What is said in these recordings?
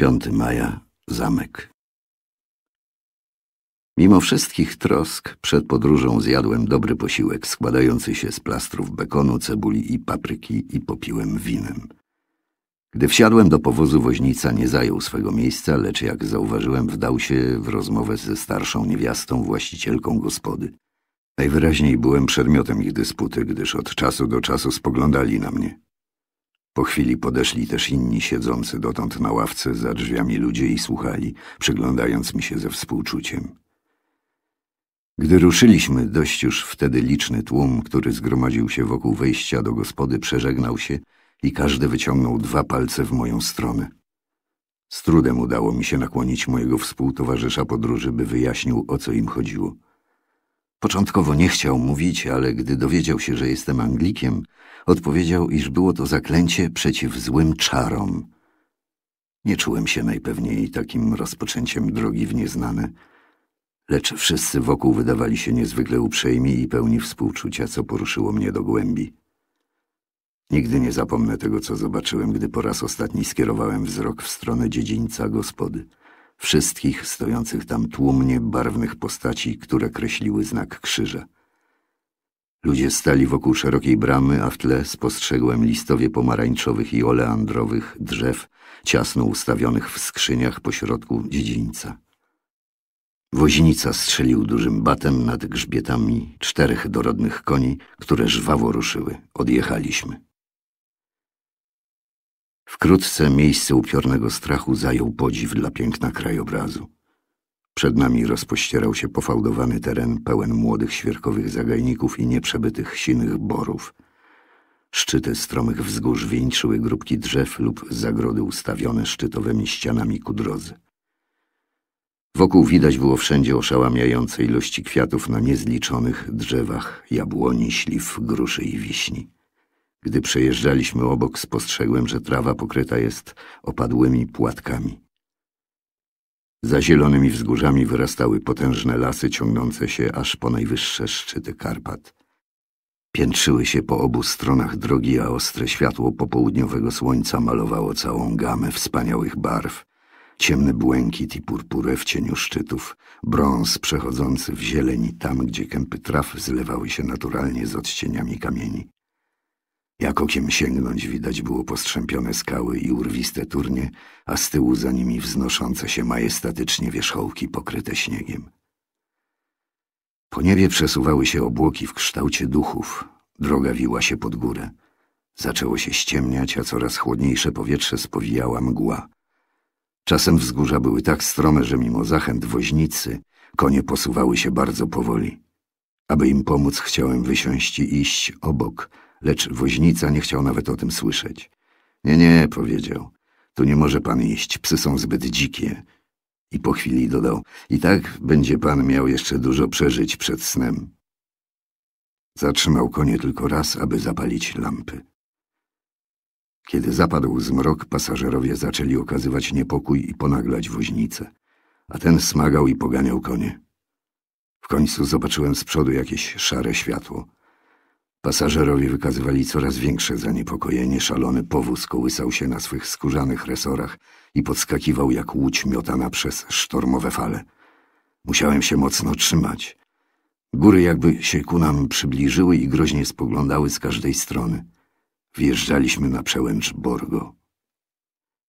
5 maja zamek. Mimo wszystkich trosk przed podróżą zjadłem dobry posiłek składający się z plastrów bekonu, cebuli i papryki i popiłem winem. Gdy wsiadłem do powozu, woźnica nie zajął swego miejsca, lecz jak zauważyłem, wdał się w rozmowę ze starszą niewiastą, właścicielką gospody. Najwyraźniej byłem przedmiotem ich dysputy, gdyż od czasu do czasu spoglądali na mnie. Po chwili podeszli też inni siedzący dotąd na ławce za drzwiami ludzie i słuchali, przyglądając mi się ze współczuciem. Gdy ruszyliśmy, dość już wtedy liczny tłum, który zgromadził się wokół wejścia do gospody, przeżegnał się i każdy wyciągnął dwa palce w moją stronę. Z trudem udało mi się nakłonić mojego współtowarzysza podróży, by wyjaśnił, o co im chodziło. Początkowo nie chciał mówić, ale gdy dowiedział się, że jestem Anglikiem, Odpowiedział, iż było to zaklęcie przeciw złym czarom. Nie czułem się najpewniej takim rozpoczęciem drogi w nieznane, lecz wszyscy wokół wydawali się niezwykle uprzejmi i pełni współczucia, co poruszyło mnie do głębi. Nigdy nie zapomnę tego, co zobaczyłem, gdy po raz ostatni skierowałem wzrok w stronę dziedzińca gospody. Wszystkich stojących tam tłumnie barwnych postaci, które kreśliły znak krzyża. Ludzie stali wokół szerokiej bramy, a w tle spostrzegłem listowie pomarańczowych i oleandrowych drzew, ciasno ustawionych w skrzyniach pośrodku dziedzińca. Woźnica strzelił dużym batem nad grzbietami czterech dorodnych koni, które żwawo ruszyły. Odjechaliśmy. Wkrótce miejsce upiornego strachu zajął podziw dla piękna krajobrazu. Przed nami rozpościerał się pofałdowany teren pełen młodych świerkowych zagajników i nieprzebytych sinych borów. Szczyty stromych wzgórz wieńczyły grupki drzew lub zagrody ustawione szczytowymi ścianami ku drodze. Wokół widać było wszędzie oszałamiające ilości kwiatów na niezliczonych drzewach, jabłoni, śliw, gruszy i wiśni. Gdy przejeżdżaliśmy obok, spostrzegłem, że trawa pokryta jest opadłymi płatkami. Za zielonymi wzgórzami wyrastały potężne lasy ciągnące się aż po najwyższe szczyty Karpat. Piętrzyły się po obu stronach drogi, a ostre światło popołudniowego słońca malowało całą gamę wspaniałych barw. Ciemny błękit i purpurę w cieniu szczytów, brąz przechodzący w zieleni tam, gdzie kępy traw zlewały się naturalnie z odcieniami kamieni. Jak okiem sięgnąć widać było postrzępione skały i urwiste turnie, a z tyłu za nimi wznoszące się majestatycznie wierzchołki pokryte śniegiem. Po niebie przesuwały się obłoki w kształcie duchów, droga wiła się pod górę. Zaczęło się ściemniać, a coraz chłodniejsze powietrze spowijała mgła. Czasem wzgórza były tak strome, że mimo zachęt woźnicy konie posuwały się bardzo powoli. Aby im pomóc, chciałem wysiąść i iść obok – lecz woźnica nie chciał nawet o tym słyszeć. Nie, nie, powiedział. Tu nie może pan iść, psy są zbyt dzikie. I po chwili dodał, i tak będzie pan miał jeszcze dużo przeżyć przed snem. Zatrzymał konie tylko raz, aby zapalić lampy. Kiedy zapadł zmrok, pasażerowie zaczęli okazywać niepokój i ponaglać woźnicę, a ten smagał i poganiał konie. W końcu zobaczyłem z przodu jakieś szare światło. Pasażerowie wykazywali coraz większe zaniepokojenie. Szalony powóz kołysał się na swych skórzanych resorach i podskakiwał jak łódź miotana przez sztormowe fale. Musiałem się mocno trzymać. Góry jakby się ku nam przybliżyły i groźnie spoglądały z każdej strony. Wjeżdżaliśmy na przełęcz Borgo.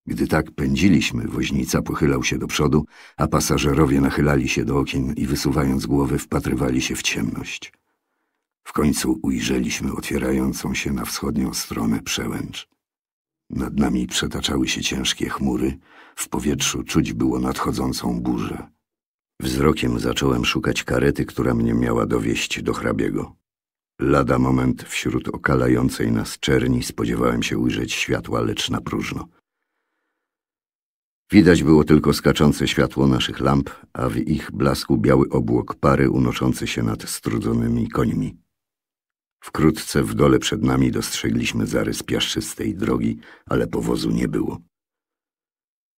Gdy tak pędziliśmy, woźnica pochylał się do przodu, a pasażerowie nachylali się do okien i wysuwając głowy wpatrywali się w ciemność. W końcu ujrzeliśmy otwierającą się na wschodnią stronę przełęcz. Nad nami przetaczały się ciężkie chmury, w powietrzu czuć było nadchodzącą burzę. Wzrokiem zacząłem szukać karety, która mnie miała dowieść do hrabiego. Lada moment wśród okalającej nas czerni spodziewałem się ujrzeć światła, lecz na próżno. Widać było tylko skaczące światło naszych lamp, a w ich blasku biały obłok pary unoszący się nad strudzonymi końmi. Wkrótce w dole przed nami dostrzegliśmy zarys piaszczystej drogi, ale powozu nie było.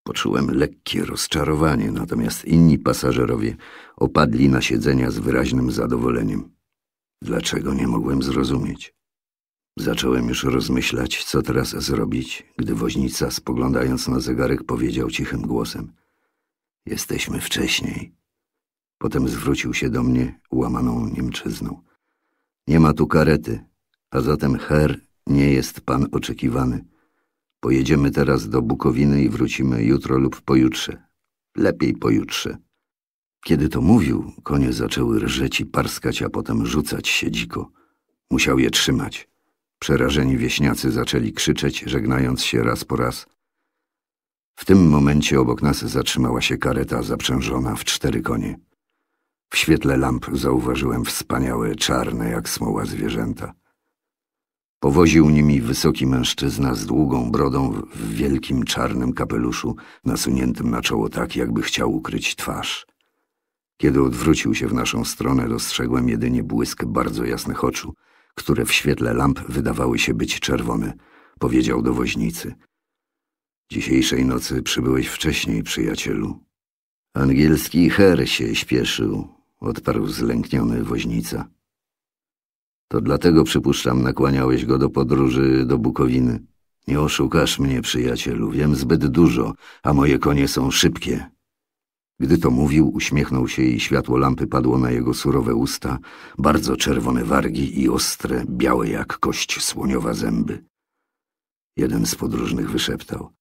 Poczułem lekkie rozczarowanie, natomiast inni pasażerowie opadli na siedzenia z wyraźnym zadowoleniem. Dlaczego nie mogłem zrozumieć? Zacząłem już rozmyślać, co teraz zrobić, gdy woźnica, spoglądając na zegarek, powiedział cichym głosem: Jesteśmy wcześniej. Potem zwrócił się do mnie łamaną niemczyzną. Nie ma tu karety, a zatem her nie jest pan oczekiwany. Pojedziemy teraz do Bukowiny i wrócimy jutro lub pojutrze. Lepiej pojutrze. Kiedy to mówił, konie zaczęły rżeć i parskać, a potem rzucać się dziko. Musiał je trzymać. Przerażeni wieśniacy zaczęli krzyczeć, żegnając się raz po raz. W tym momencie obok nas zatrzymała się kareta zaprzężona w cztery konie. W świetle lamp zauważyłem wspaniałe, czarne jak smoła zwierzęta. Powoził nimi wysoki mężczyzna z długą brodą w wielkim czarnym kapeluszu, nasuniętym na czoło tak, jakby chciał ukryć twarz. Kiedy odwrócił się w naszą stronę, dostrzegłem jedynie błysk bardzo jasnych oczu, które w świetle lamp wydawały się być czerwone, powiedział do woźnicy: Dzisiejszej nocy przybyłeś wcześniej, przyjacielu. Angielski her się śpieszył, odparł zlękniony woźnica. To dlatego, przypuszczam, nakłaniałeś go do podróży do Bukowiny. Nie oszukasz mnie, przyjacielu, wiem zbyt dużo, a moje konie są szybkie. Gdy to mówił, uśmiechnął się i światło lampy padło na jego surowe usta, bardzo czerwone wargi i ostre, białe jak kość słoniowa zęby. Jeden z podróżnych wyszeptał.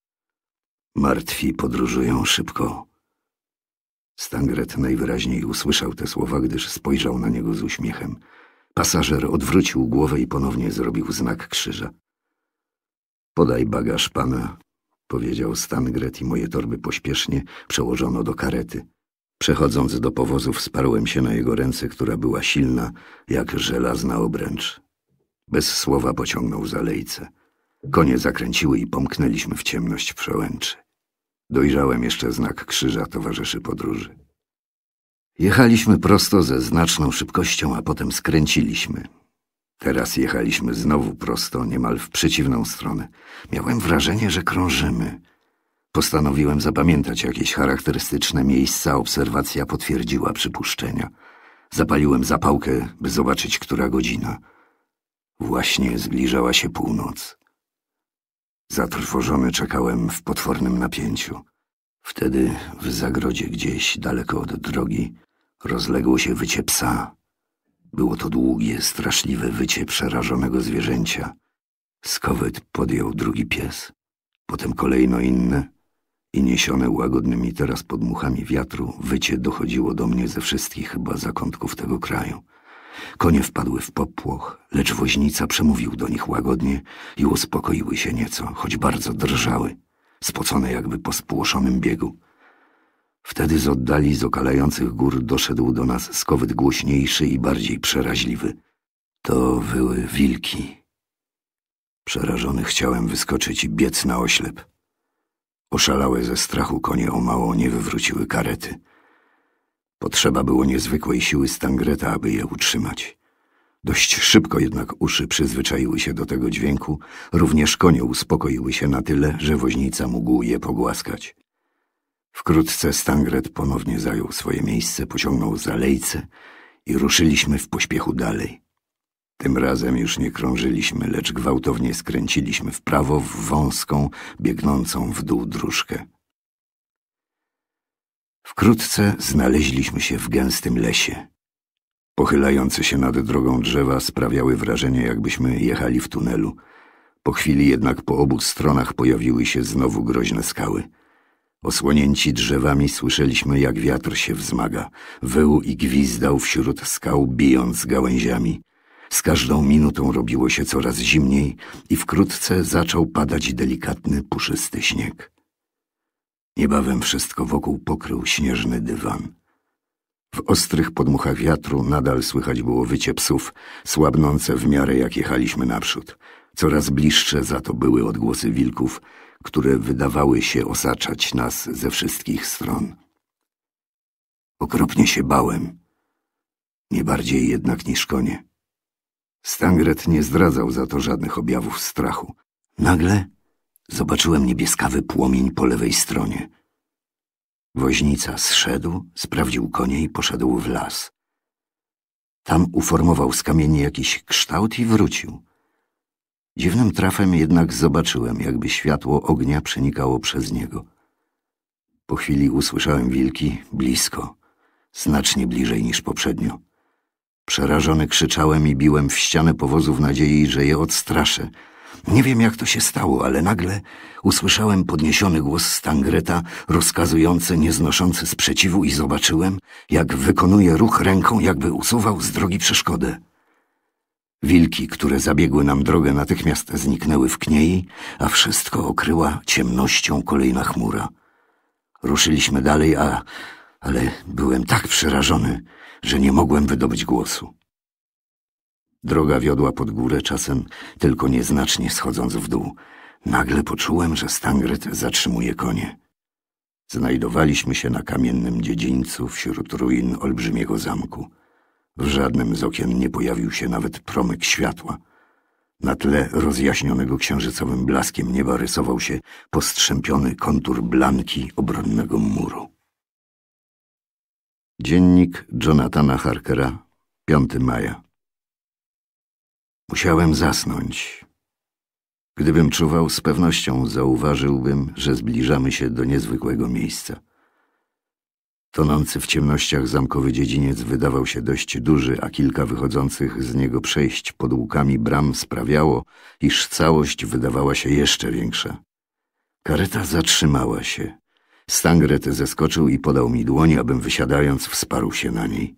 Martwi podróżują szybko. Stangret najwyraźniej usłyszał te słowa, gdyż spojrzał na niego z uśmiechem. Pasażer odwrócił głowę i ponownie zrobił znak krzyża. Podaj bagaż pana, powiedział Stangret i moje torby pośpiesznie przełożono do karety. Przechodząc do powozu, wsparłem się na jego ręce, która była silna, jak żelazna obręcz. Bez słowa pociągnął za lejce. Konie zakręciły i pomknęliśmy w ciemność przełęczy. Dojrzałem jeszcze znak krzyża towarzyszy podróży. Jechaliśmy prosto ze znaczną szybkością, a potem skręciliśmy. Teraz jechaliśmy znowu prosto, niemal w przeciwną stronę. Miałem wrażenie, że krążymy. Postanowiłem zapamiętać jakieś charakterystyczne miejsca, obserwacja potwierdziła przypuszczenia. Zapaliłem zapałkę, by zobaczyć, która godzina. Właśnie zbliżała się północ. Zatrwożony czekałem w potwornym napięciu. Wtedy w zagrodzie gdzieś daleko od drogi rozległo się wycie psa. Było to długie, straszliwe wycie przerażonego zwierzęcia. Skowyt podjął drugi pies, potem kolejno inne i niesione łagodnymi teraz podmuchami wiatru wycie dochodziło do mnie ze wszystkich chyba zakątków tego kraju. Konie wpadły w popłoch, lecz woźnica przemówił do nich łagodnie i uspokoiły się nieco, choć bardzo drżały, spocone jakby po spłoszonym biegu. Wtedy z oddali z okalających gór doszedł do nas skowyt głośniejszy i bardziej przeraźliwy. To były wilki. Przerażony chciałem wyskoczyć i biec na oślep. Oszalałe ze strachu konie o mało nie wywróciły karety. Potrzeba było niezwykłej siły stangreta, aby je utrzymać. Dość szybko jednak uszy przyzwyczaiły się do tego dźwięku, również konie uspokoiły się na tyle, że woźnica mógł je pogłaskać. Wkrótce stangret ponownie zajął swoje miejsce, pociągnął za lejce i ruszyliśmy w pośpiechu dalej. Tym razem już nie krążyliśmy, lecz gwałtownie skręciliśmy w prawo w wąską, biegnącą w dół dróżkę. Wkrótce znaleźliśmy się w gęstym lesie. Pochylające się nad drogą drzewa sprawiały wrażenie, jakbyśmy jechali w tunelu. Po chwili jednak po obu stronach pojawiły się znowu groźne skały. Osłonięci drzewami słyszeliśmy, jak wiatr się wzmaga. Wył i gwizdał wśród skał, bijąc gałęziami. Z każdą minutą robiło się coraz zimniej i wkrótce zaczął padać delikatny, puszysty śnieg. Niebawem wszystko wokół pokrył śnieżny dywan. W ostrych podmuchach wiatru nadal słychać było wycie psów, słabnące w miarę jak jechaliśmy naprzód. Coraz bliższe za to były odgłosy wilków, które wydawały się osaczać nas ze wszystkich stron. Okropnie się bałem. Nie bardziej jednak niż konie. Stangret nie zdradzał za to żadnych objawów strachu. Nagle Zobaczyłem niebieskawy płomień po lewej stronie. Woźnica zszedł, sprawdził konie i poszedł w las. Tam uformował z kamieni jakiś kształt i wrócił. Dziwnym trafem jednak zobaczyłem, jakby światło ognia przenikało przez niego. Po chwili usłyszałem wilki blisko, znacznie bliżej niż poprzednio. Przerażony krzyczałem i biłem w ścianę powozu w nadziei, że je odstraszę – nie wiem, jak to się stało, ale nagle usłyszałem podniesiony głos Stangreta rozkazujący nieznoszący sprzeciwu i zobaczyłem, jak wykonuje ruch ręką, jakby usuwał z drogi przeszkodę. Wilki, które zabiegły nam drogę, natychmiast zniknęły w kniei, a wszystko okryła ciemnością kolejna chmura. Ruszyliśmy dalej, a... ale byłem tak przerażony, że nie mogłem wydobyć głosu. Droga wiodła pod górę czasem, tylko nieznacznie schodząc w dół. Nagle poczułem, że Stangret zatrzymuje konie. Znajdowaliśmy się na kamiennym dziedzińcu wśród ruin olbrzymiego zamku. W żadnym z okien nie pojawił się nawet promyk światła. Na tle rozjaśnionego księżycowym blaskiem nieba rysował się postrzępiony kontur blanki obronnego muru. Dziennik Jonathana Harkera, 5 maja Musiałem zasnąć. Gdybym czuwał, z pewnością zauważyłbym, że zbliżamy się do niezwykłego miejsca. Tonący w ciemnościach zamkowy dziedziniec wydawał się dość duży, a kilka wychodzących z niego przejść pod łukami bram sprawiało, iż całość wydawała się jeszcze większa. Kareta zatrzymała się. Stangret zeskoczył i podał mi dłoń, abym wysiadając wsparł się na niej.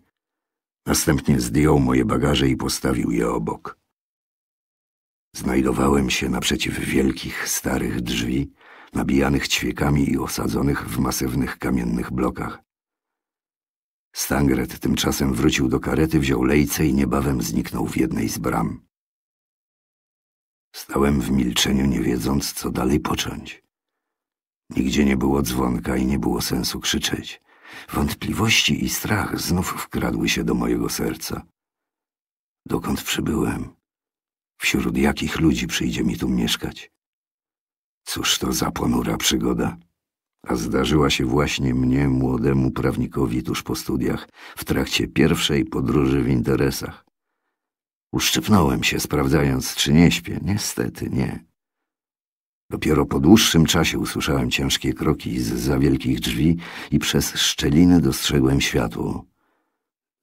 Następnie zdjął moje bagaże i postawił je obok. Znajdowałem się naprzeciw wielkich, starych drzwi, nabijanych ćwiekami i osadzonych w masywnych kamiennych blokach. Stangret tymczasem wrócił do karety, wziął lejce i niebawem zniknął w jednej z bram. Stałem w milczeniu, nie wiedząc, co dalej począć. Nigdzie nie było dzwonka i nie było sensu krzyczeć. Wątpliwości i strach znów wkradły się do mojego serca. Dokąd przybyłem? wśród jakich ludzi przyjdzie mi tu mieszkać. Cóż to za ponura przygoda? A zdarzyła się właśnie mnie, młodemu prawnikowi tuż po studiach, w trakcie pierwszej podróży w interesach. Uszczypnąłem się, sprawdzając, czy nie śpię. Niestety nie. Dopiero po dłuższym czasie usłyszałem ciężkie kroki z za wielkich drzwi i przez szczeliny dostrzegłem światło.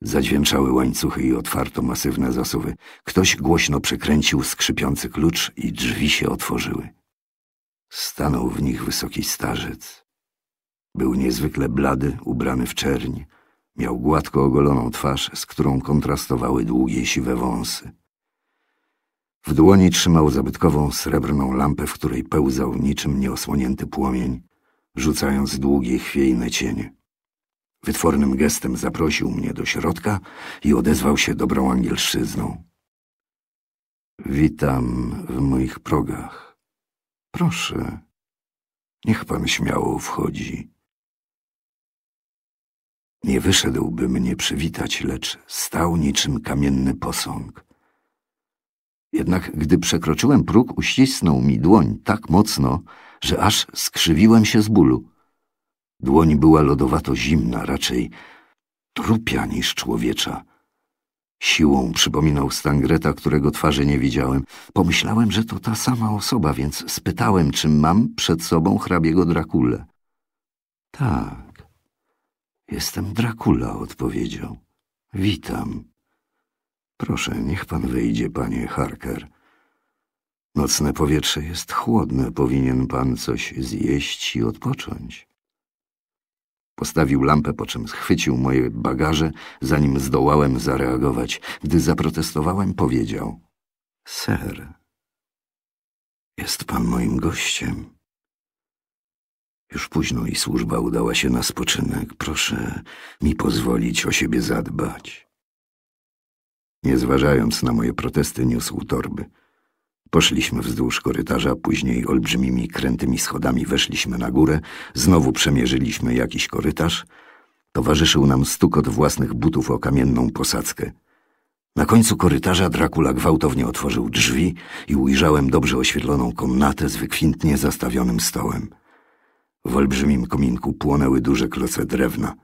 Zadźwięczały łańcuchy i otwarto masywne zasuwy. Ktoś głośno przekręcił skrzypiący klucz i drzwi się otworzyły. Stanął w nich wysoki starzec. Był niezwykle blady, ubrany w czerń. Miał gładko ogoloną twarz, z którą kontrastowały długie siwe wąsy. W dłoni trzymał zabytkową srebrną lampę, w której pełzał niczym nieosłonięty płomień, rzucając długie chwiejne cienie. Wytwornym gestem zaprosił mnie do środka i odezwał się dobrą angielszczyzną. Witam w moich progach. Proszę, niech pan śmiało wchodzi. Nie wyszedłby mnie przywitać, lecz stał niczym kamienny posąg. Jednak gdy przekroczyłem próg, uścisnął mi dłoń tak mocno, że aż skrzywiłem się z bólu. Dłoń była lodowato zimna, raczej trupia niż człowiecza. Siłą przypominał Stangreta, którego twarzy nie widziałem. Pomyślałem, że to ta sama osoba, więc spytałem, czy mam przed sobą hrabiego Drakulę. Tak, jestem Drakula, odpowiedział. Witam. Proszę, niech pan wyjdzie, panie Harker. Nocne powietrze jest chłodne, powinien pan coś zjeść i odpocząć. Postawił lampę, po czym schwycił moje bagaże, zanim zdołałem zareagować. Gdy zaprotestowałem, powiedział: Ser, jest pan moim gościem. Już późno i służba udała się na spoczynek. Proszę mi pozwolić o siebie zadbać. Nie zważając na moje protesty, niósł torby. Poszliśmy wzdłuż korytarza, później olbrzymimi, krętymi schodami weszliśmy na górę, znowu przemierzyliśmy jakiś korytarz. Towarzyszył nam stukot własnych butów o kamienną posadzkę. Na końcu korytarza Dracula gwałtownie otworzył drzwi i ujrzałem dobrze oświetloną komnatę z wykwintnie zastawionym stołem. W olbrzymim kominku płonęły duże kloce drewna.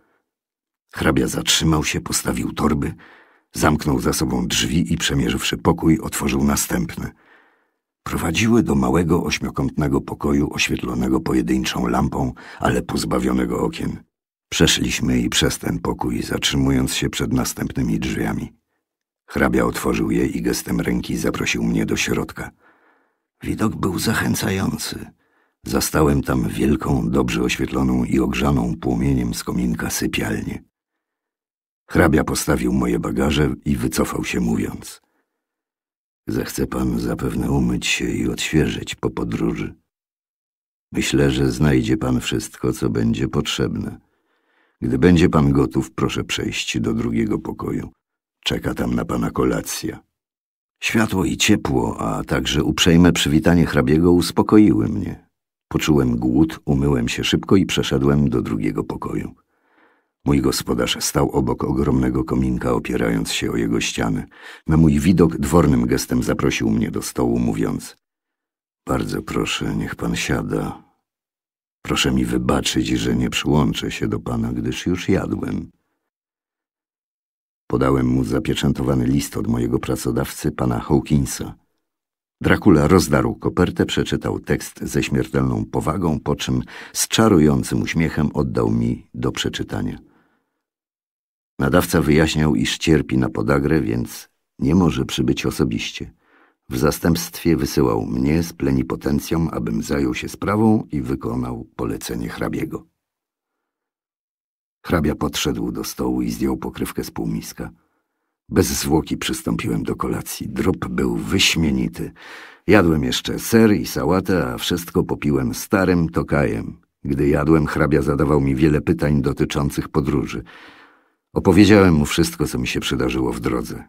Hrabia zatrzymał się, postawił torby, zamknął za sobą drzwi i przemierzywszy pokój, otworzył następne – prowadziły do małego ośmiokątnego pokoju oświetlonego pojedynczą lampą, ale pozbawionego okien. Przeszliśmy i przez ten pokój, zatrzymując się przed następnymi drzwiami. Hrabia otworzył je i gestem ręki zaprosił mnie do środka. Widok był zachęcający. Zastałem tam wielką, dobrze oświetloną i ogrzaną płomieniem z kominka sypialnię. Hrabia postawił moje bagaże i wycofał się mówiąc. Zechce pan zapewne umyć się i odświeżyć po podróży. Myślę, że znajdzie pan wszystko, co będzie potrzebne. Gdy będzie pan gotów, proszę przejść do drugiego pokoju. Czeka tam na pana kolacja. Światło i ciepło, a także uprzejme przywitanie hrabiego uspokoiły mnie. Poczułem głód, umyłem się szybko i przeszedłem do drugiego pokoju. Mój gospodarz stał obok ogromnego kominka, opierając się o jego ścianę. Na mój widok dwornym gestem zaprosił mnie do stołu, mówiąc: Bardzo proszę, niech pan siada. Proszę mi wybaczyć, że nie przyłączę się do pana, gdyż już jadłem. Podałem mu zapieczętowany list od mojego pracodawcy, pana Hawkinsa. Dracula rozdarł kopertę, przeczytał tekst ze śmiertelną powagą, po czym z czarującym uśmiechem oddał mi do przeczytania. Nadawca wyjaśniał, iż cierpi na podagrę, więc nie może przybyć osobiście. W zastępstwie wysyłał mnie z plenipotencją, abym zajął się sprawą i wykonał polecenie hrabiego. Hrabia podszedł do stołu i zdjął pokrywkę z półmiska. Bez zwłoki przystąpiłem do kolacji. Drób był wyśmienity. Jadłem jeszcze ser i sałatę, a wszystko popiłem starym tokajem. Gdy jadłem, hrabia zadawał mi wiele pytań dotyczących podróży – Opowiedziałem mu wszystko, co mi się przydarzyło w drodze.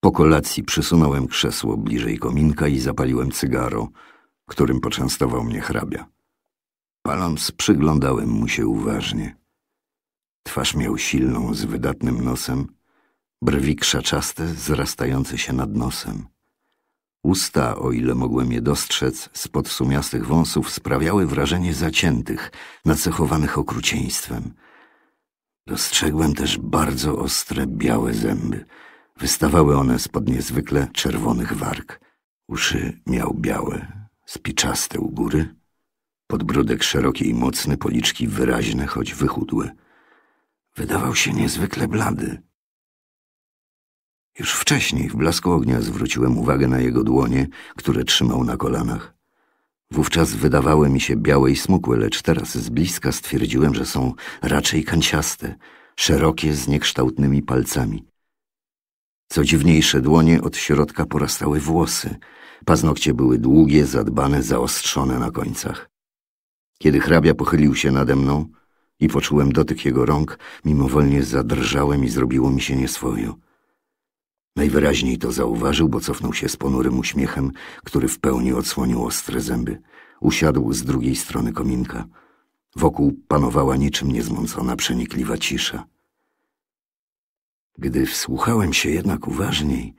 Po kolacji przysunąłem krzesło bliżej kominka i zapaliłem cygaro, którym poczęstował mnie hrabia. Paląc, przyglądałem mu się uważnie. Twarz miał silną, z wydatnym nosem, brwi krzaczaste, zrastające się nad nosem. Usta, o ile mogłem je dostrzec, spod sumiastych wąsów sprawiały wrażenie zaciętych, nacechowanych okrucieństwem – Dostrzegłem też bardzo ostre białe zęby. Wystawały one spod niezwykle czerwonych warg. Uszy miał białe, spiczaste u góry, podbródek szeroki i mocny, policzki wyraźne, choć wychudłe. Wydawał się niezwykle blady. Już wcześniej w blasku ognia zwróciłem uwagę na jego dłonie, które trzymał na kolanach. Wówczas wydawały mi się białe i smukłe, lecz teraz z bliska stwierdziłem, że są raczej kanciaste, szerokie z niekształtnymi palcami. Co dziwniejsze, dłonie od środka porastały włosy. Paznokcie były długie, zadbane, zaostrzone na końcach. Kiedy hrabia pochylił się nade mną i poczułem dotyk jego rąk, mimowolnie zadrżałem i zrobiło mi się nieswojo. Najwyraźniej to zauważył, bo cofnął się z ponurym uśmiechem, który w pełni odsłonił ostre zęby. Usiadł z drugiej strony kominka. Wokół panowała niczym niezmącona, przenikliwa cisza. Gdy wsłuchałem się jednak uważniej,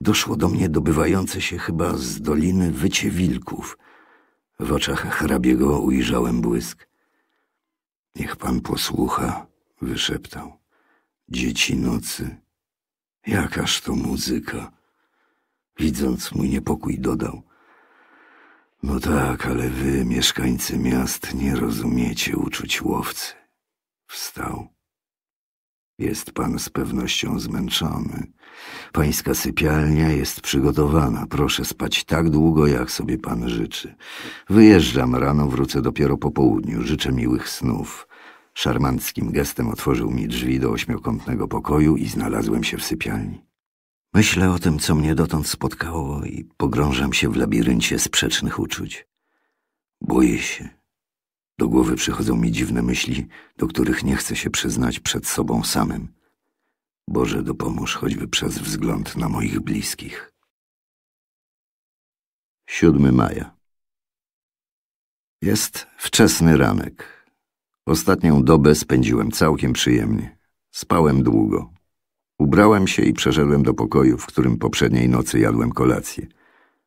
doszło do mnie dobywające się chyba z doliny wycie wilków. W oczach hrabiego ujrzałem błysk. Niech pan posłucha, wyszeptał. Dzieci nocy Jakaż to muzyka! Widząc mój niepokój, dodał. No tak, ale wy, mieszkańcy miast, nie rozumiecie uczuć łowcy. Wstał. Jest pan z pewnością zmęczony. Pańska sypialnia jest przygotowana. Proszę spać tak długo, jak sobie pan życzy. Wyjeżdżam rano, wrócę dopiero po południu. Życzę miłych snów. Szarmanckim gestem otworzył mi drzwi do ośmiokątnego pokoju i znalazłem się w sypialni. Myślę o tym, co mnie dotąd spotkało i pogrążam się w labiryncie sprzecznych uczuć. Boję się. Do głowy przychodzą mi dziwne myśli, do których nie chcę się przyznać przed sobą samym. Boże, dopomóż choćby przez wzgląd na moich bliskich. 7 maja. Jest wczesny ranek. Ostatnią dobę spędziłem całkiem przyjemnie. Spałem długo. Ubrałem się i przeszedłem do pokoju, w którym poprzedniej nocy jadłem kolację.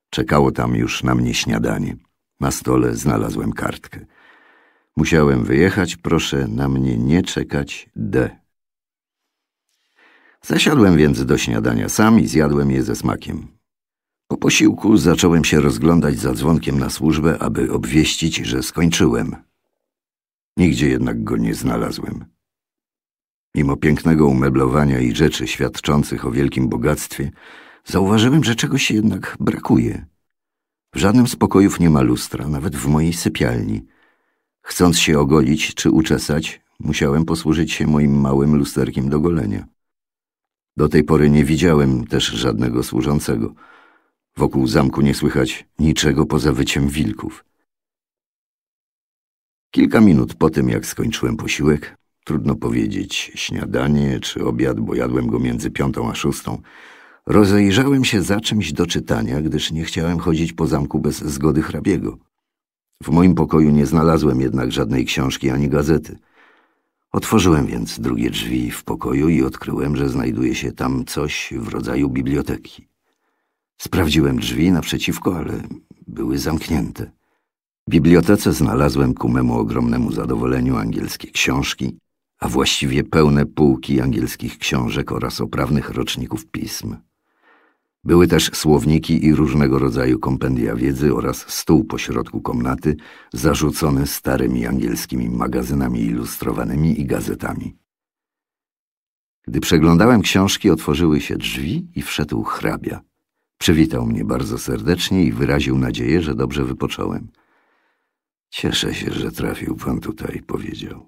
Czekało tam już na mnie śniadanie. Na stole znalazłem kartkę. Musiałem wyjechać, proszę na mnie nie czekać D. Zasiadłem więc do śniadania sam i zjadłem je ze smakiem. Po posiłku zacząłem się rozglądać za dzwonkiem na służbę, aby obwieścić, że skończyłem. Nigdzie jednak go nie znalazłem. Mimo pięknego umeblowania i rzeczy świadczących o wielkim bogactwie, zauważyłem, że czegoś się jednak brakuje. W żadnym z pokojów nie ma lustra, nawet w mojej sypialni. Chcąc się ogolić czy uczesać, musiałem posłużyć się moim małym lusterkiem do golenia. Do tej pory nie widziałem też żadnego służącego. Wokół zamku nie słychać niczego poza wyciem wilków. Kilka minut po tym, jak skończyłem posiłek, trudno powiedzieć śniadanie czy obiad, bo jadłem go między piątą a szóstą, rozejrzałem się za czymś do czytania, gdyż nie chciałem chodzić po zamku bez zgody hrabiego. W moim pokoju nie znalazłem jednak żadnej książki ani gazety. Otworzyłem więc drugie drzwi w pokoju i odkryłem, że znajduje się tam coś w rodzaju biblioteki. Sprawdziłem drzwi naprzeciwko, ale były zamknięte. W bibliotece znalazłem ku memu ogromnemu zadowoleniu angielskie książki, a właściwie pełne półki angielskich książek oraz oprawnych roczników pism. Były też słowniki i różnego rodzaju kompendia wiedzy oraz stół pośrodku komnaty zarzucony starymi angielskimi magazynami ilustrowanymi i gazetami. Gdy przeglądałem książki, otworzyły się drzwi i wszedł hrabia. Przywitał mnie bardzo serdecznie i wyraził nadzieję, że dobrze wypocząłem – Cieszę się, że trafił pan tutaj, powiedział.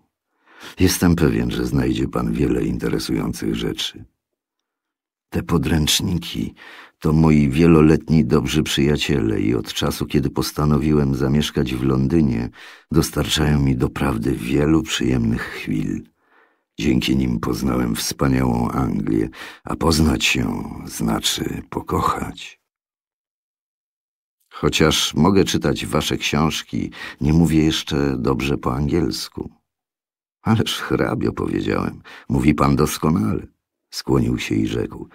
Jestem pewien, że znajdzie pan wiele interesujących rzeczy. Te podręczniki to moi wieloletni dobrzy przyjaciele i od czasu, kiedy postanowiłem zamieszkać w Londynie, dostarczają mi doprawdy wielu przyjemnych chwil. Dzięki nim poznałem wspaniałą Anglię, a poznać ją znaczy pokochać. Chociaż mogę czytać wasze książki, nie mówię jeszcze dobrze po angielsku. Ależ hrabio, powiedziałem, mówi pan doskonale. Skłonił się i rzekł.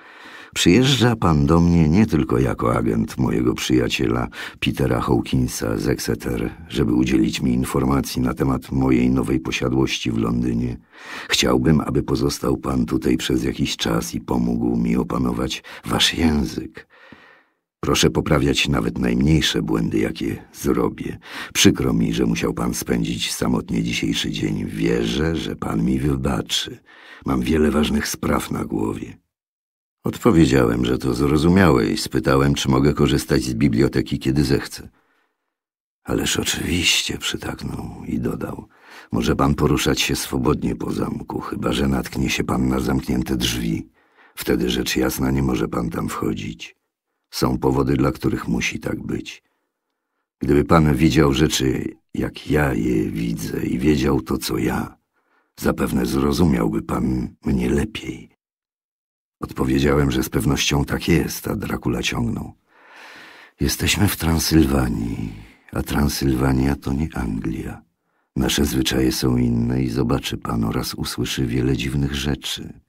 Przyjeżdża pan do mnie nie tylko jako agent mojego przyjaciela Petera Hawkinsa z Exeter, żeby udzielić mi informacji na temat mojej nowej posiadłości w Londynie. Chciałbym, aby pozostał pan tutaj przez jakiś czas i pomógł mi opanować wasz język. Proszę poprawiać nawet najmniejsze błędy, jakie zrobię. Przykro mi, że musiał pan spędzić samotnie dzisiejszy dzień. Wierzę, że pan mi wybaczy. Mam wiele ważnych spraw na głowie. Odpowiedziałem, że to zrozumiałe i spytałem, czy mogę korzystać z biblioteki, kiedy zechcę. Ależ oczywiście, przytaknął i dodał. Może pan poruszać się swobodnie po zamku, chyba że natknie się pan na zamknięte drzwi. Wtedy rzecz jasna nie może pan tam wchodzić. Są powody, dla których musi tak być. Gdyby pan widział rzeczy, jak ja je widzę i wiedział to, co ja, zapewne zrozumiałby pan mnie lepiej. Odpowiedziałem, że z pewnością tak jest, a Dracula ciągnął. Jesteśmy w Transylwanii, a Transylwania to nie Anglia. Nasze zwyczaje są inne i zobaczy pan oraz usłyszy wiele dziwnych rzeczy.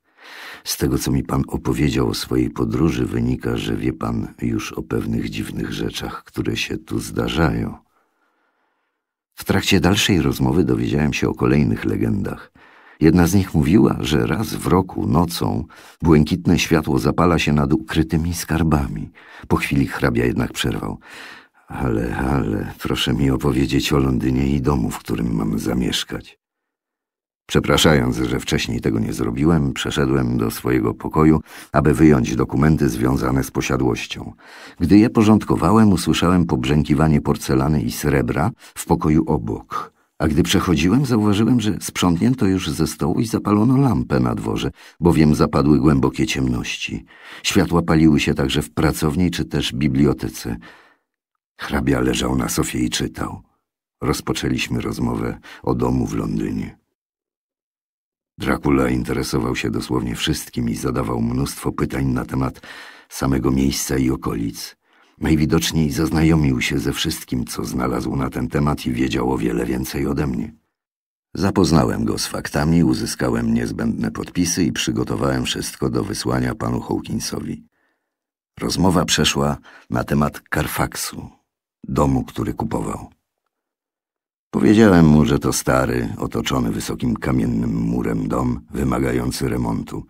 Z tego, co mi pan opowiedział o swojej podróży, wynika, że wie pan już o pewnych dziwnych rzeczach, które się tu zdarzają. W trakcie dalszej rozmowy dowiedziałem się o kolejnych legendach. Jedna z nich mówiła, że raz w roku nocą błękitne światło zapala się nad ukrytymi skarbami. Po chwili hrabia jednak przerwał. Ale, ale, proszę mi opowiedzieć o Londynie i domu, w którym mam zamieszkać. Przepraszając, że wcześniej tego nie zrobiłem, przeszedłem do swojego pokoju, aby wyjąć dokumenty związane z posiadłością. Gdy je porządkowałem, usłyszałem pobrzękiwanie porcelany i srebra w pokoju obok. A gdy przechodziłem, zauważyłem, że sprzątnięto już ze stołu i zapalono lampę na dworze, bowiem zapadły głębokie ciemności. Światła paliły się także w pracowni czy też bibliotece. Hrabia leżał na sofie i czytał. Rozpoczęliśmy rozmowę o domu w Londynie. Dracula interesował się dosłownie wszystkim i zadawał mnóstwo pytań na temat samego miejsca i okolic. Najwidoczniej zaznajomił się ze wszystkim, co znalazł na ten temat i wiedział o wiele więcej ode mnie. Zapoznałem go z faktami, uzyskałem niezbędne podpisy i przygotowałem wszystko do wysłania panu Hawkinsowi. Rozmowa przeszła na temat Carfaxu, domu, który kupował. Powiedziałem mu, że to stary, otoczony wysokim kamiennym murem dom, wymagający remontu.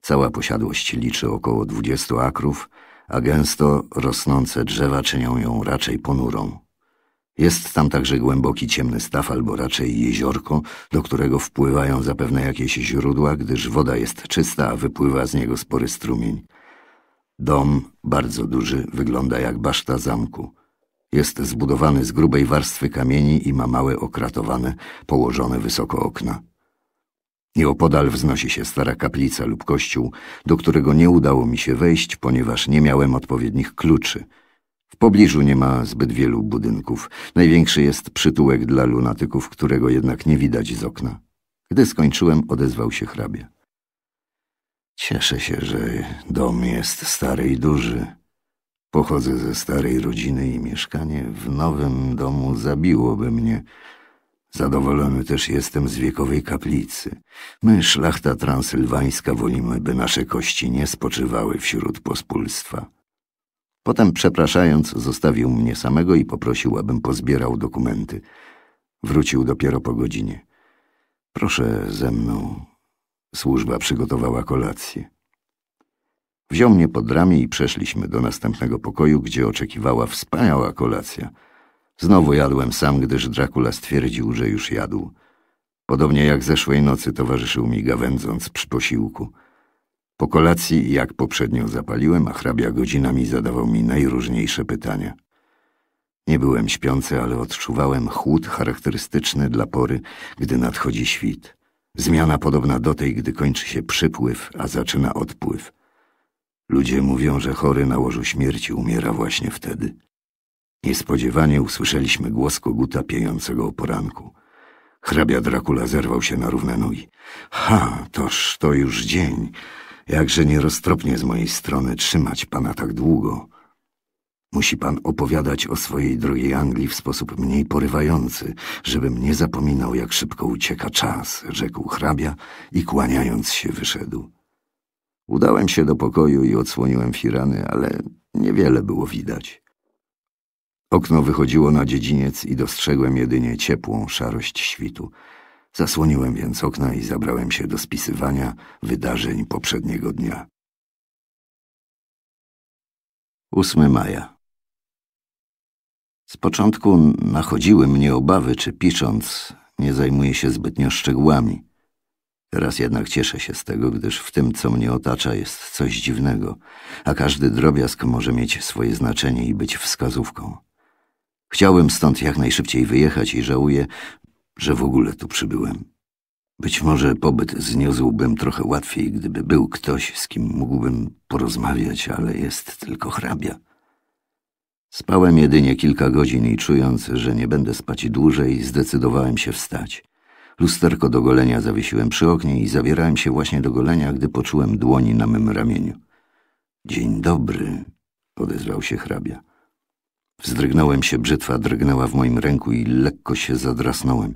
Cała posiadłość liczy około 20 akrów, a gęsto rosnące drzewa czynią ją raczej ponurą. Jest tam także głęboki ciemny staw albo raczej jeziorko, do którego wpływają zapewne jakieś źródła, gdyż woda jest czysta, a wypływa z niego spory strumień. Dom, bardzo duży, wygląda jak baszta zamku. Jest zbudowany z grubej warstwy kamieni i ma małe okratowane, położone wysoko okna. Nieopodal wznosi się stara kaplica lub kościół, do którego nie udało mi się wejść, ponieważ nie miałem odpowiednich kluczy. W pobliżu nie ma zbyt wielu budynków. Największy jest przytułek dla lunatyków, którego jednak nie widać z okna. Gdy skończyłem, odezwał się hrabia. Cieszę się, że dom jest stary i duży. Pochodzę ze starej rodziny i mieszkanie w nowym domu zabiłoby mnie. Zadowolony też jestem z wiekowej kaplicy. My, szlachta transylwańska, wolimy, by nasze kości nie spoczywały wśród pospólstwa. Potem, przepraszając, zostawił mnie samego i poprosił, abym pozbierał dokumenty. Wrócił dopiero po godzinie. Proszę ze mną. Służba przygotowała kolację. Wziął mnie pod ramię i przeszliśmy do następnego pokoju, gdzie oczekiwała wspaniała kolacja. Znowu jadłem sam, gdyż Dracula stwierdził, że już jadł. Podobnie jak zeszłej nocy towarzyszył mi gawędząc przy posiłku. Po kolacji, jak poprzednio zapaliłem, a hrabia godzinami zadawał mi najróżniejsze pytania. Nie byłem śpiący, ale odczuwałem chłód charakterystyczny dla pory, gdy nadchodzi świt. Zmiana podobna do tej, gdy kończy się przypływ, a zaczyna odpływ. Ludzie mówią, że chory na łożu śmierci umiera właśnie wtedy. Niespodziewanie usłyszeliśmy głos koguta piejącego o poranku. Hrabia Dracula zerwał się na równe nogi. Ha, toż to już dzień. Jakże nieroztropnie z mojej strony trzymać pana tak długo. Musi pan opowiadać o swojej drogiej Anglii w sposób mniej porywający, żebym nie zapominał, jak szybko ucieka czas, rzekł hrabia i kłaniając się wyszedł. Udałem się do pokoju i odsłoniłem firany, ale niewiele było widać. Okno wychodziło na dziedziniec i dostrzegłem jedynie ciepłą szarość świtu. Zasłoniłem więc okna i zabrałem się do spisywania wydarzeń poprzedniego dnia. 8 maja. Z początku nachodziły mnie obawy, czy pisząc nie zajmuję się zbytnio szczegółami. Teraz jednak cieszę się z tego, gdyż w tym, co mnie otacza, jest coś dziwnego, a każdy drobiazg może mieć swoje znaczenie i być wskazówką. Chciałbym stąd jak najszybciej wyjechać i żałuję, że w ogóle tu przybyłem. Być może pobyt zniósłbym trochę łatwiej, gdyby był ktoś, z kim mógłbym porozmawiać, ale jest tylko hrabia. Spałem jedynie kilka godzin i czując, że nie będę spać dłużej, zdecydowałem się wstać. Lusterko do golenia zawiesiłem przy oknie i zabierałem się właśnie do golenia, gdy poczułem dłoni na mym ramieniu. Dzień dobry, odezwał się hrabia. Wzdrygnąłem się, brzytwa drgnęła w moim ręku i lekko się zadrasnąłem.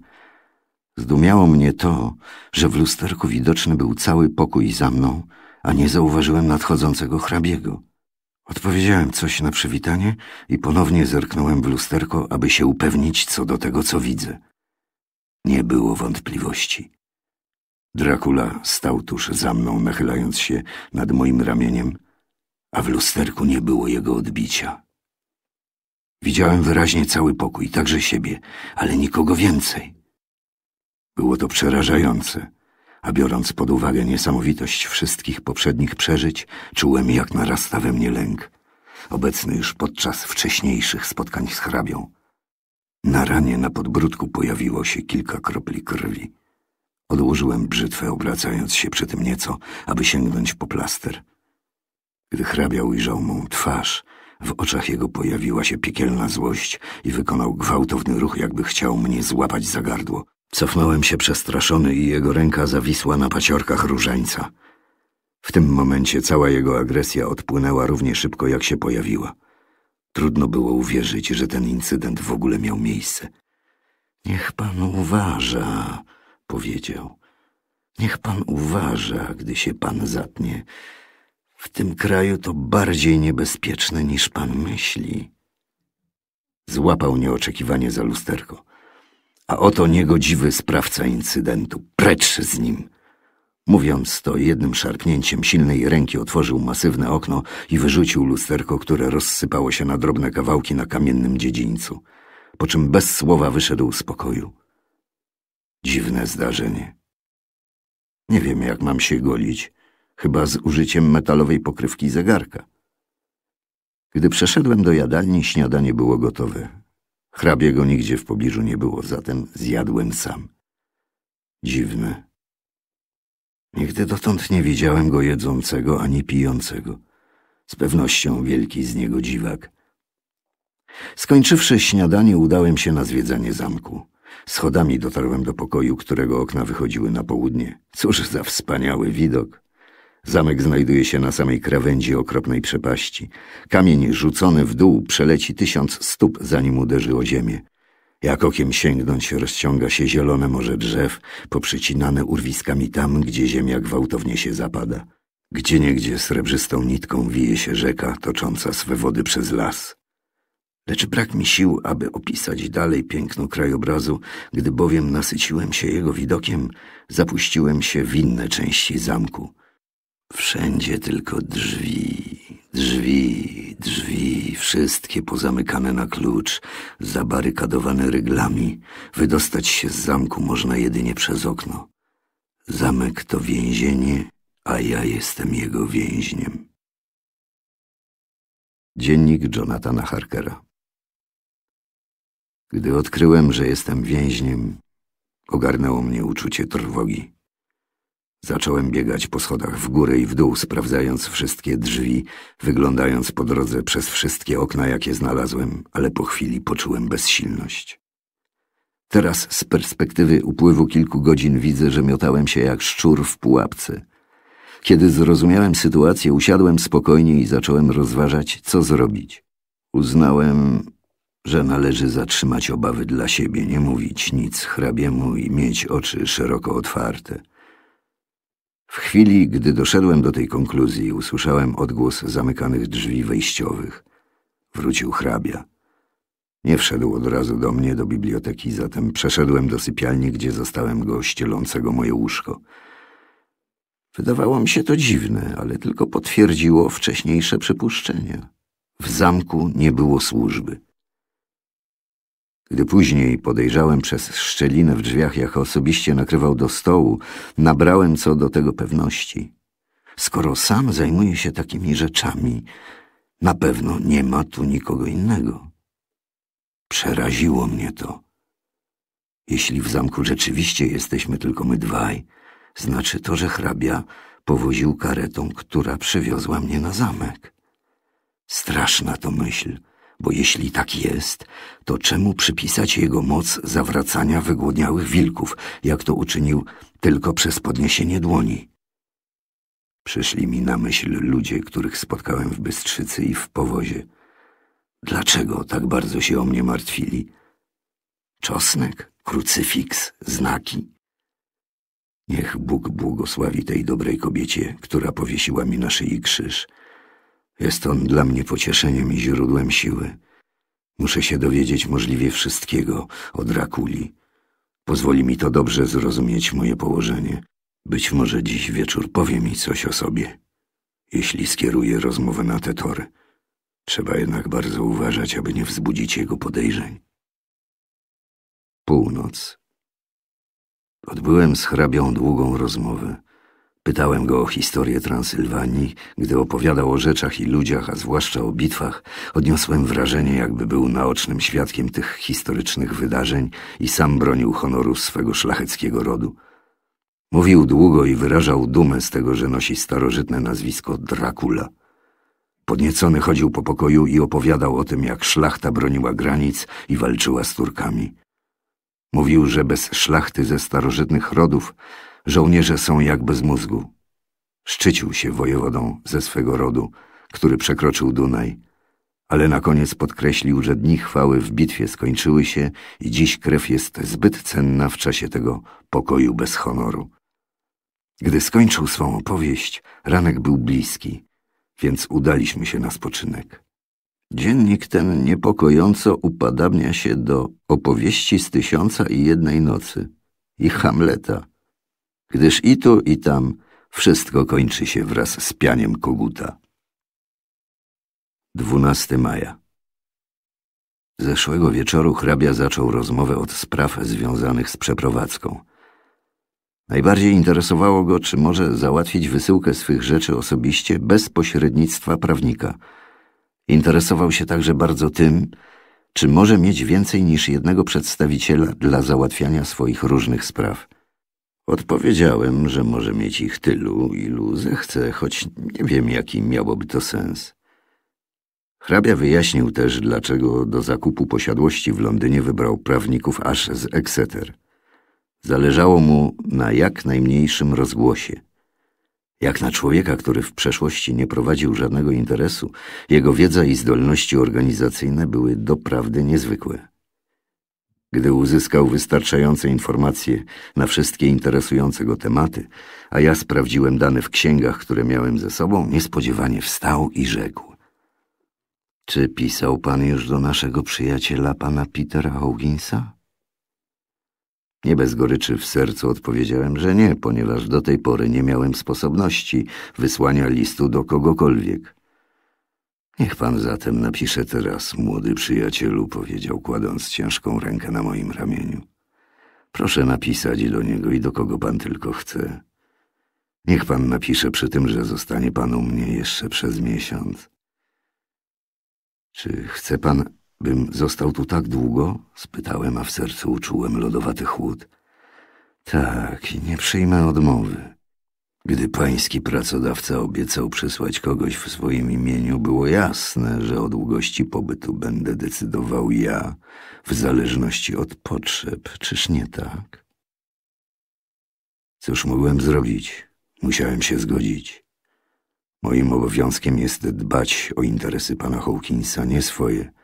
Zdumiało mnie to, że w lusterku widoczny był cały pokój za mną, a nie zauważyłem nadchodzącego hrabiego. Odpowiedziałem coś na przywitanie i ponownie zerknąłem w lusterko, aby się upewnić co do tego, co widzę. Nie było wątpliwości. Dracula stał tuż za mną, nachylając się nad moim ramieniem, a w lusterku nie było jego odbicia. Widziałem wyraźnie cały pokój, także siebie, ale nikogo więcej. Było to przerażające, a biorąc pod uwagę niesamowitość wszystkich poprzednich przeżyć, czułem jak narasta we mnie lęk, obecny już podczas wcześniejszych spotkań z hrabią. Na ranie na podbródku pojawiło się kilka kropli krwi. Odłożyłem brzytwę, obracając się przy tym nieco, aby sięgnąć po plaster. Gdy hrabia ujrzał mą twarz, w oczach jego pojawiła się piekielna złość i wykonał gwałtowny ruch, jakby chciał mnie złapać za gardło. Cofnąłem się przestraszony i jego ręka zawisła na paciorkach różańca. W tym momencie cała jego agresja odpłynęła równie szybko, jak się pojawiła. Trudno było uwierzyć, że ten incydent w ogóle miał miejsce. Niech pan uważa, powiedział. Niech pan uważa, gdy się pan zatnie. W tym kraju to bardziej niebezpieczne niż pan myśli. Złapał nieoczekiwanie za lusterko. A oto niegodziwy sprawca incydentu. Precz z nim! Mówiąc to, jednym szarpnięciem silnej ręki otworzył masywne okno i wyrzucił lusterko, które rozsypało się na drobne kawałki na kamiennym dziedzińcu, po czym bez słowa wyszedł z pokoju. Dziwne zdarzenie. Nie wiem, jak mam się golić, chyba z użyciem metalowej pokrywki zegarka. Gdy przeszedłem do jadalni, śniadanie było gotowe. Hrabiego nigdzie w pobliżu nie było, zatem zjadłem sam. Dziwne. Nigdy dotąd nie widziałem go jedzącego ani pijącego. Z pewnością wielki z niego dziwak. Skończywszy śniadanie, udałem się na zwiedzanie zamku. Schodami dotarłem do pokoju, którego okna wychodziły na południe. Cóż za wspaniały widok! Zamek znajduje się na samej krawędzi okropnej przepaści. Kamień rzucony w dół przeleci tysiąc stóp, zanim uderzy o ziemię. Jak okiem sięgnąć rozciąga się zielone morze drzew, poprzycinane urwiskami tam, gdzie ziemia gwałtownie się zapada. Gdzieniegdzie srebrzystą nitką wije się rzeka, tocząca swe wody przez las. Lecz brak mi sił, aby opisać dalej piękno krajobrazu, gdy bowiem nasyciłem się jego widokiem, zapuściłem się w inne części zamku. Wszędzie tylko drzwi. Drzwi, drzwi, wszystkie pozamykane na klucz, zabarykadowane ryglami. Wydostać się z zamku można jedynie przez okno. Zamek to więzienie, a ja jestem jego więźniem. Dziennik Jonathana Harkera Gdy odkryłem, że jestem więźniem, ogarnęło mnie uczucie trwogi. Zacząłem biegać po schodach w górę i w dół, sprawdzając wszystkie drzwi, wyglądając po drodze przez wszystkie okna, jakie znalazłem, ale po chwili poczułem bezsilność. Teraz z perspektywy upływu kilku godzin widzę, że miotałem się jak szczur w pułapce. Kiedy zrozumiałem sytuację, usiadłem spokojnie i zacząłem rozważać, co zrobić. Uznałem, że należy zatrzymać obawy dla siebie, nie mówić nic hrabiemu i mieć oczy szeroko otwarte. W chwili, gdy doszedłem do tej konkluzji, usłyszałem odgłos zamykanych drzwi wejściowych. Wrócił hrabia. Nie wszedł od razu do mnie do biblioteki, zatem przeszedłem do sypialni, gdzie zastałem go ścielącego moje łóżko. Wydawało mi się to dziwne, ale tylko potwierdziło wcześniejsze przypuszczenia. W zamku nie było służby. Gdy później podejrzałem przez szczelinę w drzwiach, jak osobiście nakrywał do stołu, nabrałem co do tego pewności. Skoro sam zajmuje się takimi rzeczami, na pewno nie ma tu nikogo innego. Przeraziło mnie to. Jeśli w zamku rzeczywiście jesteśmy tylko my dwaj, znaczy to, że hrabia powoził karetą, która przywiozła mnie na zamek. Straszna to myśl – bo jeśli tak jest, to czemu przypisać jego moc zawracania wygłodniałych wilków, jak to uczynił tylko przez podniesienie dłoni? Przyszli mi na myśl ludzie, których spotkałem w Bystrzycy i w powozie. Dlaczego tak bardzo się o mnie martwili? Czosnek, krucyfiks, znaki? Niech Bóg błogosławi tej dobrej kobiecie, która powiesiła mi na szyi krzyż – jest on dla mnie pocieszeniem i źródłem siły. Muszę się dowiedzieć możliwie wszystkiego o Drakuli. Pozwoli mi to dobrze zrozumieć moje położenie. Być może dziś wieczór powie mi coś o sobie, jeśli skieruję rozmowę na te tory. Trzeba jednak bardzo uważać, aby nie wzbudzić jego podejrzeń. Północ. Odbyłem z hrabią długą rozmowę. Pytałem go o historię Transylwanii, gdy opowiadał o rzeczach i ludziach, a zwłaszcza o bitwach, odniosłem wrażenie, jakby był naocznym świadkiem tych historycznych wydarzeń i sam bronił honoru swego szlacheckiego rodu. Mówił długo i wyrażał dumę z tego, że nosi starożytne nazwisko Dracula. Podniecony chodził po pokoju i opowiadał o tym, jak szlachta broniła granic i walczyła z Turkami. Mówił, że bez szlachty ze starożytnych rodów Żołnierze są jak bez mózgu. Szczycił się wojewodą ze swego rodu, który przekroczył Dunaj, ale na koniec podkreślił, że dni chwały w bitwie skończyły się i dziś krew jest zbyt cenna w czasie tego pokoju bez honoru. Gdy skończył swą opowieść, ranek był bliski, więc udaliśmy się na spoczynek. Dziennik ten niepokojąco upadabnia się do opowieści z tysiąca i jednej nocy i Hamleta – gdyż i tu, i tam wszystko kończy się wraz z pianiem koguta. 12 maja. Zeszłego wieczoru hrabia zaczął rozmowę od spraw związanych z przeprowadzką. Najbardziej interesowało go, czy może załatwić wysyłkę swych rzeczy osobiście bez pośrednictwa prawnika. Interesował się także bardzo tym, czy może mieć więcej niż jednego przedstawiciela dla załatwiania swoich różnych spraw. Odpowiedziałem, że może mieć ich tylu, ilu zechce, choć nie wiem, jaki miałoby to sens. Hrabia wyjaśnił też, dlaczego do zakupu posiadłości w Londynie wybrał prawników aż z Exeter. Zależało mu na jak najmniejszym rozgłosie. Jak na człowieka, który w przeszłości nie prowadził żadnego interesu, jego wiedza i zdolności organizacyjne były doprawdy niezwykłe. Gdy uzyskał wystarczające informacje na wszystkie interesujące go tematy, a ja sprawdziłem dane w księgach, które miałem ze sobą, niespodziewanie wstał i rzekł. Czy pisał pan już do naszego przyjaciela, pana Petera Hawkinsa? Nie bez goryczy w sercu odpowiedziałem, że nie, ponieważ do tej pory nie miałem sposobności wysłania listu do kogokolwiek. Niech pan zatem napisze teraz, młody przyjacielu, powiedział, kładąc ciężką rękę na moim ramieniu. Proszę napisać do niego i do kogo pan tylko chce. Niech pan napisze przy tym, że zostanie pan u mnie jeszcze przez miesiąc. Czy chce pan, bym został tu tak długo? spytałem, a w sercu uczułem lodowaty chłód. Tak, i nie przyjmę odmowy. Gdy pański pracodawca obiecał przesłać kogoś w swoim imieniu, było jasne, że o długości pobytu będę decydował ja, w zależności od potrzeb, czyż nie tak? Cóż mogłem zrobić? Musiałem się zgodzić. Moim obowiązkiem jest dbać o interesy pana Hawkinsa, nie swoje –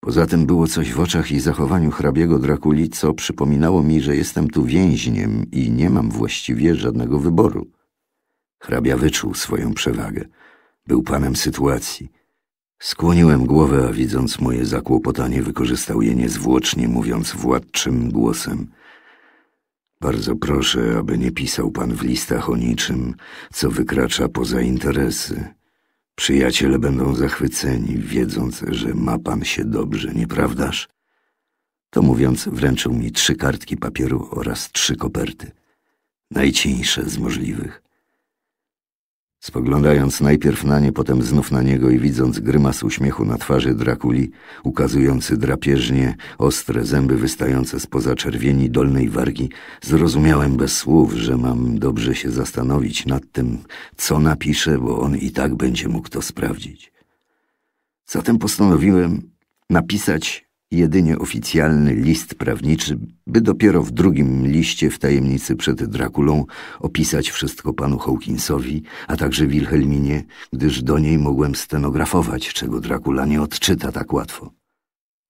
Poza tym było coś w oczach i zachowaniu hrabiego Drakuli, co przypominało mi, że jestem tu więźniem i nie mam właściwie żadnego wyboru. Hrabia wyczuł swoją przewagę. Był panem sytuacji. Skłoniłem głowę, a widząc moje zakłopotanie, wykorzystał je niezwłocznie, mówiąc władczym głosem. Bardzo proszę, aby nie pisał pan w listach o niczym, co wykracza poza interesy. Przyjaciele będą zachwyceni, wiedząc, że ma pan się dobrze, nieprawdaż? To mówiąc, wręczył mi trzy kartki papieru oraz trzy koperty, najcieńsze z możliwych. Spoglądając najpierw na nie, potem znów na niego i widząc grymas uśmiechu na twarzy Drakuli, ukazujący drapieżnie ostre zęby wystające spoza czerwieni dolnej wargi, zrozumiałem bez słów, że mam dobrze się zastanowić nad tym, co napiszę, bo on i tak będzie mógł to sprawdzić. Zatem postanowiłem napisać jedynie oficjalny list prawniczy, by dopiero w drugim liście w tajemnicy przed Drakulą opisać wszystko panu Hawkinsowi, a także Wilhelminie, gdyż do niej mogłem stenografować, czego Drakula nie odczyta tak łatwo.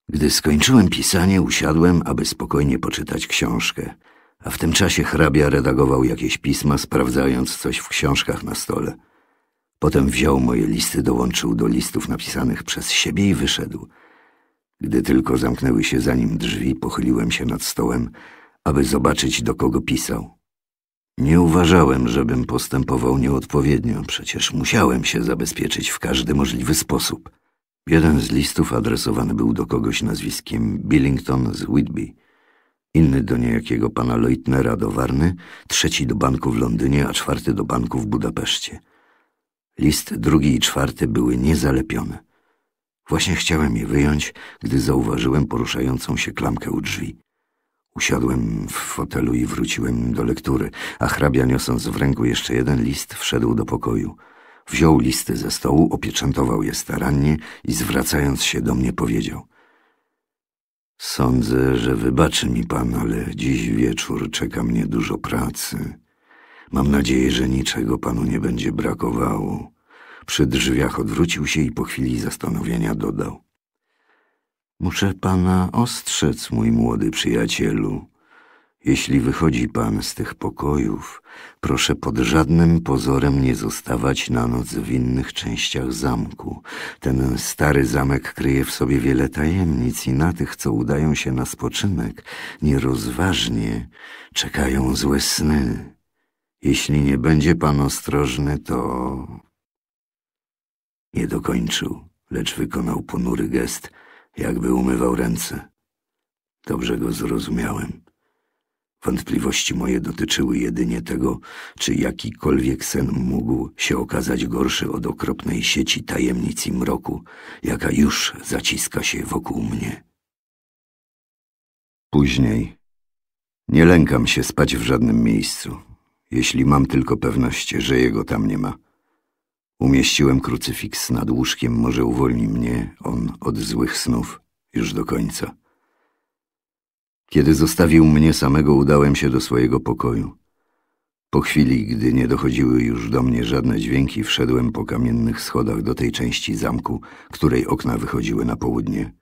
Gdy skończyłem pisanie, usiadłem, aby spokojnie poczytać książkę, a w tym czasie hrabia redagował jakieś pisma, sprawdzając coś w książkach na stole. Potem wziął moje listy, dołączył do listów napisanych przez siebie i wyszedł – gdy tylko zamknęły się za nim drzwi, pochyliłem się nad stołem, aby zobaczyć, do kogo pisał. Nie uważałem, żebym postępował nieodpowiednio, przecież musiałem się zabezpieczyć w każdy możliwy sposób. Jeden z listów adresowany był do kogoś nazwiskiem Billington z Whitby, inny do niejakiego pana Leutnera do Warny, trzeci do banku w Londynie, a czwarty do banku w Budapeszcie. List drugi i czwarty były niezalepione. Właśnie chciałem je wyjąć, gdy zauważyłem poruszającą się klamkę u drzwi. Usiadłem w fotelu i wróciłem do lektury, a hrabia niosąc w ręku jeszcze jeden list wszedł do pokoju. Wziął listy ze stołu, opieczętował je starannie i zwracając się do mnie powiedział – Sądzę, że wybaczy mi pan, ale dziś wieczór czeka mnie dużo pracy. Mam nadzieję, że niczego panu nie będzie brakowało. Przy drzwiach odwrócił się i po chwili zastanowienia dodał. Muszę pana ostrzec, mój młody przyjacielu. Jeśli wychodzi pan z tych pokojów, proszę pod żadnym pozorem nie zostawać na noc w innych częściach zamku. Ten stary zamek kryje w sobie wiele tajemnic i na tych, co udają się na spoczynek, nierozważnie czekają złe sny. Jeśli nie będzie pan ostrożny, to nie dokończył, lecz wykonał ponury gest, jakby umywał ręce. Dobrze go zrozumiałem. Wątpliwości moje dotyczyły jedynie tego, czy jakikolwiek sen mógł się okazać gorszy od okropnej sieci tajemnic i mroku, jaka już zaciska się wokół mnie. Później. Nie lękam się spać w żadnym miejscu, jeśli mam tylko pewność, że jego tam nie ma. Umieściłem krucyfiks nad łóżkiem, może uwolni mnie on od złych snów już do końca. Kiedy zostawił mnie samego, udałem się do swojego pokoju. Po chwili, gdy nie dochodziły już do mnie żadne dźwięki, wszedłem po kamiennych schodach do tej części zamku, której okna wychodziły na południe.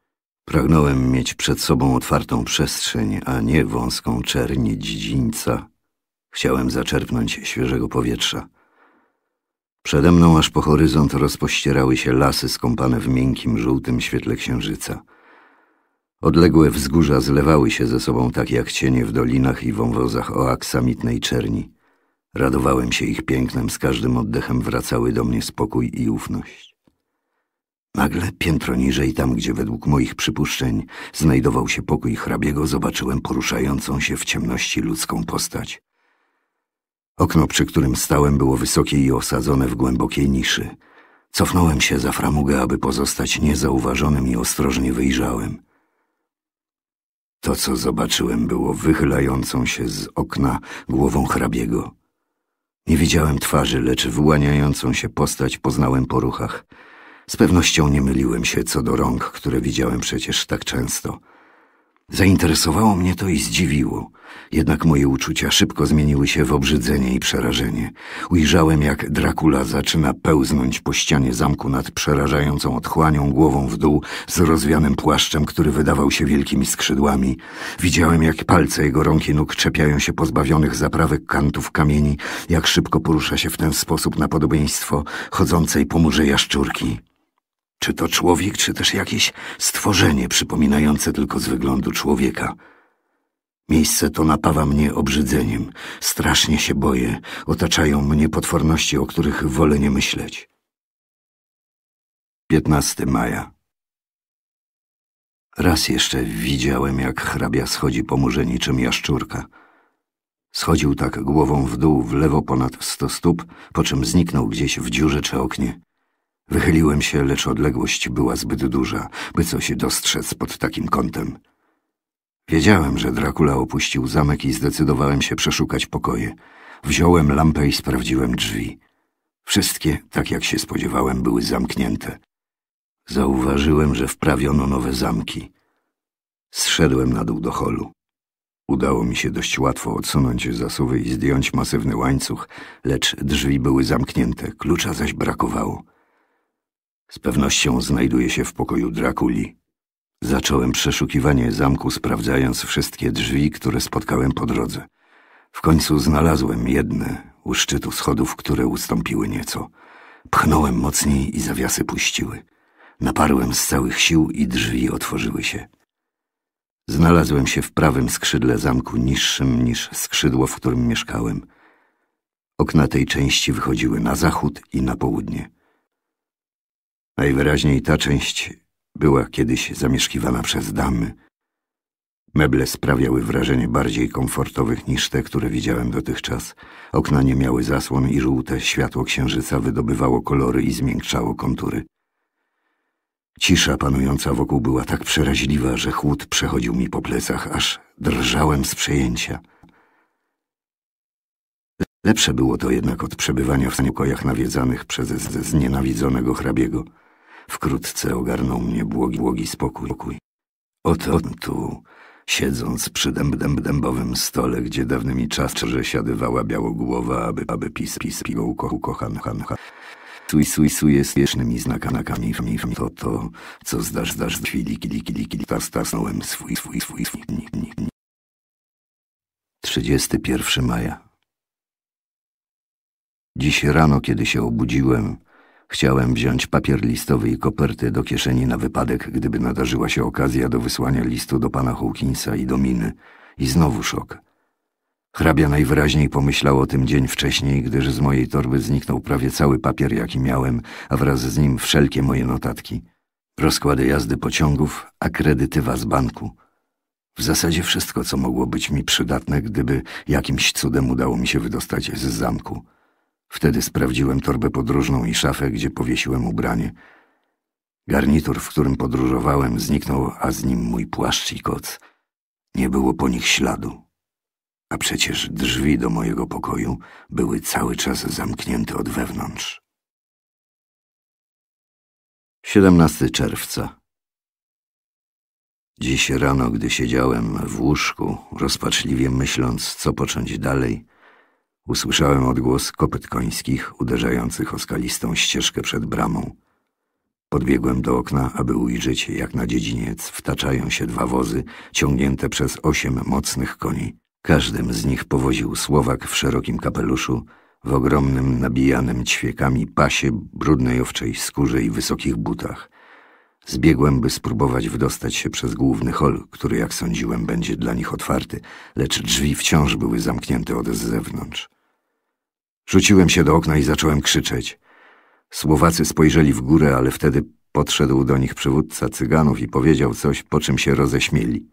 Pragnąłem mieć przed sobą otwartą przestrzeń, a nie wąską czernię dziedzińca. Chciałem zaczerpnąć świeżego powietrza. Przede mną aż po horyzont rozpościerały się lasy skąpane w miękkim, żółtym świetle księżyca. Odległe wzgórza zlewały się ze sobą tak jak cienie w dolinach i wąwozach o aksamitnej czerni. Radowałem się ich pięknem, z każdym oddechem wracały do mnie spokój i ufność. Nagle piętro niżej, tam gdzie według moich przypuszczeń znajdował się pokój hrabiego, zobaczyłem poruszającą się w ciemności ludzką postać. Okno, przy którym stałem, było wysokie i osadzone w głębokiej niszy. Cofnąłem się za framugę, aby pozostać niezauważonym i ostrożnie wyjrzałem. To, co zobaczyłem, było wychylającą się z okna głową hrabiego. Nie widziałem twarzy, lecz wyłaniającą się postać poznałem po ruchach. Z pewnością nie myliłem się co do rąk, które widziałem przecież tak często – Zainteresowało mnie to i zdziwiło. Jednak moje uczucia szybko zmieniły się w obrzydzenie i przerażenie. Ujrzałem, jak Dracula zaczyna pełznąć po ścianie zamku nad przerażającą otchłanią, głową w dół, z rozwianym płaszczem, który wydawał się wielkimi skrzydłami. Widziałem, jak palce jego rąk i nóg czepiają się pozbawionych zaprawek kantów kamieni, jak szybko porusza się w ten sposób na podobieństwo chodzącej po murze jaszczurki. Czy to człowiek, czy też jakieś stworzenie przypominające tylko z wyglądu człowieka. Miejsce to napawa mnie obrzydzeniem. Strasznie się boję. Otaczają mnie potworności, o których wolę nie myśleć. 15 maja. Raz jeszcze widziałem, jak hrabia schodzi po murze niczym jaszczurka. Schodził tak głową w dół, w lewo ponad sto stóp, po czym zniknął gdzieś w dziurze czy oknie. Wychyliłem się, lecz odległość była zbyt duża, by coś dostrzec pod takim kątem. Wiedziałem, że Dracula opuścił zamek i zdecydowałem się przeszukać pokoje. Wziąłem lampę i sprawdziłem drzwi. Wszystkie, tak jak się spodziewałem, były zamknięte. Zauważyłem, że wprawiono nowe zamki. Zszedłem na dół do holu. Udało mi się dość łatwo odsunąć zasuwy i zdjąć masywny łańcuch, lecz drzwi były zamknięte, klucza zaś brakowało. Z pewnością znajduje się w pokoju Drakuli. Zacząłem przeszukiwanie zamku, sprawdzając wszystkie drzwi, które spotkałem po drodze. W końcu znalazłem jedne u szczytu schodów, które ustąpiły nieco. Pchnąłem mocniej i zawiasy puściły. Naparłem z całych sił i drzwi otworzyły się. Znalazłem się w prawym skrzydle zamku, niższym niż skrzydło, w którym mieszkałem. Okna tej części wychodziły na zachód i na południe. Najwyraźniej ta część była kiedyś zamieszkiwana przez damy. Meble sprawiały wrażenie bardziej komfortowych niż te, które widziałem dotychczas. Okna nie miały zasłon i żółte światło księżyca wydobywało kolory i zmiękczało kontury. Cisza panująca wokół była tak przeraźliwa, że chłód przechodził mi po plecach, aż drżałem z przejęcia. Lepsze było to jednak od przebywania w pokojach nawiedzanych przez znienawidzonego hrabiego. Wkrótce ogarnął mnie błogi, błogi spokój. Oto tu, siedząc przy dęb, dęb, dębowym stole, gdzie dawnymi czasy siadywała białogłowa, aby, aby pis, pis, piwo uko, ukochan, hancha. Sui, sui, sui jest wiecznymi znakanakami, fmi, to, to, co zdasz, zdasz, chwili, kili, kili, kili, tas, tasnąłem swój, swój, swój, swój, ni, ni, ni. 31 maja. Dziś rano, kiedy się obudziłem, Chciałem wziąć papier listowy i koperty do kieszeni na wypadek, gdyby nadarzyła się okazja do wysłania listu do pana Hawkinsa i do miny. I znowu szok. Hrabia najwyraźniej pomyślał o tym dzień wcześniej, gdyż z mojej torby zniknął prawie cały papier, jaki miałem, a wraz z nim wszelkie moje notatki. Rozkłady jazdy pociągów, akredytywa z banku. W zasadzie wszystko, co mogło być mi przydatne, gdyby jakimś cudem udało mi się wydostać z zamku. Wtedy sprawdziłem torbę podróżną i szafę, gdzie powiesiłem ubranie. Garnitur, w którym podróżowałem, zniknął, a z nim mój płaszcz i koc. Nie było po nich śladu. A przecież drzwi do mojego pokoju były cały czas zamknięte od wewnątrz. 17 czerwca. Dziś rano, gdy siedziałem w łóżku, rozpaczliwie myśląc, co począć dalej, Usłyszałem odgłos kopyt końskich uderzających o skalistą ścieżkę przed bramą. Podbiegłem do okna, aby ujrzeć, jak na dziedziniec wtaczają się dwa wozy ciągnięte przez osiem mocnych koni. Każdym z nich powoził Słowak w szerokim kapeluszu, w ogromnym, nabijanym ćwiekami pasie, brudnej owczej skórze i wysokich butach. Zbiegłem, by spróbować wydostać się przez główny hol, który, jak sądziłem, będzie dla nich otwarty, lecz drzwi wciąż były zamknięte od zewnątrz. Rzuciłem się do okna i zacząłem krzyczeć. Słowacy spojrzeli w górę, ale wtedy podszedł do nich przywódca cyganów i powiedział coś, po czym się roześmieli.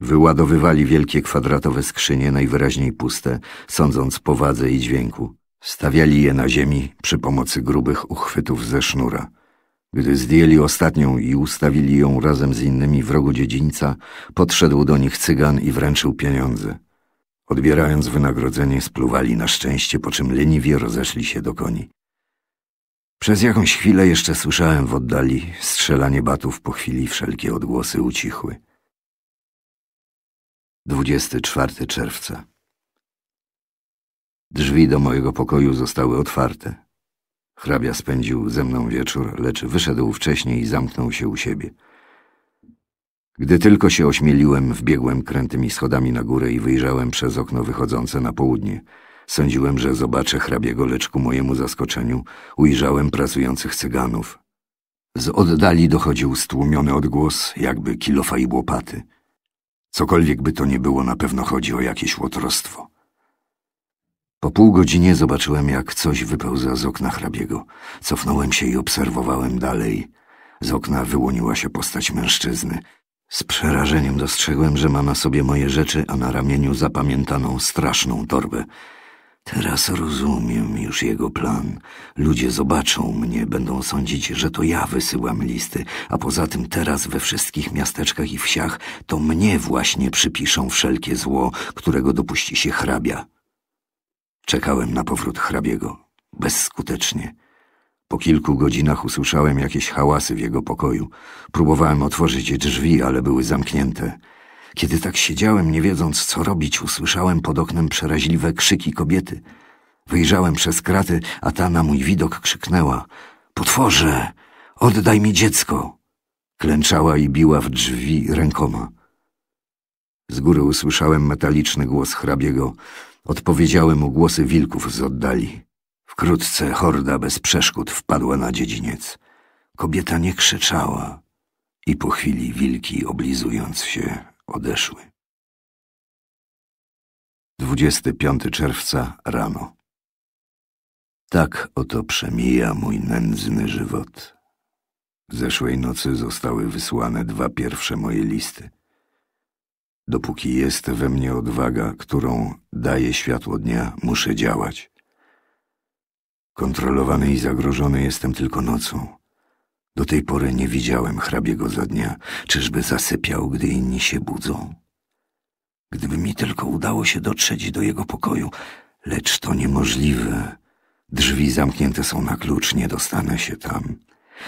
Wyładowywali wielkie kwadratowe skrzynie, najwyraźniej puste, sądząc powadze i dźwięku. Stawiali je na ziemi przy pomocy grubych uchwytów ze sznura. Gdy zdjęli ostatnią i ustawili ją razem z innymi w rogu dziedzińca, podszedł do nich cygan i wręczył pieniądze. Odbierając wynagrodzenie, spluwali na szczęście, po czym leniwie rozeszli się do koni. Przez jakąś chwilę jeszcze słyszałem w oddali strzelanie batów, po chwili wszelkie odgłosy ucichły. 24 czerwca. Drzwi do mojego pokoju zostały otwarte. Hrabia spędził ze mną wieczór, lecz wyszedł wcześniej i zamknął się u siebie. Gdy tylko się ośmieliłem, wbiegłem krętymi schodami na górę i wyjrzałem przez okno wychodzące na południe. Sądziłem, że zobaczę hrabiego, lecz ku mojemu zaskoczeniu ujrzałem pracujących cyganów. Z oddali dochodził stłumiony odgłos, jakby kilofa i łopaty. Cokolwiek by to nie było, na pewno chodzi o jakieś łotrostwo. Po pół godzinie zobaczyłem, jak coś wypełza z okna hrabiego. Cofnąłem się i obserwowałem dalej. Z okna wyłoniła się postać mężczyzny – z przerażeniem dostrzegłem, że ma na sobie moje rzeczy, a na ramieniu zapamiętaną straszną torbę. Teraz rozumiem już jego plan. Ludzie zobaczą mnie, będą sądzić, że to ja wysyłam listy, a poza tym teraz we wszystkich miasteczkach i wsiach to mnie właśnie przypiszą wszelkie zło, którego dopuści się hrabia. Czekałem na powrót hrabiego. Bezskutecznie. Po kilku godzinach usłyszałem jakieś hałasy w jego pokoju. Próbowałem otworzyć drzwi, ale były zamknięte. Kiedy tak siedziałem, nie wiedząc co robić, usłyszałem pod oknem przeraźliwe krzyki kobiety. Wyjrzałem przez kraty, a ta na mój widok krzyknęła: Potworze, oddaj mi dziecko! Klęczała i biła w drzwi rękoma. Z góry usłyszałem metaliczny głos hrabiego. Odpowiedziały mu głosy wilków z oddali. Wkrótce horda bez przeszkód wpadła na dziedziniec. Kobieta nie krzyczała i po chwili wilki, oblizując się, odeszły. 25 czerwca rano. Tak oto przemija mój nędzny żywot. W zeszłej nocy zostały wysłane dwa pierwsze moje listy. Dopóki jest we mnie odwaga, którą daje światło dnia, muszę działać. Kontrolowany i zagrożony jestem tylko nocą. Do tej pory nie widziałem hrabiego za dnia, czyżby zasypiał, gdy inni się budzą. Gdyby mi tylko udało się dotrzeć do jego pokoju, lecz to niemożliwe. Drzwi zamknięte są na klucz, nie dostanę się tam.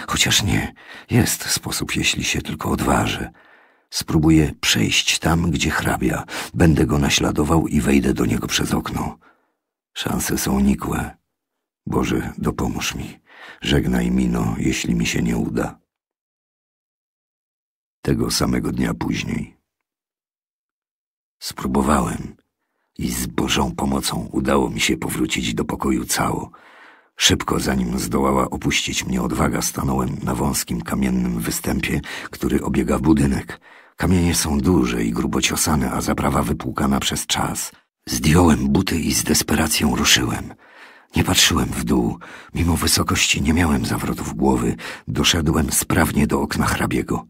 Chociaż nie, jest sposób, jeśli się tylko odważę. Spróbuję przejść tam, gdzie hrabia. Będę go naśladował i wejdę do niego przez okno. Szanse są nikłe. Boże, dopomóż mi. Żegnaj Mino, jeśli mi się nie uda. Tego samego dnia później. Spróbowałem i z Bożą pomocą udało mi się powrócić do pokoju cało. Szybko, zanim zdołała opuścić mnie odwaga, stanąłem na wąskim kamiennym występie, który obiega budynek. Kamienie są duże i grubociosane, a zaprawa wypłukana przez czas. Zdjąłem buty i z desperacją ruszyłem – nie patrzyłem w dół. Mimo wysokości nie miałem zawrotów głowy. Doszedłem sprawnie do okna hrabiego.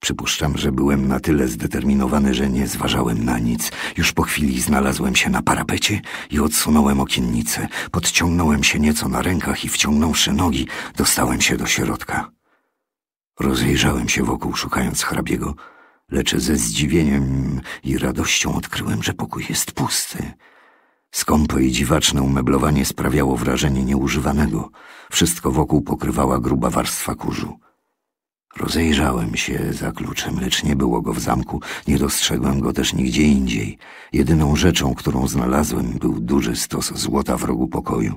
Przypuszczam, że byłem na tyle zdeterminowany, że nie zważałem na nic. Już po chwili znalazłem się na parapecie i odsunąłem okiennicę. Podciągnąłem się nieco na rękach i wciągnąwszy nogi, dostałem się do środka. Rozejrzałem się wokół, szukając hrabiego, lecz ze zdziwieniem i radością odkryłem, że pokój jest pusty. Skąpe i dziwaczne umeblowanie sprawiało wrażenie nieużywanego. Wszystko wokół pokrywała gruba warstwa kurzu. Rozejrzałem się za kluczem, lecz nie było go w zamku, nie dostrzegłem go też nigdzie indziej. Jedyną rzeczą, którą znalazłem, był duży stos złota w rogu pokoju.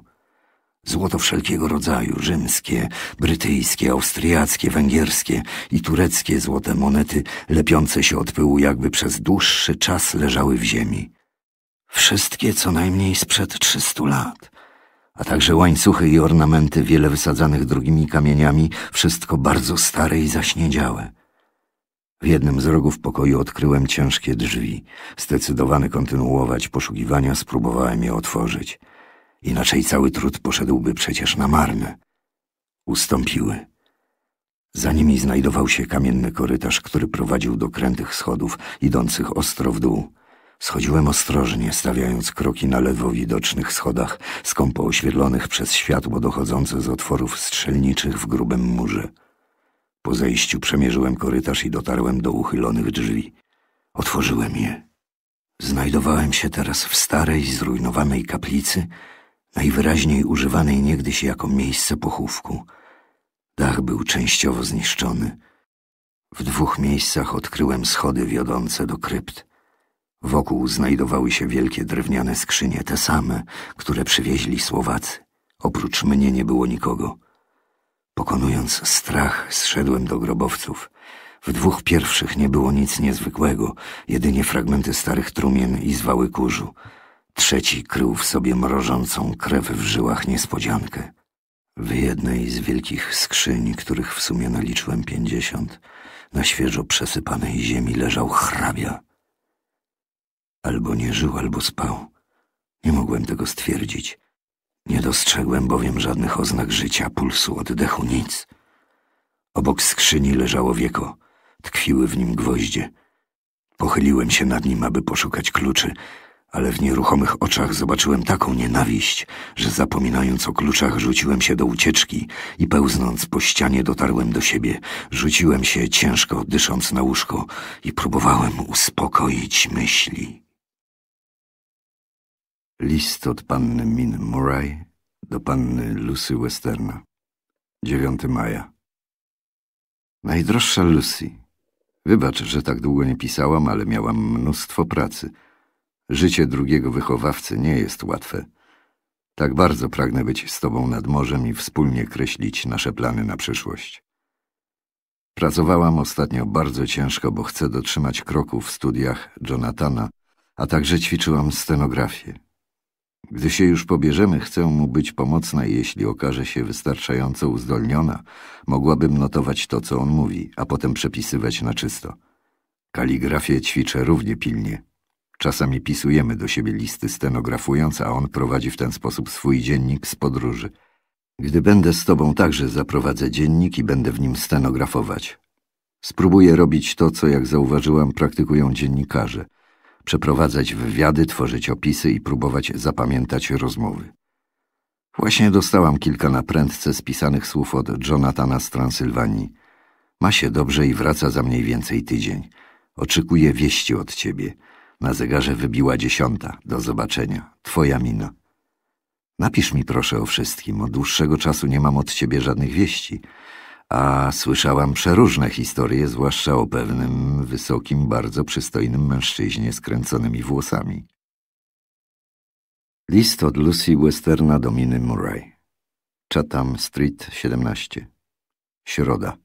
Złoto wszelkiego rodzaju, rzymskie, brytyjskie, austriackie, węgierskie i tureckie złote monety, lepiące się od pyłu jakby przez dłuższy czas leżały w ziemi. Wszystkie co najmniej sprzed trzystu lat, a także łańcuchy i ornamenty wiele wysadzanych drugimi kamieniami, wszystko bardzo stare i zaśniedziałe. W jednym z rogów pokoju odkryłem ciężkie drzwi. Zdecydowany kontynuować poszukiwania, spróbowałem je otworzyć. Inaczej cały trud poszedłby przecież na marne. Ustąpiły. Za nimi znajdował się kamienny korytarz, który prowadził do krętych schodów idących ostro w dół. Schodziłem ostrożnie, stawiając kroki na lewo widocznych schodach, skąpo oświetlonych przez światło dochodzące z otworów strzelniczych w grubym murze. Po zejściu przemierzyłem korytarz i dotarłem do uchylonych drzwi. Otworzyłem je. Znajdowałem się teraz w starej, zrujnowanej kaplicy, najwyraźniej używanej niegdyś jako miejsce pochówku. Dach był częściowo zniszczony. W dwóch miejscach odkryłem schody wiodące do krypt. Wokół znajdowały się wielkie drewniane skrzynie, te same, które przywieźli Słowacy. Oprócz mnie nie było nikogo. Pokonując strach, zszedłem do grobowców. W dwóch pierwszych nie było nic niezwykłego, jedynie fragmenty starych trumien i zwały kurzu. Trzeci krył w sobie mrożącą krew w żyłach niespodziankę. W jednej z wielkich skrzyń, których w sumie naliczyłem pięćdziesiąt, na świeżo przesypanej ziemi leżał hrabia. Albo nie żył, albo spał. Nie mogłem tego stwierdzić. Nie dostrzegłem bowiem żadnych oznak życia, pulsu, oddechu, nic. Obok skrzyni leżało wieko, tkwiły w nim gwoździe. Pochyliłem się nad nim, aby poszukać kluczy, ale w nieruchomych oczach zobaczyłem taką nienawiść, że zapominając o kluczach rzuciłem się do ucieczki i pełznąc po ścianie dotarłem do siebie. Rzuciłem się ciężko, dysząc na łóżko i próbowałem uspokoić myśli. List od panny Min Murray do panny Lucy Westerna. 9 maja. Najdroższa Lucy. Wybacz, że tak długo nie pisałam, ale miałam mnóstwo pracy. Życie drugiego wychowawcy nie jest łatwe. Tak bardzo pragnę być z tobą nad morzem i wspólnie kreślić nasze plany na przyszłość. Pracowałam ostatnio bardzo ciężko, bo chcę dotrzymać kroku w studiach Jonathana, a także ćwiczyłam scenografię. Gdy się już pobierzemy, chcę mu być pomocna i jeśli okaże się wystarczająco uzdolniona, mogłabym notować to, co on mówi, a potem przepisywać na czysto. Kaligrafię ćwiczę równie pilnie. Czasami pisujemy do siebie listy stenografując, a on prowadzi w ten sposób swój dziennik z podróży. Gdy będę z tobą, także zaprowadzę dziennik i będę w nim stenografować. Spróbuję robić to, co, jak zauważyłam, praktykują dziennikarze – przeprowadzać wywiady, tworzyć opisy i próbować zapamiętać rozmowy. Właśnie dostałam kilka na prędce spisanych słów od Jonathana z Transylwanii. Ma się dobrze i wraca za mniej więcej tydzień. Oczekuję wieści od ciebie. Na zegarze wybiła dziesiąta. Do zobaczenia. Twoja mina. Napisz mi proszę o wszystkim. Od dłuższego czasu nie mam od ciebie żadnych wieści a słyszałam przeróżne historie, zwłaszcza o pewnym wysokim, bardzo przystojnym mężczyźnie z kręconymi włosami. List od Lucy Westerna do Miny Murray. Chatham Street 17. Środa.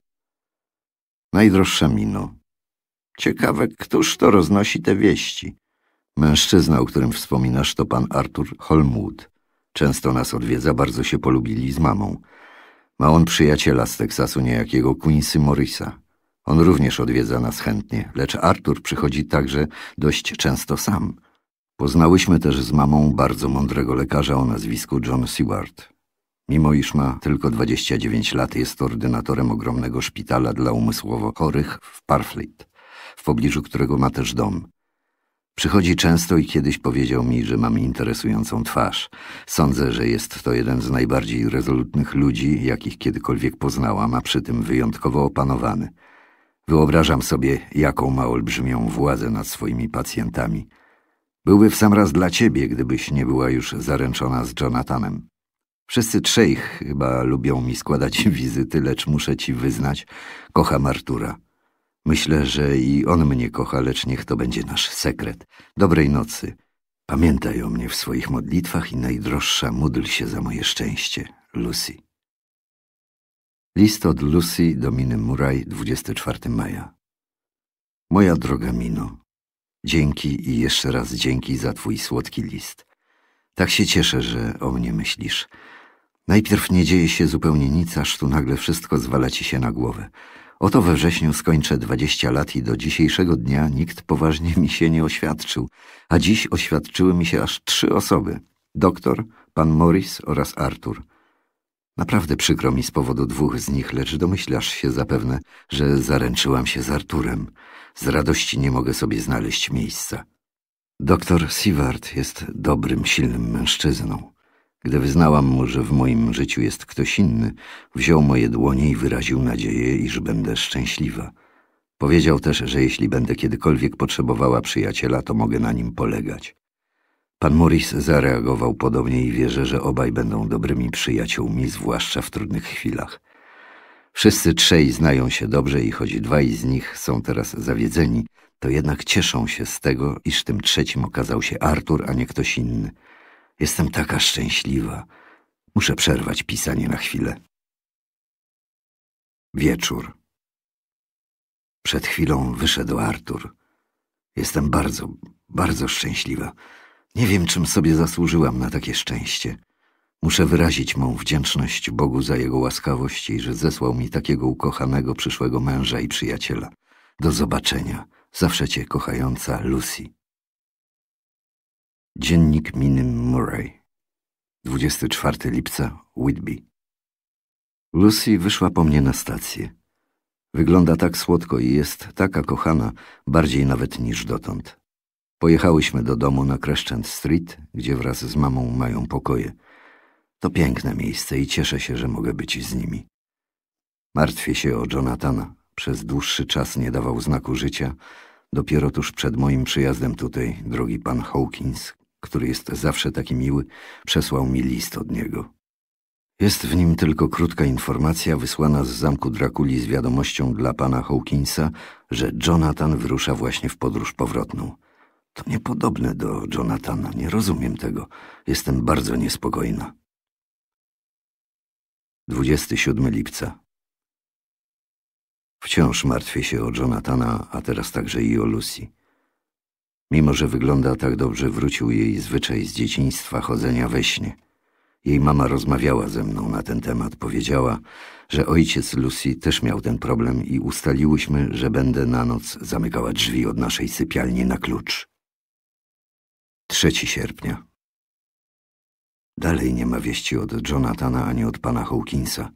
Najdroższa Mino. Ciekawe, któż to roznosi te wieści. Mężczyzna, o którym wspominasz, to pan Arthur Holmwood. Często nas odwiedza, bardzo się polubili z mamą. Ma on przyjaciela z Teksasu, niejakiego Quincy Morrisa. On również odwiedza nas chętnie, lecz Artur przychodzi także dość często sam. Poznałyśmy też z mamą bardzo mądrego lekarza o nazwisku John Seward. Mimo iż ma tylko 29 lat, jest ordynatorem ogromnego szpitala dla umysłowo chorych w Parfleet, w pobliżu którego ma też dom. Przychodzi często i kiedyś powiedział mi, że mam interesującą twarz. Sądzę, że jest to jeden z najbardziej rezolutnych ludzi, jakich kiedykolwiek poznałam, a przy tym wyjątkowo opanowany. Wyobrażam sobie, jaką ma olbrzymią władzę nad swoimi pacjentami. Byłby w sam raz dla ciebie, gdybyś nie była już zaręczona z Jonathanem. Wszyscy trzej chyba lubią mi składać wizyty, lecz muszę ci wyznać, kocham Artura. Myślę, że i on mnie kocha, lecz niech to będzie nasz sekret. Dobrej nocy. Pamiętaj o mnie w swoich modlitwach i najdroższa módl się za moje szczęście. Lucy. List od Lucy do Miny Muraj, 24 maja. Moja droga Mino, dzięki i jeszcze raz dzięki za twój słodki list. Tak się cieszę, że o mnie myślisz. Najpierw nie dzieje się zupełnie nic, aż tu nagle wszystko zwala ci się na głowę – Oto we wrześniu skończę dwadzieścia lat i do dzisiejszego dnia nikt poważnie mi się nie oświadczył, a dziś oświadczyły mi się aż trzy osoby. Doktor, pan Morris oraz Artur. Naprawdę przykro mi z powodu dwóch z nich, lecz domyślasz się zapewne, że zaręczyłam się z Arturem. Z radości nie mogę sobie znaleźć miejsca. Doktor Sivart jest dobrym, silnym mężczyzną. Gdy wyznałam mu, że w moim życiu jest ktoś inny, wziął moje dłonie i wyraził nadzieję, iż będę szczęśliwa. Powiedział też, że jeśli będę kiedykolwiek potrzebowała przyjaciela, to mogę na nim polegać. Pan Morris zareagował podobnie i wierzę, że obaj będą dobrymi przyjaciółmi, zwłaszcza w trudnych chwilach. Wszyscy trzej znają się dobrze i choć dwaj z nich są teraz zawiedzeni, to jednak cieszą się z tego, iż tym trzecim okazał się Artur, a nie ktoś inny – Jestem taka szczęśliwa. Muszę przerwać pisanie na chwilę. Wieczór. Przed chwilą wyszedł Artur. Jestem bardzo, bardzo szczęśliwa. Nie wiem, czym sobie zasłużyłam na takie szczęście. Muszę wyrazić mą wdzięczność Bogu za jego łaskawość i że zesłał mi takiego ukochanego przyszłego męża i przyjaciela. Do zobaczenia, zawsze cię kochająca Lucy. Dziennik Miny Murray 24 lipca Whitby Lucy wyszła po mnie na stację. Wygląda tak słodko i jest taka kochana, bardziej nawet niż dotąd. Pojechałyśmy do domu na Crescent Street, gdzie wraz z mamą mają pokoje. To piękne miejsce i cieszę się, że mogę być z nimi. Martwię się o Jonathana. Przez dłuższy czas nie dawał znaku życia. Dopiero tuż przed moim przyjazdem tutaj drogi pan Hawkins który jest zawsze taki miły, przesłał mi list od niego. Jest w nim tylko krótka informacja wysłana z zamku Drakuli z wiadomością dla pana Hawkinsa, że Jonathan wyrusza właśnie w podróż powrotną. To niepodobne do Jonathana, nie rozumiem tego. Jestem bardzo niespokojna. 27 lipca. Wciąż martwię się o Jonathana, a teraz także i o Lucy. Mimo, że wygląda tak dobrze, wrócił jej zwyczaj z dzieciństwa chodzenia we śnie. Jej mama rozmawiała ze mną na ten temat. Powiedziała, że ojciec Lucy też miał ten problem i ustaliłyśmy, że będę na noc zamykała drzwi od naszej sypialni na klucz. 3 sierpnia. Dalej nie ma wieści od Jonathana ani od pana Hawkinsa.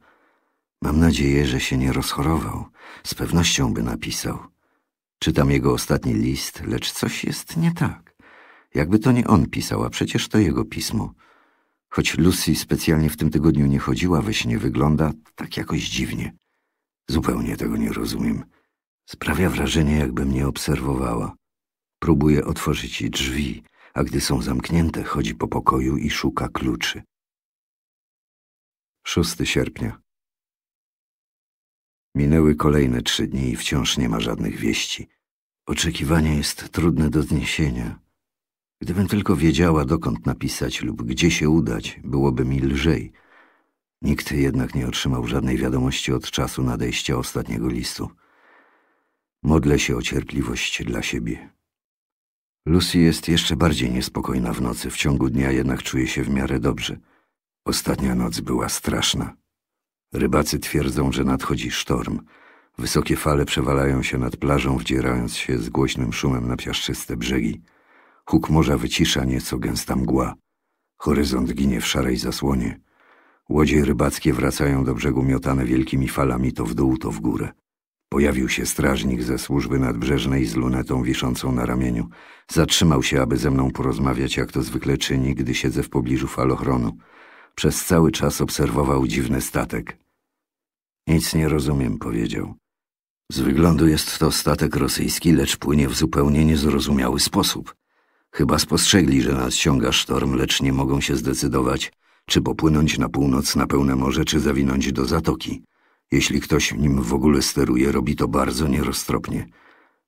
Mam nadzieję, że się nie rozchorował. Z pewnością by napisał. Czytam jego ostatni list, lecz coś jest nie tak. Jakby to nie on pisał, a przecież to jego pismo. Choć Lucy specjalnie w tym tygodniu nie chodziła we śnie, wygląda tak jakoś dziwnie. Zupełnie tego nie rozumiem. Sprawia wrażenie, jakby mnie obserwowała. Próbuje otworzyć drzwi, a gdy są zamknięte, chodzi po pokoju i szuka kluczy. 6 sierpnia. Minęły kolejne trzy dni i wciąż nie ma żadnych wieści. Oczekiwanie jest trudne do zniesienia. Gdybym tylko wiedziała, dokąd napisać lub gdzie się udać, byłoby mi lżej. Nikt jednak nie otrzymał żadnej wiadomości od czasu nadejścia ostatniego listu. Modlę się o cierpliwość dla siebie. Lucy jest jeszcze bardziej niespokojna w nocy, w ciągu dnia jednak czuje się w miarę dobrze. Ostatnia noc była straszna. Rybacy twierdzą, że nadchodzi sztorm. Wysokie fale przewalają się nad plażą, wdzierając się z głośnym szumem na piaszczyste brzegi. Huk morza wycisza nieco gęsta mgła. Horyzont ginie w szarej zasłonie. Łodzie rybackie wracają do brzegu miotane wielkimi falami to w dół, to w górę. Pojawił się strażnik ze służby nadbrzeżnej z lunetą wiszącą na ramieniu. Zatrzymał się, aby ze mną porozmawiać, jak to zwykle czyni, gdy siedzę w pobliżu falochronu. Przez cały czas obserwował dziwny statek. Nic nie rozumiem, powiedział. Z wyglądu jest to statek rosyjski, lecz płynie w zupełnie niezrozumiały sposób. Chyba spostrzegli, że nas ciąga sztorm, lecz nie mogą się zdecydować, czy popłynąć na północ na pełne morze, czy zawinąć do zatoki. Jeśli ktoś nim w ogóle steruje, robi to bardzo nieroztropnie.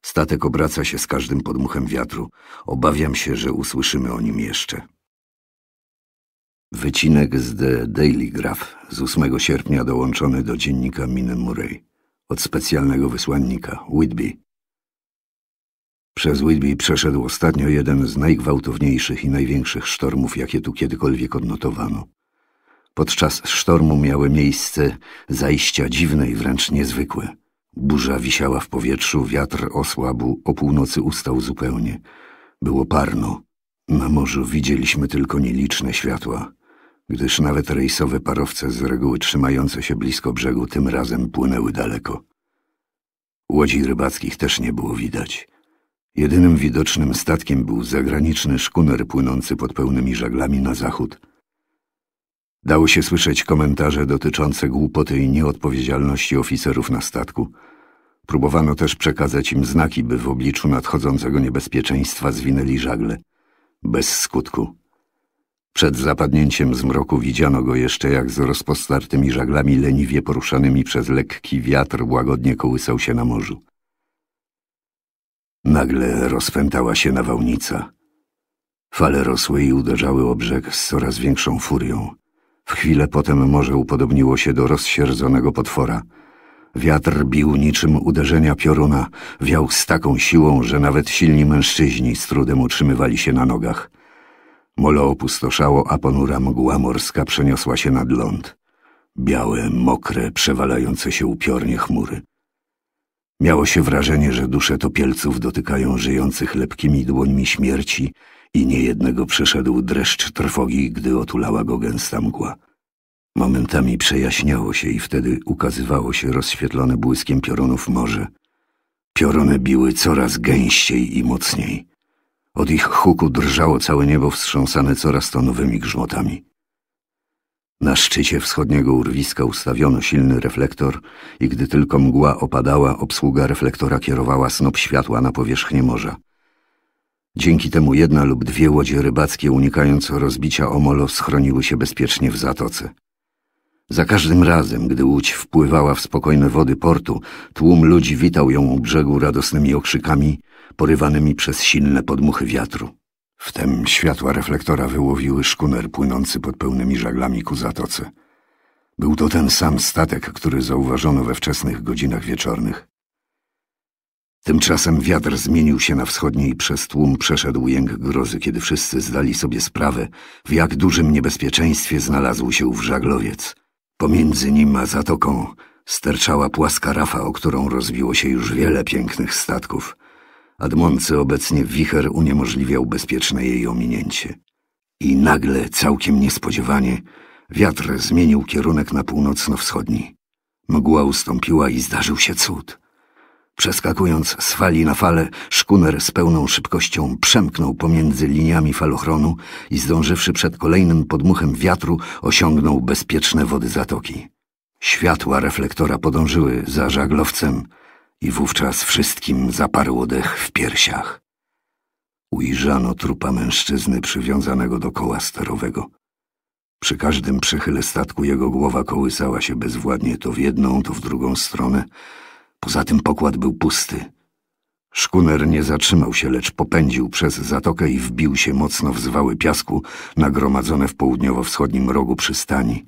Statek obraca się z każdym podmuchem wiatru. Obawiam się, że usłyszymy o nim jeszcze. Wycinek z The Daily Graph z 8 sierpnia dołączony do dziennika Miny Murray od specjalnego wysłannika Whitby. Przez Whitby przeszedł ostatnio jeden z najgwałtowniejszych i największych sztormów, jakie tu kiedykolwiek odnotowano. Podczas sztormu miały miejsce zajścia dziwne i wręcz niezwykłe. Burza wisiała w powietrzu, wiatr osłabł, o północy ustał zupełnie. Było parno. Na morzu widzieliśmy tylko nieliczne światła gdyż nawet rejsowe parowce z reguły trzymające się blisko brzegu tym razem płynęły daleko. Łodzi rybackich też nie było widać. Jedynym widocznym statkiem był zagraniczny szkuner płynący pod pełnymi żaglami na zachód. Dało się słyszeć komentarze dotyczące głupoty i nieodpowiedzialności oficerów na statku. Próbowano też przekazać im znaki, by w obliczu nadchodzącego niebezpieczeństwa zwinęli żagle. Bez skutku. Przed zapadnięciem zmroku widziano go jeszcze, jak z rozpostartymi żaglami leniwie poruszanymi przez lekki wiatr łagodnie kołysał się na morzu. Nagle rozpętała się nawałnica. Fale rosły i uderzały o brzeg z coraz większą furią. W chwilę potem morze upodobniło się do rozsierdzonego potwora. Wiatr bił niczym uderzenia pioruna, wiał z taką siłą, że nawet silni mężczyźni z trudem utrzymywali się na nogach – Molo opustoszało, a ponura mgła morska przeniosła się nad ląd. Białe, mokre, przewalające się upiornie chmury. Miało się wrażenie, że dusze topielców dotykają żyjących lepkimi dłońmi śmierci i niejednego przeszedł dreszcz trwogi, gdy otulała go gęsta mgła. Momentami przejaśniało się i wtedy ukazywało się rozświetlone błyskiem piorunów morze. Pioruny biły coraz gęściej i mocniej. Od ich huku drżało całe niebo wstrząsane coraz to nowymi grzmotami. Na szczycie wschodniego urwiska ustawiono silny reflektor i gdy tylko mgła opadała, obsługa reflektora kierowała snop światła na powierzchnię morza. Dzięki temu jedna lub dwie łodzie rybackie, unikając rozbicia omolo, schroniły się bezpiecznie w zatoce. Za każdym razem, gdy łódź wpływała w spokojne wody portu, tłum ludzi witał ją u brzegu radosnymi okrzykami porywanymi przez silne podmuchy wiatru. Wtem światła reflektora wyłowiły szkuner płynący pod pełnymi żaglami ku zatoce. Był to ten sam statek, który zauważono we wczesnych godzinach wieczornych. Tymczasem wiatr zmienił się na wschodni i przez tłum przeszedł jęk grozy, kiedy wszyscy zdali sobie sprawę, w jak dużym niebezpieczeństwie znalazł się ów żaglowiec. Pomiędzy nim a zatoką sterczała płaska rafa, o którą rozbiło się już wiele pięknych statków – Admoncy obecnie wicher uniemożliwiał bezpieczne jej ominięcie. I nagle, całkiem niespodziewanie, wiatr zmienił kierunek na północno-wschodni. Mgła ustąpiła i zdarzył się cud. Przeskakując z fali na falę, szkuner z pełną szybkością przemknął pomiędzy liniami falochronu i zdążywszy przed kolejnym podmuchem wiatru, osiągnął bezpieczne wody zatoki. Światła reflektora podążyły za żaglowcem – i wówczas wszystkim zaparło dech w piersiach. Ujrzano trupa mężczyzny przywiązanego do koła sterowego. Przy każdym przechyle statku jego głowa kołysała się bezwładnie to w jedną, to w drugą stronę. Poza tym pokład był pusty. Szkuner nie zatrzymał się, lecz popędził przez zatokę i wbił się mocno w zwały piasku nagromadzone w południowo-wschodnim rogu przystani.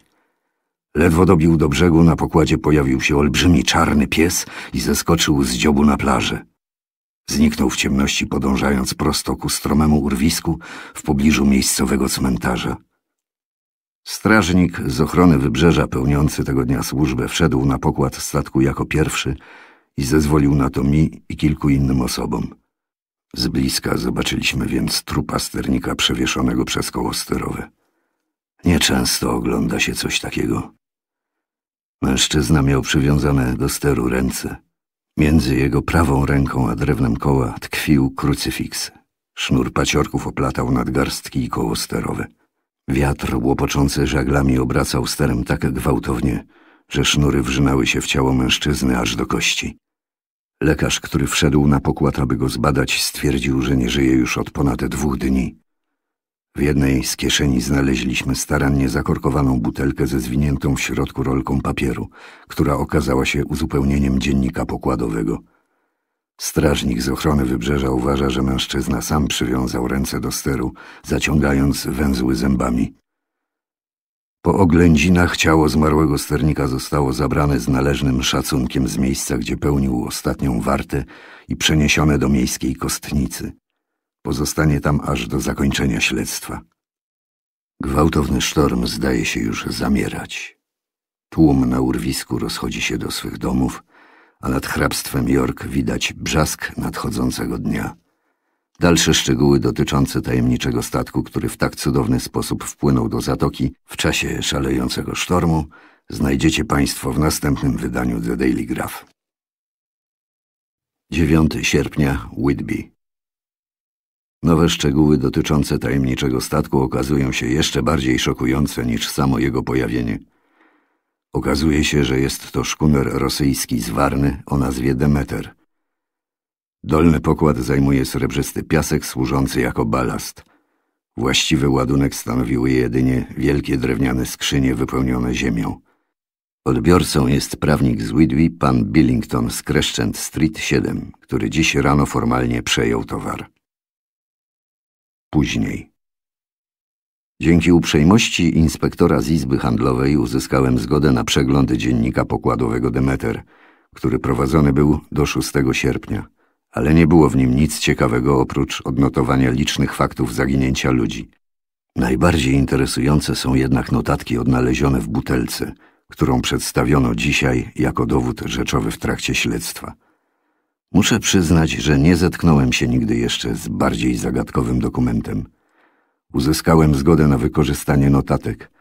Ledwo dobił do brzegu, na pokładzie pojawił się olbrzymi czarny pies i zeskoczył z dziobu na plażę. Zniknął w ciemności, podążając prosto ku stromemu urwisku w pobliżu miejscowego cmentarza. Strażnik z ochrony wybrzeża pełniący tego dnia służbę wszedł na pokład statku jako pierwszy i zezwolił na to mi i kilku innym osobom. Z bliska zobaczyliśmy więc trupa sternika przewieszonego przez koło sterowe. Nieczęsto ogląda się coś takiego. Mężczyzna miał przywiązane do steru ręce. Między jego prawą ręką a drewnem koła tkwił krucyfiks. Sznur paciorków oplatał nadgarstki i koło sterowe. Wiatr łopoczący żaglami obracał sterem tak gwałtownie, że sznury wrzynały się w ciało mężczyzny aż do kości. Lekarz, który wszedł na pokład, aby go zbadać, stwierdził, że nie żyje już od ponad dwóch dni. W jednej z kieszeni znaleźliśmy starannie zakorkowaną butelkę ze zwiniętą w środku rolką papieru, która okazała się uzupełnieniem dziennika pokładowego. Strażnik z ochrony wybrzeża uważa, że mężczyzna sam przywiązał ręce do steru, zaciągając węzły zębami. Po oględzinach ciało zmarłego sternika zostało zabrane z należnym szacunkiem z miejsca, gdzie pełnił ostatnią wartę i przeniesione do miejskiej kostnicy. Pozostanie tam aż do zakończenia śledztwa. Gwałtowny sztorm zdaje się już zamierać. Tłum na urwisku rozchodzi się do swych domów, a nad hrabstwem York widać brzask nadchodzącego dnia. Dalsze szczegóły dotyczące tajemniczego statku, który w tak cudowny sposób wpłynął do zatoki w czasie szalejącego sztormu, znajdziecie Państwo w następnym wydaniu The Daily Graph. 9 sierpnia Whitby Nowe szczegóły dotyczące tajemniczego statku okazują się jeszcze bardziej szokujące niż samo jego pojawienie. Okazuje się, że jest to szkuner rosyjski z Warny o nazwie Demeter. Dolny pokład zajmuje srebrzysty piasek służący jako balast. Właściwy ładunek stanowiły jedynie wielkie drewniane skrzynie wypełnione ziemią. Odbiorcą jest prawnik z Whidbey, pan Billington z Crescent Street 7, który dziś rano formalnie przejął towar później. Dzięki uprzejmości inspektora z Izby Handlowej uzyskałem zgodę na przegląd dziennika pokładowego Demeter, który prowadzony był do 6 sierpnia, ale nie było w nim nic ciekawego oprócz odnotowania licznych faktów zaginięcia ludzi. Najbardziej interesujące są jednak notatki odnalezione w butelce, którą przedstawiono dzisiaj jako dowód rzeczowy w trakcie śledztwa. Muszę przyznać, że nie zetknąłem się nigdy jeszcze z bardziej zagadkowym dokumentem. Uzyskałem zgodę na wykorzystanie notatek.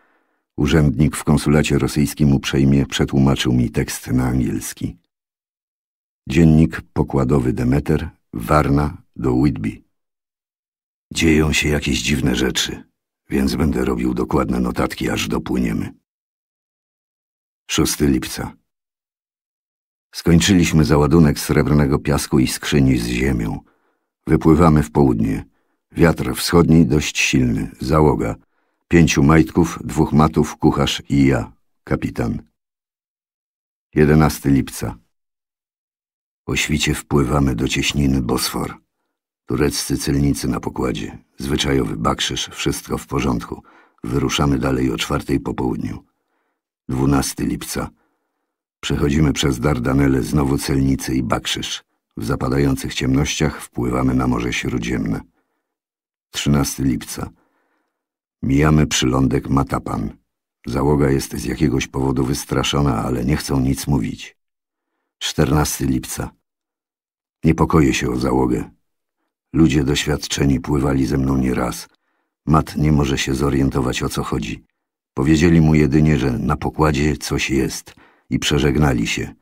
Urzędnik w konsulacie rosyjskim uprzejmie przetłumaczył mi tekst na angielski. Dziennik pokładowy Demeter, Warna do Whitby. Dzieją się jakieś dziwne rzeczy, więc będę robił dokładne notatki, aż dopłyniemy. 6 lipca Skończyliśmy załadunek srebrnego piasku i skrzyni z ziemią. Wypływamy w południe. Wiatr wschodni dość silny. Załoga. Pięciu majtków, dwóch matów, kucharz i ja, kapitan. 11 lipca. Po świcie wpływamy do cieśniny Bosfor. Tureccy celnicy na pokładzie. Zwyczajowy bakrzyż, wszystko w porządku. Wyruszamy dalej o czwartej po południu. 12 lipca. Przechodzimy przez Dardanele znowu celnicy i bakrzyż. W zapadających ciemnościach wpływamy na Morze Śródziemne. 13 lipca. Mijamy przylądek Matapan. Załoga jest z jakiegoś powodu wystraszona, ale nie chcą nic mówić. 14 lipca. Niepokoję się o załogę. Ludzie doświadczeni pływali ze mną nieraz. Mat nie może się zorientować, o co chodzi. Powiedzieli mu jedynie, że na pokładzie coś jest – i przeżegnali się.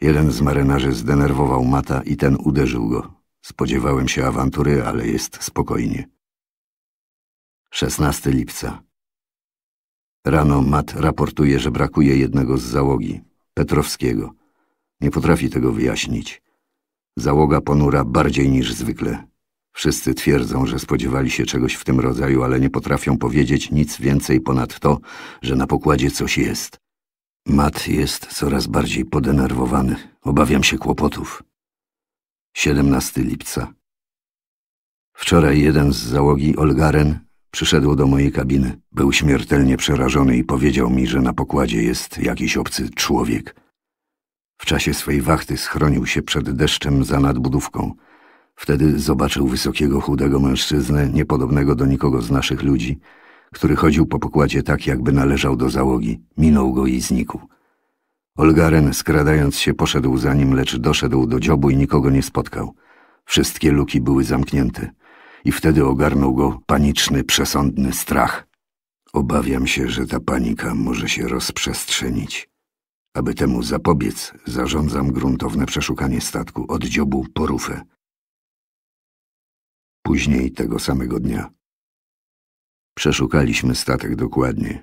Jeden z marynarzy zdenerwował mata i ten uderzył go. Spodziewałem się awantury, ale jest spokojnie. 16 lipca. Rano Mat raportuje, że brakuje jednego z załogi, Petrowskiego. Nie potrafi tego wyjaśnić. Załoga ponura bardziej niż zwykle. Wszyscy twierdzą, że spodziewali się czegoś w tym rodzaju, ale nie potrafią powiedzieć nic więcej ponad to, że na pokładzie coś jest. Mat jest coraz bardziej podenerwowany. Obawiam się kłopotów. 17 lipca. Wczoraj jeden z załogi Olgaren przyszedł do mojej kabiny. Był śmiertelnie przerażony i powiedział mi, że na pokładzie jest jakiś obcy człowiek. W czasie swej wachty schronił się przed deszczem za nadbudówką. Wtedy zobaczył wysokiego, chudego mężczyznę, niepodobnego do nikogo z naszych ludzi – który chodził po pokładzie tak, jakby należał do załogi, minął go i znikł. Olgaren, skradając się, poszedł za nim, lecz doszedł do dziobu i nikogo nie spotkał. Wszystkie luki były zamknięte i wtedy ogarnął go paniczny, przesądny strach. Obawiam się, że ta panika może się rozprzestrzenić. Aby temu zapobiec, zarządzam gruntowne przeszukanie statku od dziobu po rufę. Później tego samego dnia Przeszukaliśmy statek dokładnie.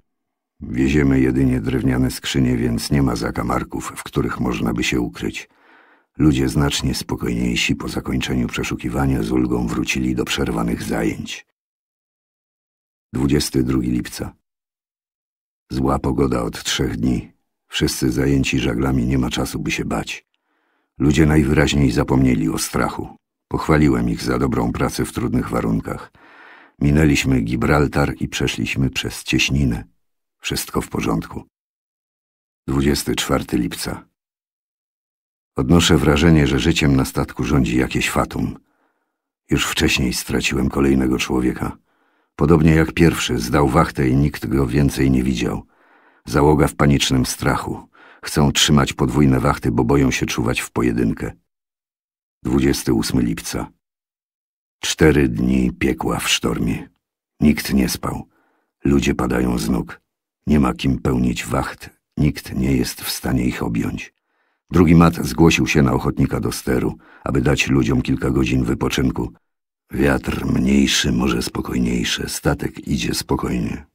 Wieziemy jedynie drewniane skrzynie, więc nie ma zakamarków, w których można by się ukryć. Ludzie znacznie spokojniejsi po zakończeniu przeszukiwania z ulgą wrócili do przerwanych zajęć. 22 lipca. Zła pogoda od trzech dni. Wszyscy zajęci żaglami nie ma czasu, by się bać. Ludzie najwyraźniej zapomnieli o strachu. Pochwaliłem ich za dobrą pracę w trudnych warunkach. Minęliśmy Gibraltar i przeszliśmy przez cieśninę. Wszystko w porządku. 24 lipca. Odnoszę wrażenie, że życiem na statku rządzi jakieś fatum. Już wcześniej straciłem kolejnego człowieka. Podobnie jak pierwszy, zdał wachtę i nikt go więcej nie widział. Załoga w panicznym strachu. Chcą trzymać podwójne wachty, bo boją się czuwać w pojedynkę. 28 lipca. Cztery dni piekła w sztormie. Nikt nie spał. Ludzie padają z nóg. Nie ma kim pełnić wacht. Nikt nie jest w stanie ich objąć. Drugi mat zgłosił się na ochotnika do steru, aby dać ludziom kilka godzin wypoczynku. Wiatr mniejszy, może spokojniejszy. Statek idzie spokojnie.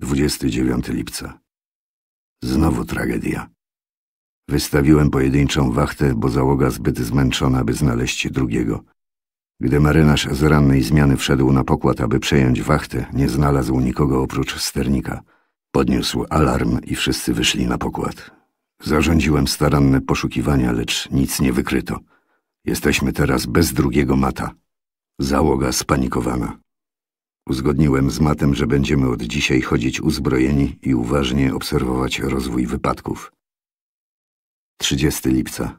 29 lipca. Znowu tragedia. Wystawiłem pojedynczą wachtę, bo załoga zbyt zmęczona, by znaleźć drugiego. Gdy marynarz z rannej zmiany wszedł na pokład, aby przejąć wachtę, nie znalazł nikogo oprócz sternika. Podniósł alarm i wszyscy wyszli na pokład. Zarządziłem staranne poszukiwania, lecz nic nie wykryto. Jesteśmy teraz bez drugiego mata. Załoga spanikowana. Uzgodniłem z matem, że będziemy od dzisiaj chodzić uzbrojeni i uważnie obserwować rozwój wypadków. 30 lipca.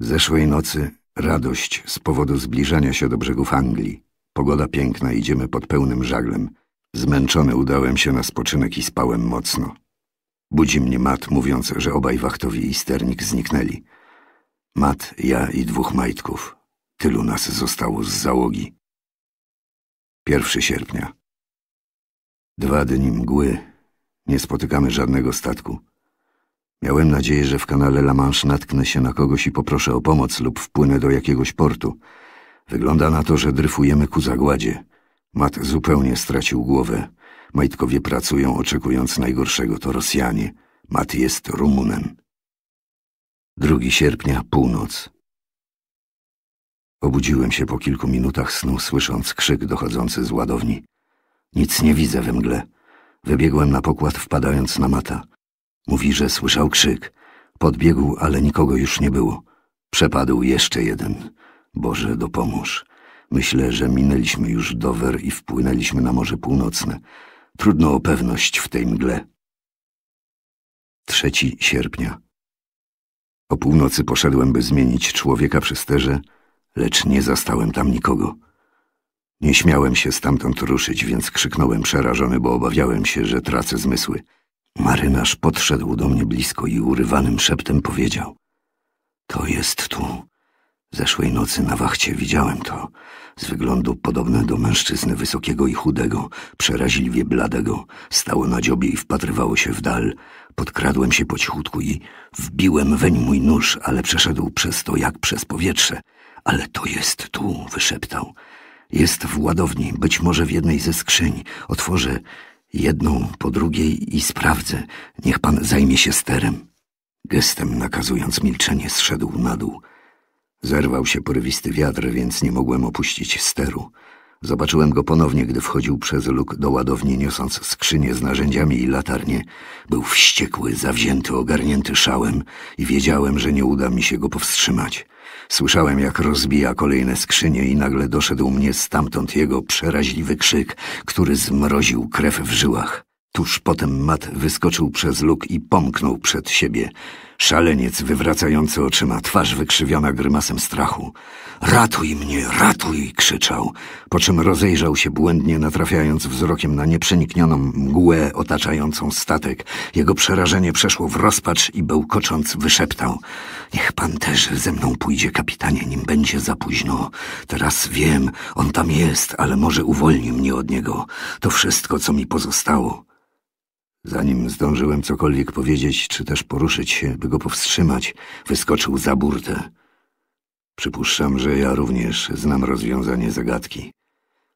Zeszłej nocy Radość z powodu zbliżania się do brzegów Anglii. Pogoda piękna, idziemy pod pełnym żaglem. Zmęczony udałem się na spoczynek i spałem mocno. Budzi mnie Mat, mówiąc, że obaj wachtowi i sternik zniknęli. Mat, ja i dwóch majtków. Tylu nas zostało z załogi. 1 sierpnia. Dwa dni mgły. Nie spotykamy żadnego statku. Miałem nadzieję, że w kanale La Manche natknę się na kogoś i poproszę o pomoc lub wpłynę do jakiegoś portu. Wygląda na to, że dryfujemy ku zagładzie. Mat zupełnie stracił głowę. Majtkowie pracują, oczekując najgorszego to Rosjanie. Mat jest Rumunem. 2 sierpnia, północ. Obudziłem się po kilku minutach snu, słysząc krzyk dochodzący z ładowni. Nic nie widzę we mgle. Wybiegłem na pokład, wpadając na mata. Mówi, że słyszał krzyk. Podbiegł, ale nikogo już nie było. Przepadł jeszcze jeden. Boże, dopomóż. Myślę, że minęliśmy już Dover i wpłynęliśmy na Morze Północne. Trudno o pewność w tej mgle. 3 sierpnia. O północy poszedłem, by zmienić człowieka przy sterze, lecz nie zastałem tam nikogo. Nie śmiałem się stamtąd ruszyć, więc krzyknąłem przerażony, bo obawiałem się, że tracę zmysły. Marynarz podszedł do mnie blisko i urywanym szeptem powiedział: To jest tu. Zeszłej nocy na wachcie widziałem to. Z wyglądu podobne do mężczyzny wysokiego i chudego, przeraźliwie bladego. Stało na dziobie i wpatrywało się w dal. Podkradłem się po cichutku i wbiłem weń mój nóż, ale przeszedł przez to jak przez powietrze. Ale to jest tu, wyszeptał. Jest w ładowni, być może w jednej ze skrzyń. Otworzę jedną po drugiej i sprawdzę. Niech pan zajmie się sterem. Gestem nakazując milczenie, zszedł na dół. Zerwał się porywisty wiatr, więc nie mogłem opuścić steru. Zobaczyłem go ponownie, gdy wchodził przez luk do ładowni, niosąc skrzynię z narzędziami i latarnię. Był wściekły, zawzięty, ogarnięty szałem i wiedziałem, że nie uda mi się go powstrzymać. Słyszałem, jak rozbija kolejne skrzynie i nagle doszedł mnie stamtąd jego przeraźliwy krzyk, który zmroził krew w żyłach. Tuż potem Matt wyskoczył przez luk i pomknął przed siebie. Szaleniec wywracający oczyma, twarz wykrzywiona grymasem strachu. Ratuj mnie, ratuj! krzyczał, po czym rozejrzał się błędnie, natrafiając wzrokiem na nieprzeniknioną mgłę otaczającą statek. Jego przerażenie przeszło w rozpacz i bełkocząc wyszeptał. Niech pan też ze mną pójdzie, kapitanie, nim będzie za późno. Teraz wiem, on tam jest, ale może uwolni mnie od niego. To wszystko, co mi pozostało. Zanim zdążyłem cokolwiek powiedzieć, czy też poruszyć się, by go powstrzymać, wyskoczył za burtę. Przypuszczam, że ja również znam rozwiązanie zagadki.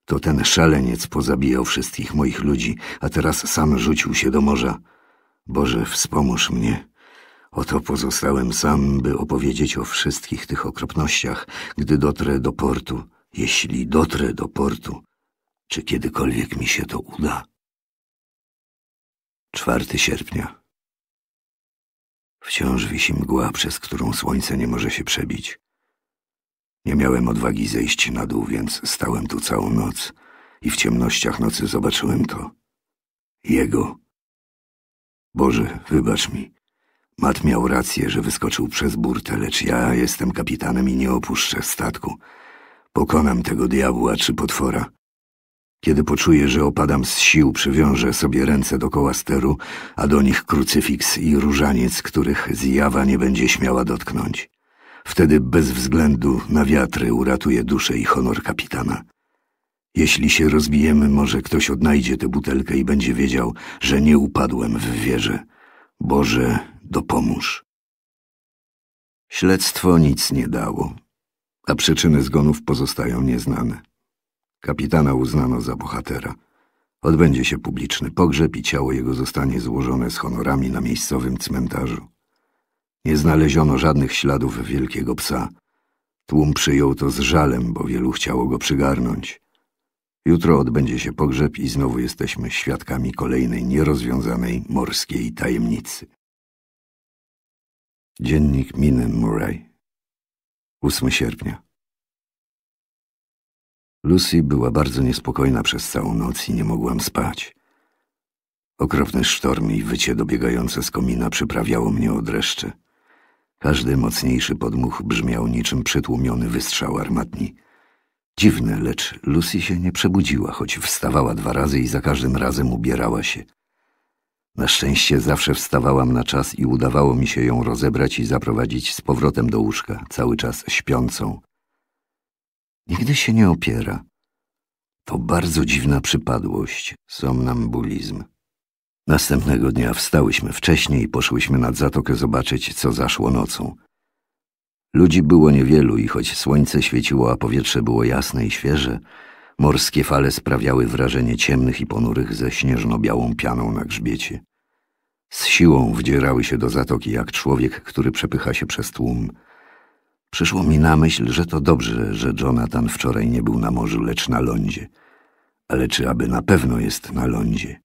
To ten szaleniec pozabijał wszystkich moich ludzi, a teraz sam rzucił się do morza. Boże, wspomóż mnie. Oto pozostałem sam, by opowiedzieć o wszystkich tych okropnościach, gdy dotrę do portu, jeśli dotrę do portu, czy kiedykolwiek mi się to uda. 4 sierpnia. Wciąż wisi mgła, przez którą słońce nie może się przebić. Nie miałem odwagi zejść na dół, więc stałem tu całą noc i w ciemnościach nocy zobaczyłem to. Jego. Boże, wybacz mi. Mat miał rację, że wyskoczył przez burtę, lecz ja jestem kapitanem i nie opuszczę statku. Pokonam tego diabła czy potwora. Kiedy poczuję, że opadam z sił, przywiążę sobie ręce dokoła steru, a do nich krucyfiks i różaniec, których zjawa nie będzie śmiała dotknąć. Wtedy bez względu na wiatry uratuję duszę i honor kapitana. Jeśli się rozbijemy, może ktoś odnajdzie tę butelkę i będzie wiedział, że nie upadłem w wierze. Boże, dopomóż. Śledztwo nic nie dało, a przyczyny zgonów pozostają nieznane. Kapitana uznano za bohatera. Odbędzie się publiczny pogrzeb i ciało jego zostanie złożone z honorami na miejscowym cmentarzu. Nie znaleziono żadnych śladów wielkiego psa. Tłum przyjął to z żalem, bo wielu chciało go przygarnąć. Jutro odbędzie się pogrzeb i znowu jesteśmy świadkami kolejnej nierozwiązanej morskiej tajemnicy. Dziennik Miny Murray 8 sierpnia Lucy była bardzo niespokojna przez całą noc i nie mogłam spać. Okropny sztorm i wycie dobiegające z komina przyprawiało mnie od dreszcze. Każdy mocniejszy podmuch brzmiał niczym przytłumiony wystrzał armatni. Dziwne, lecz Lucy się nie przebudziła, choć wstawała dwa razy i za każdym razem ubierała się. Na szczęście zawsze wstawałam na czas i udawało mi się ją rozebrać i zaprowadzić z powrotem do łóżka, cały czas śpiącą, Nigdy się nie opiera. To bardzo dziwna przypadłość, somnambulizm. Następnego dnia wstałyśmy wcześniej i poszłyśmy nad zatokę zobaczyć, co zaszło nocą. Ludzi było niewielu i choć słońce świeciło, a powietrze było jasne i świeże, morskie fale sprawiały wrażenie ciemnych i ponurych ze śnieżno-białą pianą na grzbiecie. Z siłą wdzierały się do zatoki jak człowiek, który przepycha się przez tłum. Przyszło mi na myśl, że to dobrze, że Jonathan wczoraj nie był na morzu, lecz na lądzie. Ale czy aby na pewno jest na lądzie?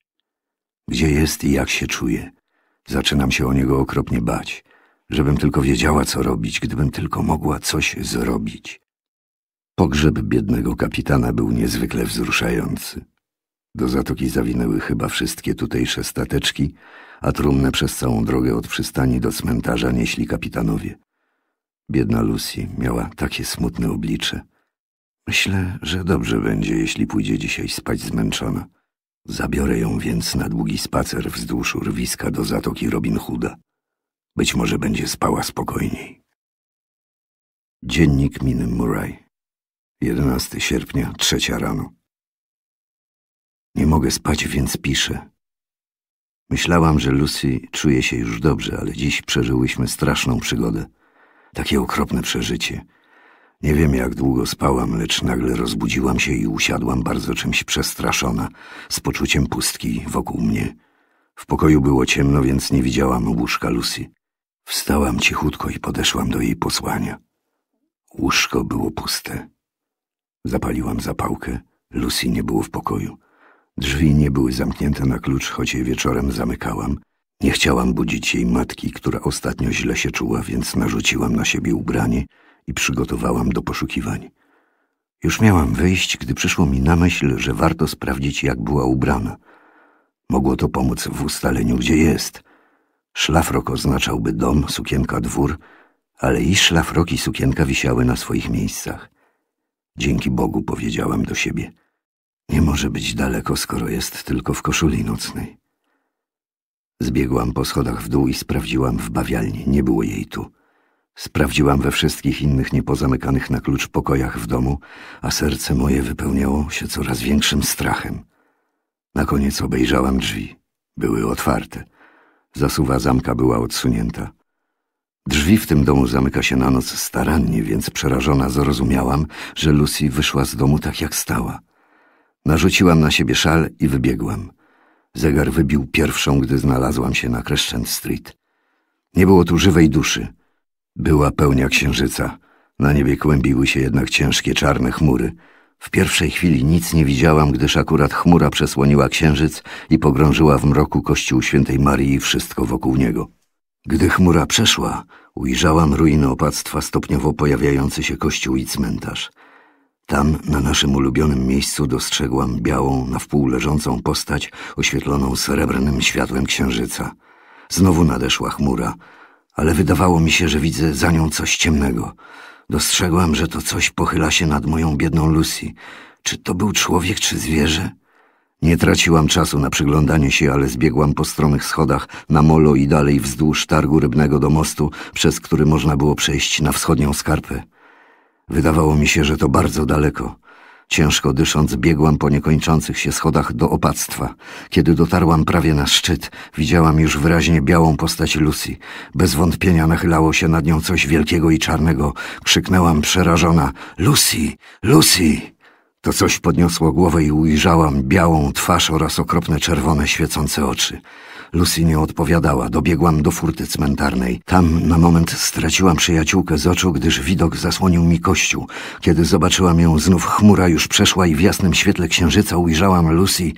Gdzie jest i jak się czuje? Zaczynam się o niego okropnie bać. Żebym tylko wiedziała, co robić, gdybym tylko mogła coś zrobić. Pogrzeb biednego kapitana był niezwykle wzruszający. Do zatoki zawinęły chyba wszystkie tutejsze stateczki, a trumnę przez całą drogę od przystani do cmentarza nieśli kapitanowie. Biedna Lucy miała takie smutne oblicze. Myślę, że dobrze będzie, jeśli pójdzie dzisiaj spać zmęczona. Zabiorę ją więc na długi spacer wzdłuż urwiska do zatoki Robin Hooda. Być może będzie spała spokojniej. Dziennik Miny Murray. 11 sierpnia, trzecia rano. Nie mogę spać, więc piszę. Myślałam, że Lucy czuje się już dobrze, ale dziś przeżyłyśmy straszną przygodę. Takie okropne przeżycie. Nie wiem, jak długo spałam, lecz nagle rozbudziłam się i usiadłam bardzo czymś przestraszona, z poczuciem pustki wokół mnie. W pokoju było ciemno, więc nie widziałam łóżka Lucy. Wstałam cichutko i podeszłam do jej posłania. Łóżko było puste. Zapaliłam zapałkę. Lucy nie było w pokoju. Drzwi nie były zamknięte na klucz, choć je wieczorem zamykałam. Nie chciałam budzić jej matki, która ostatnio źle się czuła, więc narzuciłam na siebie ubranie i przygotowałam do poszukiwań. Już miałam wyjść, gdy przyszło mi na myśl, że warto sprawdzić, jak była ubrana. Mogło to pomóc w ustaleniu, gdzie jest. Szlafrok oznaczałby dom, sukienka dwór, ale i szlafrok i sukienka wisiały na swoich miejscach. Dzięki Bogu powiedziałam do siebie. Nie może być daleko, skoro jest tylko w koszuli nocnej. Zbiegłam po schodach w dół i sprawdziłam w bawialni. Nie było jej tu. Sprawdziłam we wszystkich innych niepozamykanych na klucz pokojach w domu, a serce moje wypełniało się coraz większym strachem. Na koniec obejrzałam drzwi. Były otwarte. Zasuwa zamka była odsunięta. Drzwi w tym domu zamyka się na noc starannie, więc przerażona zrozumiałam, że Lucy wyszła z domu tak jak stała. Narzuciłam na siebie szal i wybiegłam. Zegar wybił pierwszą, gdy znalazłam się na Crescent Street. Nie było tu żywej duszy. Była pełnia księżyca. Na niebie kłębiły się jednak ciężkie czarne chmury. W pierwszej chwili nic nie widziałam, gdyż akurat chmura przesłoniła księżyc i pogrążyła w mroku kościół świętej Marii i wszystko wokół niego. Gdy chmura przeszła, ujrzałam ruiny opactwa, stopniowo pojawiający się kościół i cmentarz – tam, na naszym ulubionym miejscu, dostrzegłam białą, na wpół leżącą postać oświetloną srebrnym światłem księżyca. Znowu nadeszła chmura, ale wydawało mi się, że widzę za nią coś ciemnego. Dostrzegłam, że to coś pochyla się nad moją biedną Lucy. Czy to był człowiek, czy zwierzę? Nie traciłam czasu na przyglądanie się, ale zbiegłam po stromych schodach na molo i dalej wzdłuż targu rybnego do mostu, przez który można było przejść na wschodnią skarpę. Wydawało mi się, że to bardzo daleko. Ciężko dysząc, biegłam po niekończących się schodach do opactwa. Kiedy dotarłam prawie na szczyt, widziałam już wyraźnie białą postać Lucy. Bez wątpienia nachylało się nad nią coś wielkiego i czarnego. Krzyknęłam przerażona: Lucy! Lucy! To coś podniosło głowę i ujrzałam białą twarz oraz okropne czerwone świecące oczy. Lucy nie odpowiadała. Dobiegłam do furty cmentarnej. Tam na moment straciłam przyjaciółkę z oczu, gdyż widok zasłonił mi kościół. Kiedy zobaczyłam ją, znów chmura już przeszła i w jasnym świetle księżyca ujrzałam Lucy.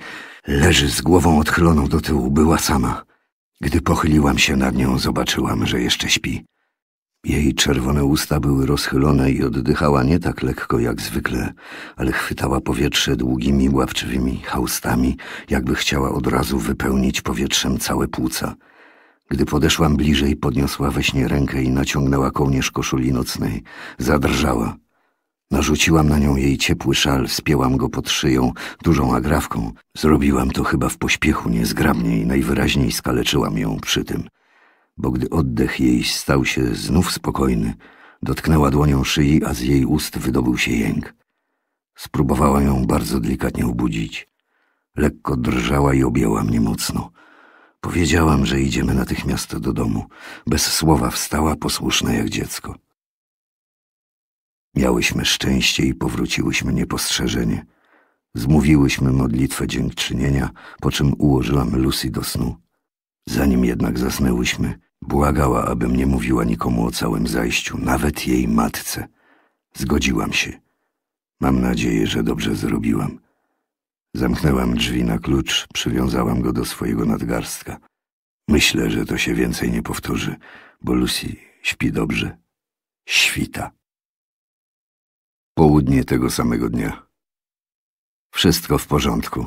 Leży z głową odchyloną do tyłu. Była sama. Gdy pochyliłam się nad nią, zobaczyłam, że jeszcze śpi. Jej czerwone usta były rozchylone i oddychała nie tak lekko jak zwykle, ale chwytała powietrze długimi, ławczywymi haustami, jakby chciała od razu wypełnić powietrzem całe płuca. Gdy podeszłam bliżej, podniosła we śnie rękę i naciągnęła kołnierz koszuli nocnej. Zadrżała. Narzuciłam na nią jej ciepły szal, spięłam go pod szyją, dużą agrawką. Zrobiłam to chyba w pośpiechu, niezgrabnie i najwyraźniej skaleczyłam ją przy tym bo gdy oddech jej stał się znów spokojny, dotknęła dłonią szyi, a z jej ust wydobył się jęk. Spróbowała ją bardzo delikatnie obudzić. Lekko drżała i objęła mnie mocno. Powiedziałam, że idziemy natychmiast do domu. Bez słowa wstała, posłuszna jak dziecko. Miałyśmy szczęście i powróciłyśmy niepostrzeżenie. Zmówiłyśmy modlitwę dziękczynienia, po czym ułożyłam Lucy do snu. Zanim jednak zasnęłyśmy, Błagała, abym nie mówiła nikomu o całym zajściu, nawet jej matce. Zgodziłam się. Mam nadzieję, że dobrze zrobiłam. Zamknęłam drzwi na klucz, przywiązałam go do swojego nadgarstka. Myślę, że to się więcej nie powtórzy, bo Lucy śpi dobrze. Świta. Południe tego samego dnia. Wszystko w porządku.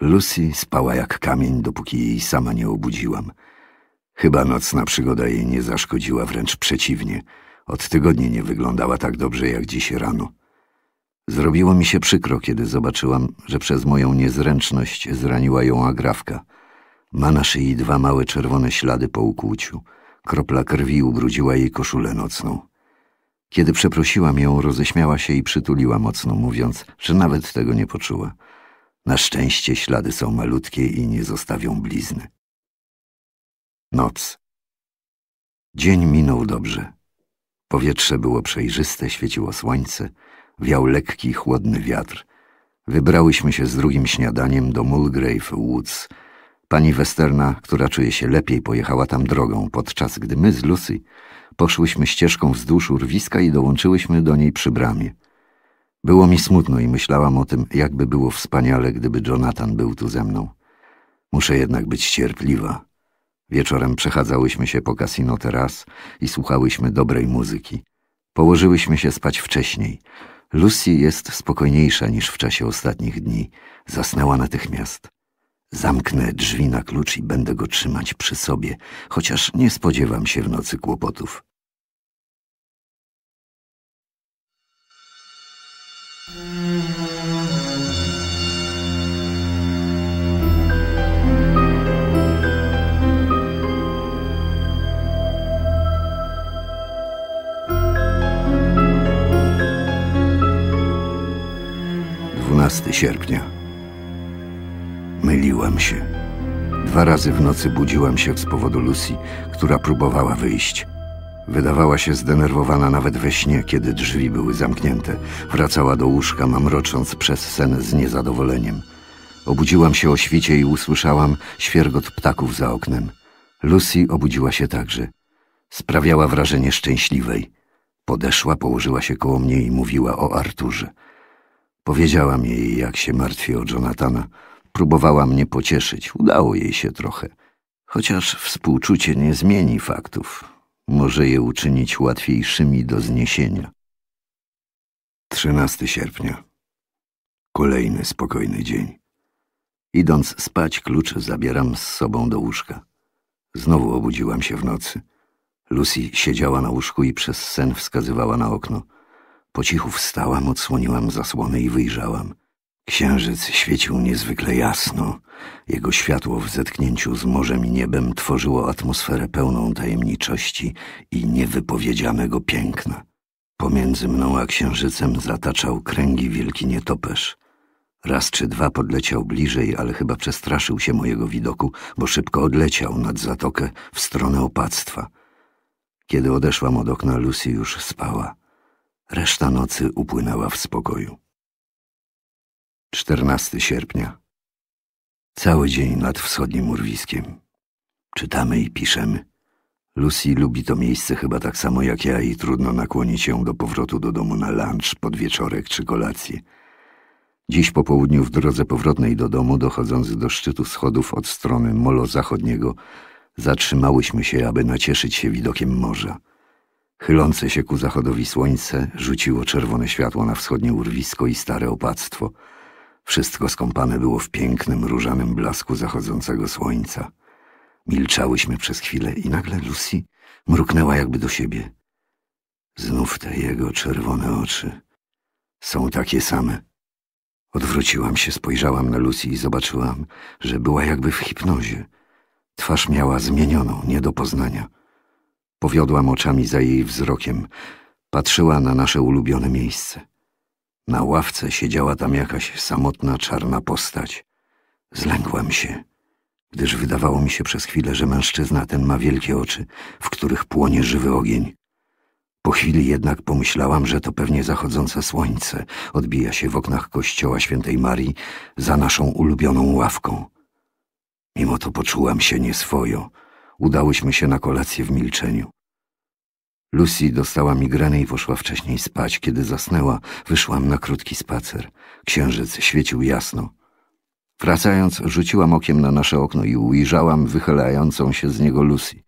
Lucy spała jak kamień, dopóki jej sama nie obudziłam – Chyba nocna przygoda jej nie zaszkodziła, wręcz przeciwnie. Od tygodni nie wyglądała tak dobrze jak dziś rano. Zrobiło mi się przykro, kiedy zobaczyłam, że przez moją niezręczność zraniła ją agrawka. Ma na szyi dwa małe czerwone ślady po ukłuciu. Kropla krwi ubrudziła jej koszulę nocną. Kiedy przeprosiłam ją, roześmiała się i przytuliła mocno, mówiąc, że nawet tego nie poczuła. Na szczęście ślady są malutkie i nie zostawią blizny. Noc. Dzień minął dobrze. Powietrze było przejrzyste, świeciło słońce, wiał lekki, chłodny wiatr. Wybrałyśmy się z drugim śniadaniem do Mulgrave Woods. Pani Westerna, która czuje się lepiej, pojechała tam drogą, podczas gdy my z Lucy poszłyśmy ścieżką wzdłuż urwiska i dołączyłyśmy do niej przy bramie. Było mi smutno i myślałam o tym, jakby było wspaniale, gdyby Jonathan był tu ze mną. Muszę jednak być cierpliwa Wieczorem przechadzałyśmy się po kasino teraz i słuchałyśmy dobrej muzyki. Położyłyśmy się spać wcześniej. Lucy jest spokojniejsza niż w czasie ostatnich dni. Zasnęła natychmiast. Zamknę drzwi na klucz i będę go trzymać przy sobie, chociaż nie spodziewam się w nocy kłopotów. 12 sierpnia. Myliłam się. Dwa razy w nocy budziłam się z powodu Lucy, która próbowała wyjść. Wydawała się zdenerwowana nawet we śnie, kiedy drzwi były zamknięte. Wracała do łóżka, mamrocząc przez sen z niezadowoleniem. Obudziłam się o świcie i usłyszałam świergot ptaków za oknem. Lucy obudziła się także. Sprawiała wrażenie szczęśliwej. Podeszła, położyła się koło mnie i mówiła o Arturze. Powiedziałam jej, jak się martwi o Jonathana. Próbowała mnie pocieszyć. Udało jej się trochę. Chociaż współczucie nie zmieni faktów, może je uczynić łatwiejszymi do zniesienia. 13 sierpnia. Kolejny spokojny dzień. Idąc spać, klucz zabieram z sobą do łóżka. Znowu obudziłam się w nocy. Lucy siedziała na łóżku i przez sen wskazywała na okno – po cichu wstałam, odsłoniłam zasłony i wyjrzałam. Księżyc świecił niezwykle jasno. Jego światło w zetknięciu z morzem i niebem tworzyło atmosferę pełną tajemniczości i niewypowiedzianego piękna. Pomiędzy mną a księżycem zataczał kręgi wielki nietoperz. Raz czy dwa podleciał bliżej, ale chyba przestraszył się mojego widoku, bo szybko odleciał nad zatokę w stronę opactwa. Kiedy odeszłam od okna, Lucy już spała. Reszta nocy upłynęła w spokoju. 14 sierpnia. Cały dzień nad wschodnim urwiskiem. Czytamy i piszemy. Lucy lubi to miejsce chyba tak samo jak ja i trudno nakłonić ją do powrotu do domu na lunch, podwieczorek czy kolację. Dziś po południu w drodze powrotnej do domu, dochodząc do szczytu schodów od strony molo zachodniego, zatrzymałyśmy się, aby nacieszyć się widokiem morza. Chylące się ku zachodowi słońce rzuciło czerwone światło na wschodnie urwisko i stare opactwo. Wszystko skąpane było w pięknym, różanym blasku zachodzącego słońca. Milczałyśmy przez chwilę i nagle Lucy mruknęła jakby do siebie. Znów te jego czerwone oczy. Są takie same. Odwróciłam się, spojrzałam na Lucy i zobaczyłam, że była jakby w hipnozie. Twarz miała zmienioną, nie do poznania. Powiodłam oczami za jej wzrokiem. Patrzyła na nasze ulubione miejsce. Na ławce siedziała tam jakaś samotna czarna postać. Zlękłam się, gdyż wydawało mi się przez chwilę, że mężczyzna ten ma wielkie oczy, w których płonie żywy ogień. Po chwili jednak pomyślałam, że to pewnie zachodzące słońce odbija się w oknach kościoła świętej Marii za naszą ulubioną ławką. Mimo to poczułam się nieswojo udałyśmy się na kolację w milczeniu. Lucy dostała migreny i poszła wcześniej spać. Kiedy zasnęła, wyszłam na krótki spacer. Księżyc świecił jasno. Wracając, rzuciłam okiem na nasze okno i ujrzałam wychylającą się z niego Lucy.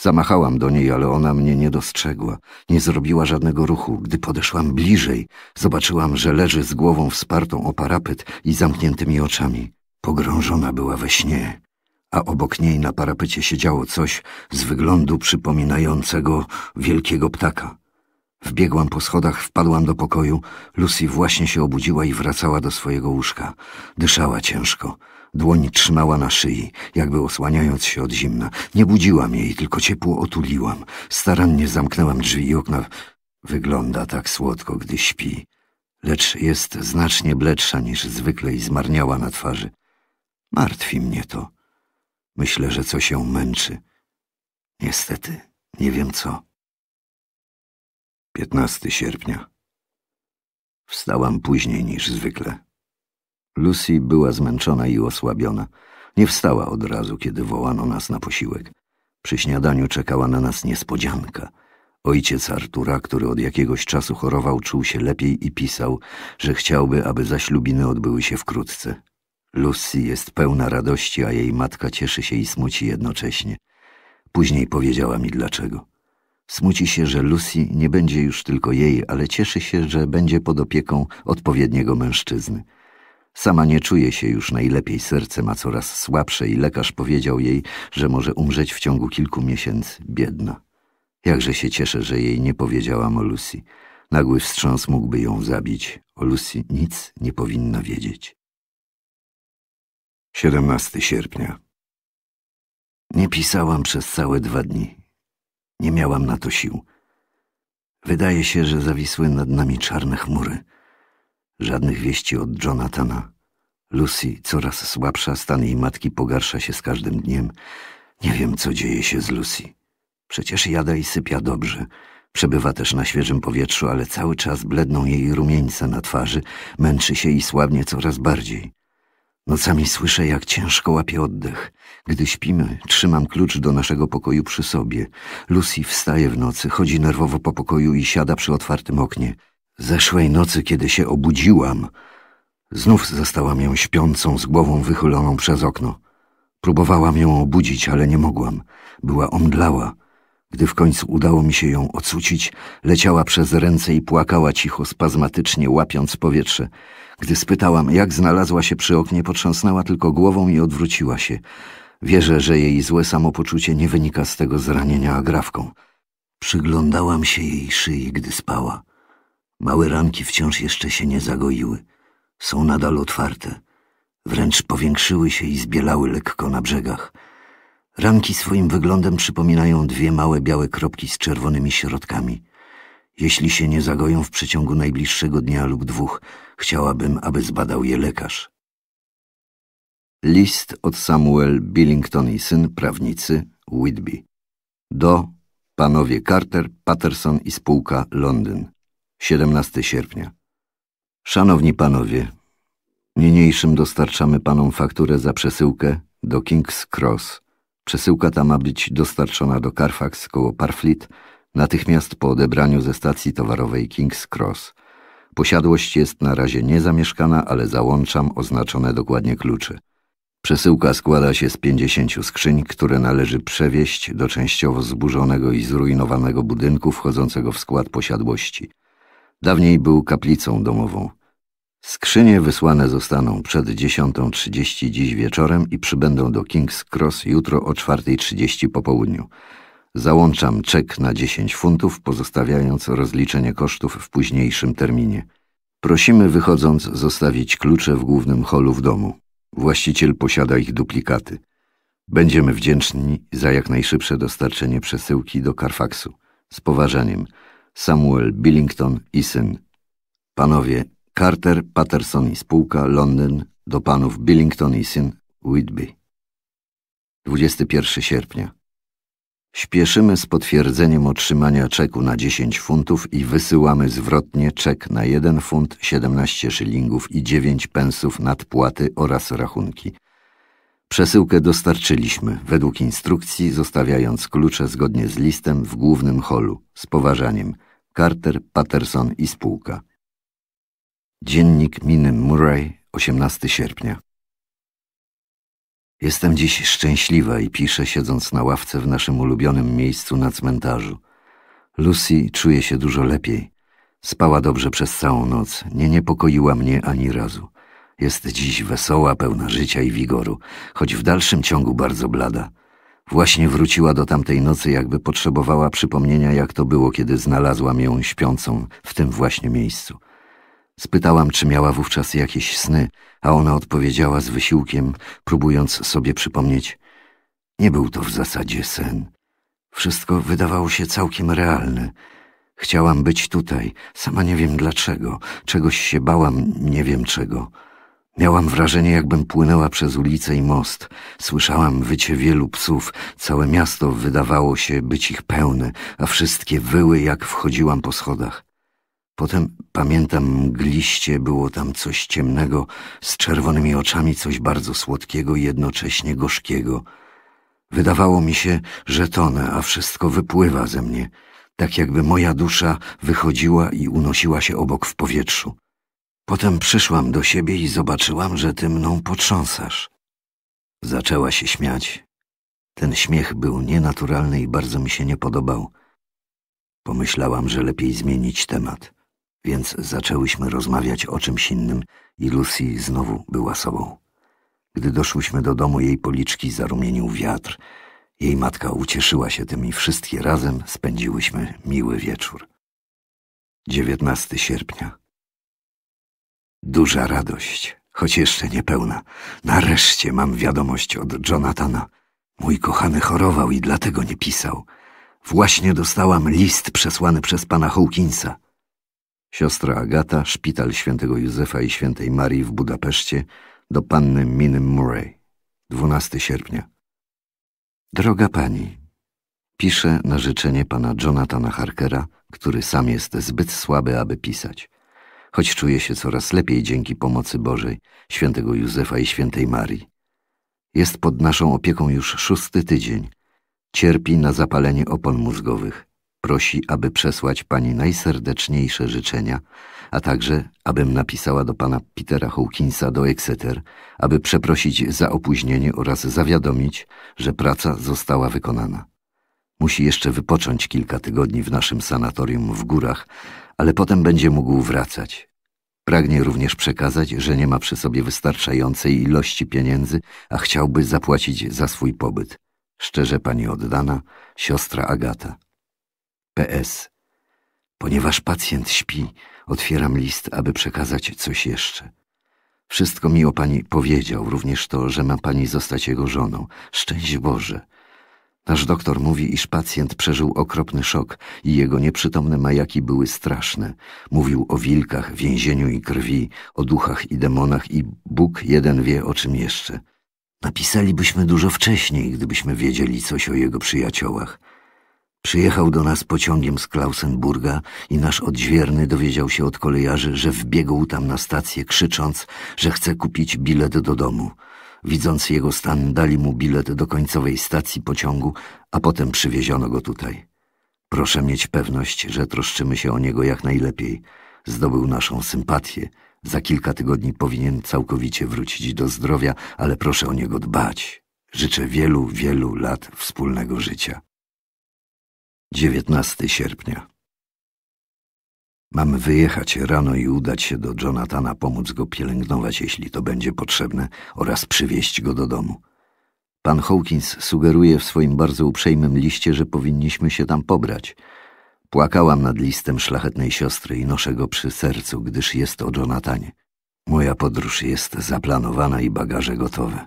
Zamachałam do niej, ale ona mnie nie dostrzegła. Nie zrobiła żadnego ruchu. Gdy podeszłam bliżej, zobaczyłam, że leży z głową wspartą o parapet i zamkniętymi oczami. Pogrążona była we śnie a obok niej na parapecie siedziało coś z wyglądu przypominającego wielkiego ptaka. Wbiegłam po schodach, wpadłam do pokoju. Lucy właśnie się obudziła i wracała do swojego łóżka. Dyszała ciężko. Dłoń trzymała na szyi, jakby osłaniając się od zimna. Nie budziłam jej, tylko ciepło otuliłam. Starannie zamknęłam drzwi i okna. Wygląda tak słodko, gdy śpi, lecz jest znacznie bledsza niż zwykle i zmarniała na twarzy. Martwi mnie to. Myślę, że coś się męczy. Niestety, nie wiem co. 15 sierpnia. Wstałam później niż zwykle. Lucy była zmęczona i osłabiona. Nie wstała od razu, kiedy wołano nas na posiłek. Przy śniadaniu czekała na nas niespodzianka. Ojciec Artura, który od jakiegoś czasu chorował, czuł się lepiej i pisał, że chciałby, aby zaślubiny odbyły się wkrótce. Lucy jest pełna radości, a jej matka cieszy się i smuci jednocześnie. Później powiedziała mi dlaczego. Smuci się, że Lucy nie będzie już tylko jej, ale cieszy się, że będzie pod opieką odpowiedniego mężczyzny. Sama nie czuje się już najlepiej, serce ma coraz słabsze i lekarz powiedział jej, że może umrzeć w ciągu kilku miesięcy, biedna. Jakże się cieszę, że jej nie powiedziałam o Lucy. Nagły wstrząs mógłby ją zabić. O Lucy nic nie powinna wiedzieć. 17 sierpnia. Nie pisałam przez całe dwa dni. Nie miałam na to sił. Wydaje się, że zawisły nad nami czarne chmury. Żadnych wieści od Jonathana. Lucy, coraz słabsza, stan jej matki pogarsza się z każdym dniem. Nie wiem, co dzieje się z Lucy. Przecież jada i sypia dobrze. Przebywa też na świeżym powietrzu, ale cały czas bledną jej rumieńce na twarzy, męczy się i słabnie coraz bardziej. Nocami słyszę, jak ciężko łapie oddech. Gdy śpimy, trzymam klucz do naszego pokoju przy sobie. Lucy wstaje w nocy, chodzi nerwowo po pokoju i siada przy otwartym oknie. Zeszłej nocy, kiedy się obudziłam, znów zastałam ją śpiącą z głową wychyloną przez okno. Próbowałam ją obudzić, ale nie mogłam. Była omdlała. Gdy w końcu udało mi się ją ocucić, leciała przez ręce i płakała cicho, spazmatycznie, łapiąc powietrze. Gdy spytałam, jak znalazła się przy oknie, potrząsnęła tylko głową i odwróciła się. Wierzę, że jej złe samopoczucie nie wynika z tego zranienia agrawką. Przyglądałam się jej szyi, gdy spała. Małe ranki wciąż jeszcze się nie zagoiły. Są nadal otwarte. Wręcz powiększyły się i zbielały lekko na brzegach. Ranki swoim wyglądem przypominają dwie małe białe kropki z czerwonymi środkami. Jeśli się nie zagoją w przeciągu najbliższego dnia lub dwóch, chciałabym, aby zbadał je lekarz. List od Samuel Billington i syn, prawnicy, Whitby. Do panowie Carter, Patterson i spółka, Londyn. 17 sierpnia. Szanowni panowie, niniejszym dostarczamy panom fakturę za przesyłkę do King's Cross – Przesyłka ta ma być dostarczona do Carfax koło Parfleet natychmiast po odebraniu ze stacji towarowej King's Cross. Posiadłość jest na razie niezamieszkana, ale załączam oznaczone dokładnie klucze. Przesyłka składa się z 50 skrzyń, które należy przewieźć do częściowo zburzonego i zrujnowanego budynku wchodzącego w skład posiadłości. Dawniej był kaplicą domową. Skrzynie wysłane zostaną przed 10.30 dziś wieczorem i przybędą do King's Cross jutro o 4.30 po południu. Załączam czek na 10 funtów, pozostawiając rozliczenie kosztów w późniejszym terminie. Prosimy wychodząc zostawić klucze w głównym holu w domu. Właściciel posiada ich duplikaty. Będziemy wdzięczni za jak najszybsze dostarczenie przesyłki do Carfaxu. Z poważaniem. Samuel Billington i syn. Panowie Carter, Patterson i spółka, Londyn, do panów Billington i syn, Whitby. 21 sierpnia. Śpieszymy z potwierdzeniem otrzymania czeku na 10 funtów i wysyłamy zwrotnie czek na 1 funt 17 szylingów i 9 pensów nadpłaty oraz rachunki. Przesyłkę dostarczyliśmy według instrukcji, zostawiając klucze zgodnie z listem w głównym holu z poważaniem Carter, Patterson i spółka. Dziennik Miny Murray, 18 sierpnia. Jestem dziś szczęśliwa i piszę, siedząc na ławce w naszym ulubionym miejscu na cmentarzu. Lucy czuje się dużo lepiej. Spała dobrze przez całą noc, nie niepokoiła mnie ani razu. Jest dziś wesoła, pełna życia i wigoru, choć w dalszym ciągu bardzo blada. Właśnie wróciła do tamtej nocy, jakby potrzebowała przypomnienia, jak to było, kiedy znalazłam ją śpiącą w tym właśnie miejscu. Spytałam, czy miała wówczas jakieś sny, a ona odpowiedziała z wysiłkiem, próbując sobie przypomnieć. Nie był to w zasadzie sen. Wszystko wydawało się całkiem realne. Chciałam być tutaj, sama nie wiem dlaczego, czegoś się bałam, nie wiem czego. Miałam wrażenie, jakbym płynęła przez ulicę i most. Słyszałam wycie wielu psów, całe miasto wydawało się być ich pełne, a wszystkie wyły, jak wchodziłam po schodach. Potem, pamiętam, mgliście było tam coś ciemnego, z czerwonymi oczami coś bardzo słodkiego i jednocześnie gorzkiego. Wydawało mi się, że tonę, a wszystko wypływa ze mnie, tak jakby moja dusza wychodziła i unosiła się obok w powietrzu. Potem przyszłam do siebie i zobaczyłam, że ty mną potrząsasz. Zaczęła się śmiać. Ten śmiech był nienaturalny i bardzo mi się nie podobał. Pomyślałam, że lepiej zmienić temat więc zaczęłyśmy rozmawiać o czymś innym i Lucy znowu była sobą. Gdy doszłyśmy do domu, jej policzki zarumienił wiatr. Jej matka ucieszyła się tym i wszystkie razem spędziłyśmy miły wieczór. 19 sierpnia. Duża radość, choć jeszcze niepełna. Nareszcie mam wiadomość od Jonathana. Mój kochany chorował i dlatego nie pisał. Właśnie dostałam list przesłany przez pana Hawkinsa siostra Agata, szpital świętego Józefa i świętej Marii w Budapeszcie, do panny Miny Murray, 12 sierpnia. Droga pani, piszę na życzenie pana Jonathana Harkera, który sam jest zbyt słaby, aby pisać. Choć czuje się coraz lepiej dzięki pomocy Bożej, świętego Józefa i świętej Marii. Jest pod naszą opieką już szósty tydzień. Cierpi na zapalenie opon mózgowych. Prosi, aby przesłać pani najserdeczniejsze życzenia, a także abym napisała do pana Petera Hawkinsa do Exeter, aby przeprosić za opóźnienie oraz zawiadomić, że praca została wykonana. Musi jeszcze wypocząć kilka tygodni w naszym sanatorium w górach, ale potem będzie mógł wracać. Pragnie również przekazać, że nie ma przy sobie wystarczającej ilości pieniędzy, a chciałby zapłacić za swój pobyt. Szczerze pani oddana, siostra Agata. PS. Ponieważ pacjent śpi, otwieram list, aby przekazać coś jeszcze. Wszystko mi o pani powiedział, również to, że ma pani zostać jego żoną. Szczęść Boże! Nasz doktor mówi, iż pacjent przeżył okropny szok i jego nieprzytomne majaki były straszne. Mówił o wilkach, więzieniu i krwi, o duchach i demonach i Bóg jeden wie o czym jeszcze. Napisalibyśmy dużo wcześniej, gdybyśmy wiedzieli coś o jego przyjaciołach. Przyjechał do nas pociągiem z Klausenburga i nasz odźwierny dowiedział się od kolejarzy, że wbiegł tam na stację, krzycząc, że chce kupić bilet do domu. Widząc jego stan, dali mu bilet do końcowej stacji pociągu, a potem przywieziono go tutaj. Proszę mieć pewność, że troszczymy się o niego jak najlepiej. Zdobył naszą sympatię. Za kilka tygodni powinien całkowicie wrócić do zdrowia, ale proszę o niego dbać. Życzę wielu, wielu lat wspólnego życia. 19 sierpnia. Mam wyjechać rano i udać się do Jonathana, pomóc go pielęgnować, jeśli to będzie potrzebne, oraz przywieźć go do domu. Pan Hawkins sugeruje w swoim bardzo uprzejmym liście, że powinniśmy się tam pobrać. Płakałam nad listem szlachetnej siostry i noszę go przy sercu, gdyż jest o Jonathanie. Moja podróż jest zaplanowana i bagaże gotowe.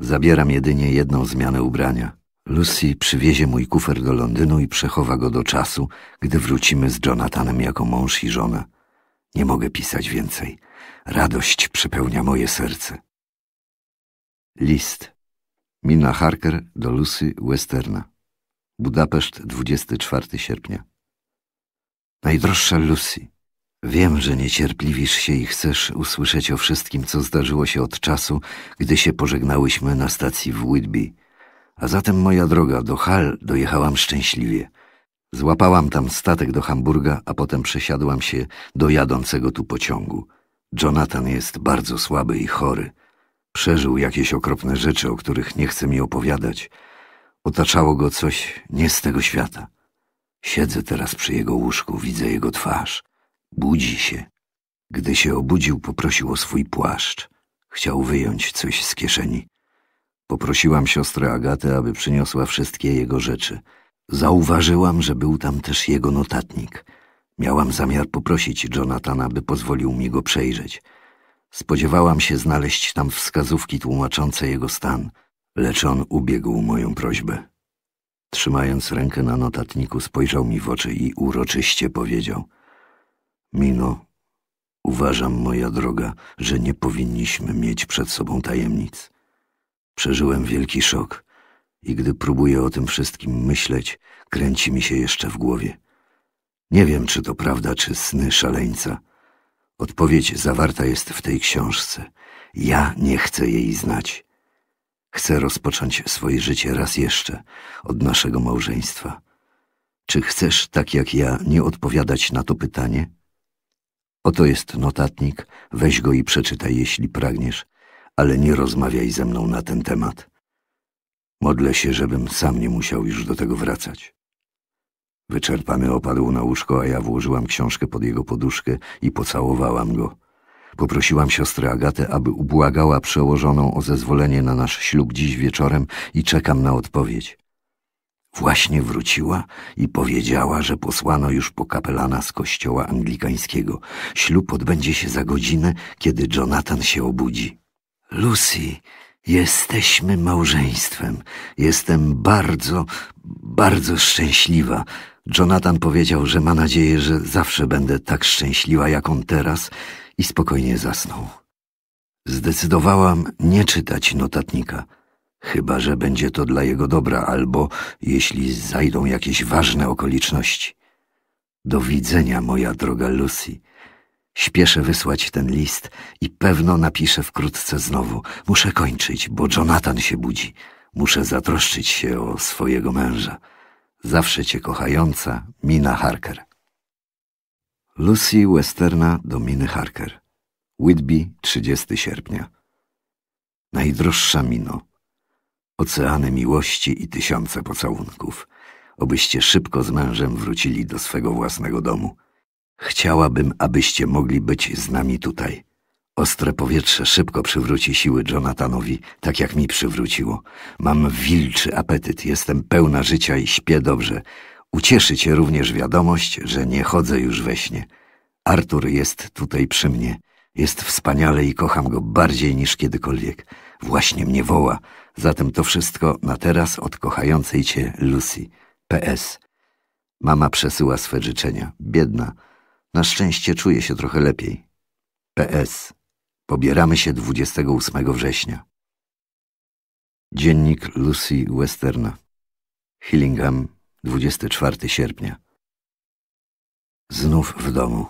Zabieram jedynie jedną zmianę ubrania. Lucy przywiezie mój kufer do Londynu i przechowa go do czasu, gdy wrócimy z Jonathanem jako mąż i żona. Nie mogę pisać więcej. Radość przepełnia moje serce. List. Mina Harker do Lucy Westerna. Budapeszt, 24 sierpnia. Najdroższa Lucy. Wiem, że niecierpliwisz się i chcesz usłyszeć o wszystkim, co zdarzyło się od czasu, gdy się pożegnałyśmy na stacji w Whitby. A zatem moja droga do Hal dojechałam szczęśliwie. Złapałam tam statek do Hamburga, a potem przesiadłam się do jadącego tu pociągu. Jonathan jest bardzo słaby i chory. Przeżył jakieś okropne rzeczy, o których nie chce mi opowiadać. Otaczało go coś nie z tego świata. Siedzę teraz przy jego łóżku, widzę jego twarz. Budzi się. Gdy się obudził, poprosił o swój płaszcz. Chciał wyjąć coś z kieszeni. Poprosiłam siostrę Agatę, aby przyniosła wszystkie jego rzeczy. Zauważyłam, że był tam też jego notatnik. Miałam zamiar poprosić Jonathana, by pozwolił mi go przejrzeć. Spodziewałam się znaleźć tam wskazówki tłumaczące jego stan, lecz on ubiegł moją prośbę. Trzymając rękę na notatniku, spojrzał mi w oczy i uroczyście powiedział: Mino, uważam, moja droga, że nie powinniśmy mieć przed sobą tajemnic. Przeżyłem wielki szok i gdy próbuję o tym wszystkim myśleć, kręci mi się jeszcze w głowie. Nie wiem, czy to prawda, czy sny szaleńca. Odpowiedź zawarta jest w tej książce. Ja nie chcę jej znać. Chcę rozpocząć swoje życie raz jeszcze od naszego małżeństwa. Czy chcesz, tak jak ja, nie odpowiadać na to pytanie? Oto jest notatnik, weź go i przeczytaj, jeśli pragniesz ale nie rozmawiaj ze mną na ten temat. Modlę się, żebym sam nie musiał już do tego wracać. Wyczerpany opadł na łóżko, a ja włożyłam książkę pod jego poduszkę i pocałowałam go. Poprosiłam siostrę Agatę, aby ubłagała przełożoną o zezwolenie na nasz ślub dziś wieczorem i czekam na odpowiedź. Właśnie wróciła i powiedziała, że posłano już po kapelana z kościoła anglikańskiego. Ślub odbędzie się za godzinę, kiedy Jonathan się obudzi. Lucy, jesteśmy małżeństwem. Jestem bardzo, bardzo szczęśliwa. Jonathan powiedział, że ma nadzieję, że zawsze będę tak szczęśliwa jak on teraz i spokojnie zasnął. Zdecydowałam nie czytać notatnika, chyba że będzie to dla jego dobra albo jeśli zajdą jakieś ważne okoliczności. Do widzenia, moja droga Lucy. Śpieszę wysłać ten list i pewno napiszę wkrótce znowu. Muszę kończyć, bo Jonathan się budzi. Muszę zatroszczyć się o swojego męża. Zawsze cię kochająca Mina Harker. Lucy Westerna do Miny Harker. Whitby, 30 sierpnia. Najdroższa Mino. Oceany miłości i tysiące pocałunków. Obyście szybko z mężem wrócili do swego własnego domu – Chciałabym, abyście mogli być z nami tutaj. Ostre powietrze szybko przywróci siły Jonathanowi, tak jak mi przywróciło. Mam wilczy apetyt, jestem pełna życia i śpię dobrze. Ucieszy cię również wiadomość, że nie chodzę już we śnie. Artur jest tutaj przy mnie. Jest wspaniale i kocham go bardziej niż kiedykolwiek. Właśnie mnie woła. Zatem to wszystko na teraz od kochającej cię Lucy. PS. Mama przesyła swe życzenia. Biedna. Na szczęście czuję się trochę lepiej. PS. Pobieramy się 28 września. Dziennik Lucy Westerna. Hillingham, 24 sierpnia. Znów w domu.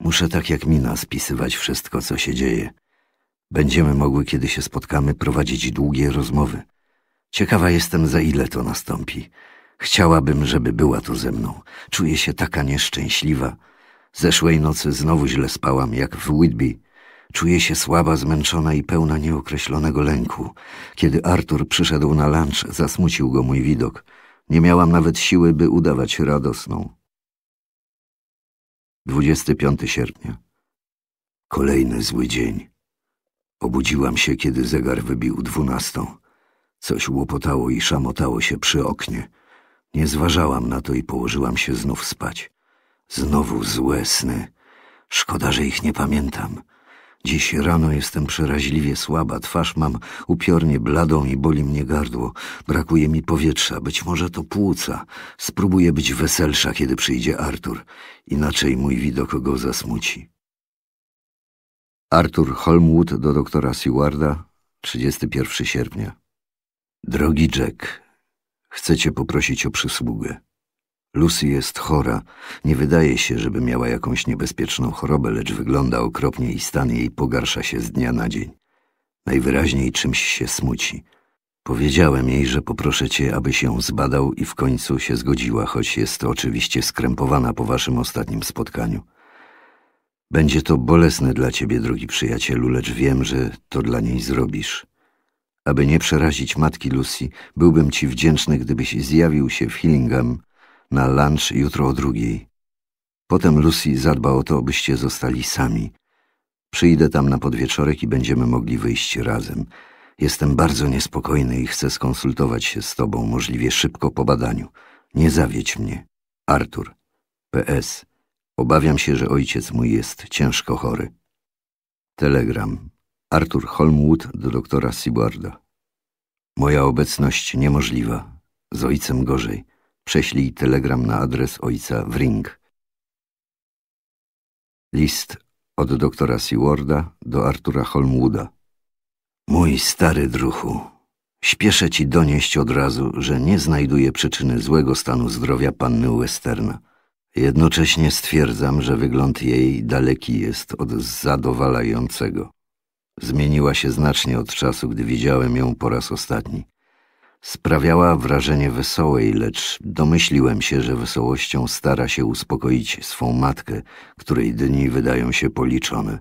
Muszę tak jak mina spisywać wszystko, co się dzieje. Będziemy mogły, kiedy się spotkamy, prowadzić długie rozmowy. Ciekawa jestem, za ile to nastąpi. Chciałabym, żeby była tu ze mną. Czuję się taka nieszczęśliwa. Zeszłej nocy znowu źle spałam, jak w Whitby. Czuję się słaba, zmęczona i pełna nieokreślonego lęku. Kiedy Artur przyszedł na lunch, zasmucił go mój widok. Nie miałam nawet siły, by udawać radosną. 25 sierpnia. Kolejny zły dzień. Obudziłam się, kiedy zegar wybił dwunastą. Coś łopotało i szamotało się przy oknie. Nie zważałam na to i położyłam się znów spać. Znowu złe sny. Szkoda, że ich nie pamiętam. Dziś rano jestem przeraźliwie słaba, twarz mam upiornie bladą i boli mnie gardło. Brakuje mi powietrza, być może to płuca. Spróbuję być weselsza, kiedy przyjdzie Artur, inaczej mój widok go zasmuci. Artur Holmwood do doktora Sewarda, 31 sierpnia. Drogi Jack, Chcę cię poprosić o przysługę. Lucy jest chora. Nie wydaje się, żeby miała jakąś niebezpieczną chorobę, lecz wygląda okropnie i stan jej pogarsza się z dnia na dzień. Najwyraźniej czymś się smuci. Powiedziałem jej, że poproszę cię, aby się zbadał i w końcu się zgodziła, choć jest oczywiście skrępowana po waszym ostatnim spotkaniu. Będzie to bolesne dla ciebie, drogi przyjacielu, lecz wiem, że to dla niej zrobisz. Aby nie przerazić matki Lucy, byłbym ci wdzięczny, gdybyś zjawił się w Hillingham na lunch jutro o drugiej. Potem Lucy zadba o to, byście zostali sami. Przyjdę tam na podwieczorek i będziemy mogli wyjść razem. Jestem bardzo niespokojny i chcę skonsultować się z tobą możliwie szybko po badaniu. Nie zawiedź mnie. Artur. PS. Obawiam się, że ojciec mój jest ciężko chory. Telegram. Arthur Holmwood do doktora Seawarda. Moja obecność niemożliwa. Z ojcem gorzej. Prześlij telegram na adres ojca w Ring. List od doktora Sewarda do Artura Holmwooda. Mój stary druhu, śpieszę ci donieść od razu, że nie znajduję przyczyny złego stanu zdrowia panny Westerna. Jednocześnie stwierdzam, że wygląd jej daleki jest od zadowalającego. Zmieniła się znacznie od czasu, gdy widziałem ją po raz ostatni. Sprawiała wrażenie wesołej, lecz domyśliłem się, że wesołością stara się uspokoić swą matkę, której dni wydają się policzone.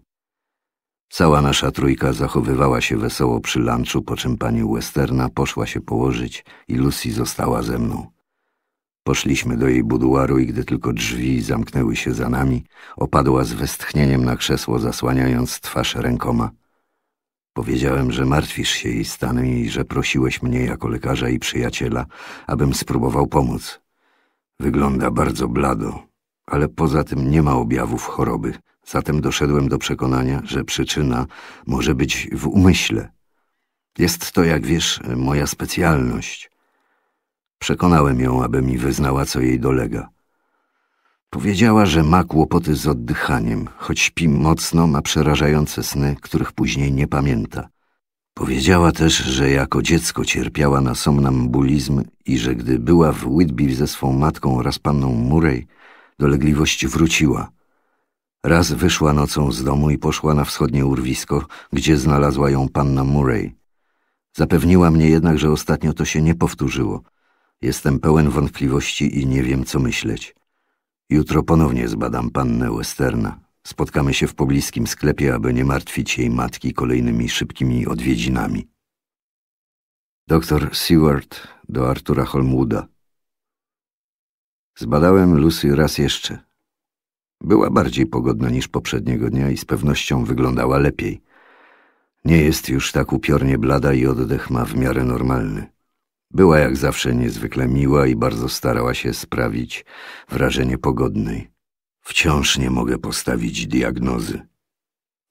Cała nasza trójka zachowywała się wesoło przy lunchu, po czym pani Westerna poszła się położyć i Lucy została ze mną. Poszliśmy do jej buduaru i gdy tylko drzwi zamknęły się za nami, opadła z westchnieniem na krzesło, zasłaniając twarz rękoma. Powiedziałem, że martwisz się jej stanem i że prosiłeś mnie jako lekarza i przyjaciela, abym spróbował pomóc. Wygląda bardzo blado, ale poza tym nie ma objawów choroby, zatem doszedłem do przekonania, że przyczyna może być w umyśle. Jest to, jak wiesz, moja specjalność. Przekonałem ją, aby mi wyznała, co jej dolega. Powiedziała, że ma kłopoty z oddychaniem, choć śpi mocno, ma przerażające sny, których później nie pamięta. Powiedziała też, że jako dziecko cierpiała na somnambulizm i że gdy była w Whitby ze swą matką oraz panną Murray, dolegliwość wróciła. Raz wyszła nocą z domu i poszła na wschodnie urwisko, gdzie znalazła ją panna Murray. Zapewniła mnie jednak, że ostatnio to się nie powtórzyło. Jestem pełen wątpliwości i nie wiem, co myśleć. Jutro ponownie zbadam pannę Westerna. Spotkamy się w pobliskim sklepie, aby nie martwić jej matki kolejnymi szybkimi odwiedzinami. Doktor Seward do Artura Holmwooda. Zbadałem Lucy raz jeszcze. Była bardziej pogodna niż poprzedniego dnia i z pewnością wyglądała lepiej. Nie jest już tak upiornie blada i oddech ma w miarę normalny. Była jak zawsze niezwykle miła i bardzo starała się sprawić wrażenie pogodnej. Wciąż nie mogę postawić diagnozy.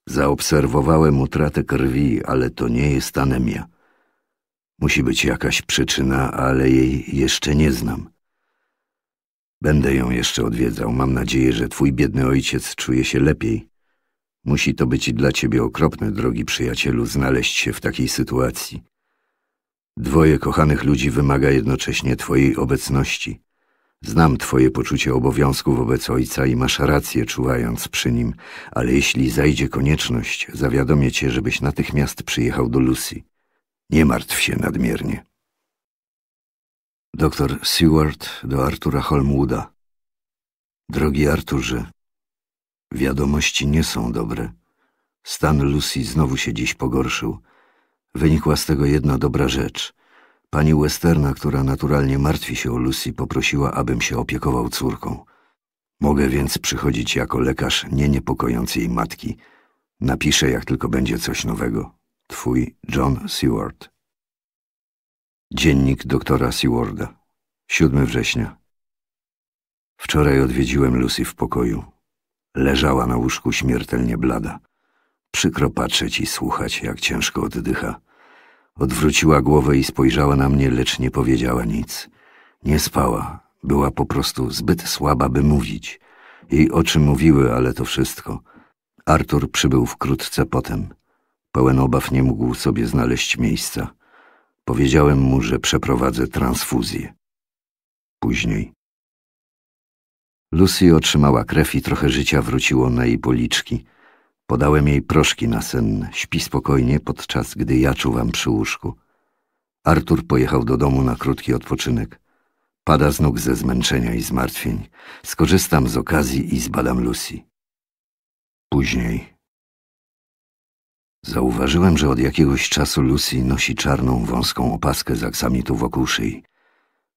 Zaobserwowałem utratę krwi, ale to nie jest anemia. Musi być jakaś przyczyna, ale jej jeszcze nie znam. Będę ją jeszcze odwiedzał. Mam nadzieję, że twój biedny ojciec czuje się lepiej. Musi to być dla ciebie okropne, drogi przyjacielu, znaleźć się w takiej sytuacji. Dwoje kochanych ludzi wymaga jednocześnie Twojej obecności. Znam Twoje poczucie obowiązku wobec Ojca i masz rację czuwając przy nim, ale jeśli zajdzie konieczność, zawiadomię Cię, żebyś natychmiast przyjechał do Lucy. Nie martw się nadmiernie. Doktor Seward do Artura Holmwooda. Drogi Arturze, wiadomości nie są dobre. Stan Lucy znowu się dziś pogorszył – Wynikła z tego jedna dobra rzecz. Pani Westerna, która naturalnie martwi się o Lucy, poprosiła, abym się opiekował córką. Mogę więc przychodzić jako lekarz nie niepokojący jej matki. Napiszę, jak tylko będzie coś nowego. Twój John Seward. Dziennik doktora Sewarda. 7 września. Wczoraj odwiedziłem Lucy w pokoju. Leżała na łóżku śmiertelnie blada. Przykro patrzeć i słuchać, jak ciężko oddycha. Odwróciła głowę i spojrzała na mnie, lecz nie powiedziała nic. Nie spała, była po prostu zbyt słaba, by mówić. Jej oczy mówiły, ale to wszystko. Artur przybył wkrótce potem. Pełen obaw nie mógł sobie znaleźć miejsca. Powiedziałem mu, że przeprowadzę transfuzję. Później. Lucy otrzymała krew i trochę życia wróciło na jej policzki – Podałem jej proszki na sen. Śpi spokojnie, podczas gdy ja czuwam przy łóżku. Artur pojechał do domu na krótki odpoczynek. Pada z nóg ze zmęczenia i zmartwień. Skorzystam z okazji i zbadam Lucy. Później. Zauważyłem, że od jakiegoś czasu Lucy nosi czarną, wąską opaskę z aksamitu wokół szyi.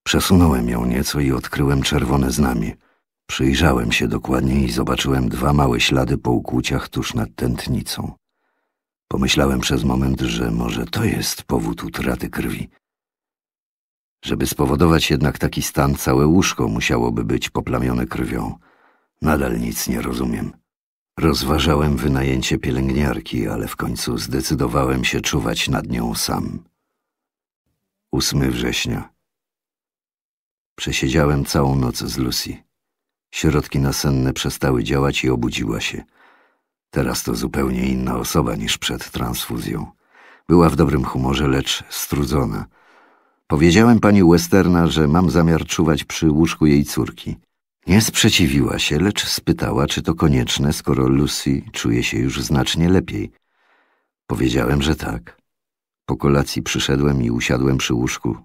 Przesunąłem ją nieco i odkryłem czerwone znamie – Przyjrzałem się dokładniej i zobaczyłem dwa małe ślady po ukłuciach tuż nad tętnicą. Pomyślałem przez moment, że może to jest powód utraty krwi. Żeby spowodować jednak taki stan, całe łóżko musiałoby być poplamione krwią. Nadal nic nie rozumiem. Rozważałem wynajęcie pielęgniarki, ale w końcu zdecydowałem się czuwać nad nią sam. 8 września. Przesiedziałem całą noc z Lucy. Środki nasenne przestały działać i obudziła się. Teraz to zupełnie inna osoba niż przed transfuzją. Była w dobrym humorze, lecz strudzona. Powiedziałem pani Westerna, że mam zamiar czuwać przy łóżku jej córki. Nie sprzeciwiła się, lecz spytała, czy to konieczne, skoro Lucy czuje się już znacznie lepiej. Powiedziałem, że tak. Po kolacji przyszedłem i usiadłem przy łóżku.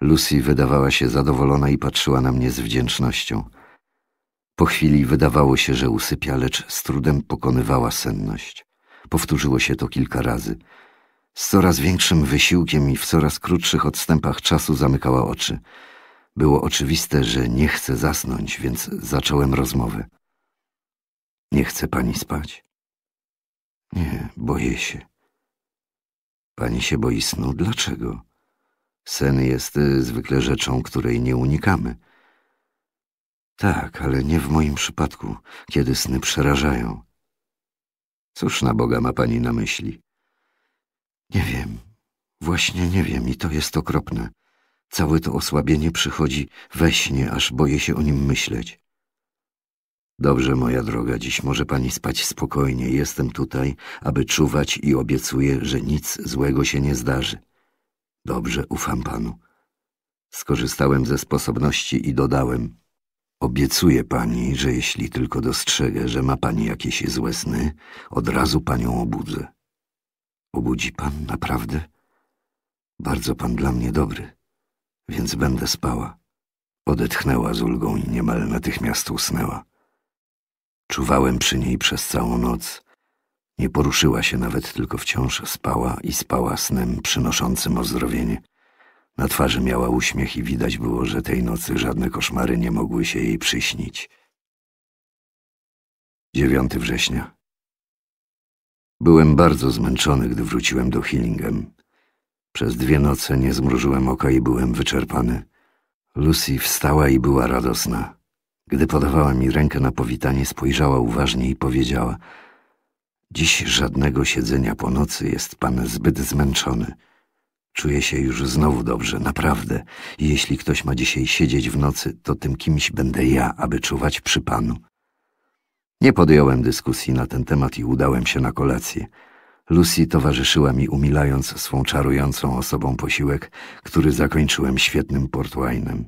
Lucy wydawała się zadowolona i patrzyła na mnie z wdzięcznością. Po chwili wydawało się, że usypia, lecz z trudem pokonywała senność. Powtórzyło się to kilka razy. Z coraz większym wysiłkiem i w coraz krótszych odstępach czasu zamykała oczy. Było oczywiste, że nie chce zasnąć, więc zacząłem rozmowę. Nie chce pani spać? Nie, boję się. Pani się boi snu? Dlaczego? Sen jest y, zwykle rzeczą, której nie unikamy. Tak, ale nie w moim przypadku, kiedy sny przerażają. Cóż na Boga ma pani na myśli? Nie wiem, właśnie nie wiem i to jest okropne. Całe to osłabienie przychodzi we śnie, aż boję się o nim myśleć. Dobrze, moja droga, dziś może pani spać spokojnie. Jestem tutaj, aby czuwać i obiecuję, że nic złego się nie zdarzy. Dobrze, ufam panu. Skorzystałem ze sposobności i dodałem. Obiecuję pani, że jeśli tylko dostrzegę, że ma pani jakieś złe sny, od razu panią obudzę. Obudzi pan naprawdę? Bardzo pan dla mnie dobry, więc będę spała. Odetchnęła z ulgą i niemal natychmiast usnęła. Czuwałem przy niej przez całą noc. Nie poruszyła się nawet, tylko wciąż spała i spała snem przynoszącym ozdrowienie. Na twarzy miała uśmiech i widać było, że tej nocy żadne koszmary nie mogły się jej przyśnić. 9 września. Byłem bardzo zmęczony, gdy wróciłem do Hillingham. Przez dwie noce nie zmrużyłem oka i byłem wyczerpany. Lucy wstała i była radosna. Gdy podawała mi rękę na powitanie, spojrzała uważnie i powiedziała: Dziś żadnego siedzenia po nocy jest pan zbyt zmęczony. Czuję się już znowu dobrze, naprawdę. I jeśli ktoś ma dzisiaj siedzieć w nocy, to tym kimś będę ja, aby czuwać przy panu. Nie podjąłem dyskusji na ten temat i udałem się na kolację. Lucy towarzyszyła mi, umilając swą czarującą osobą posiłek, który zakończyłem świetnym portwinem.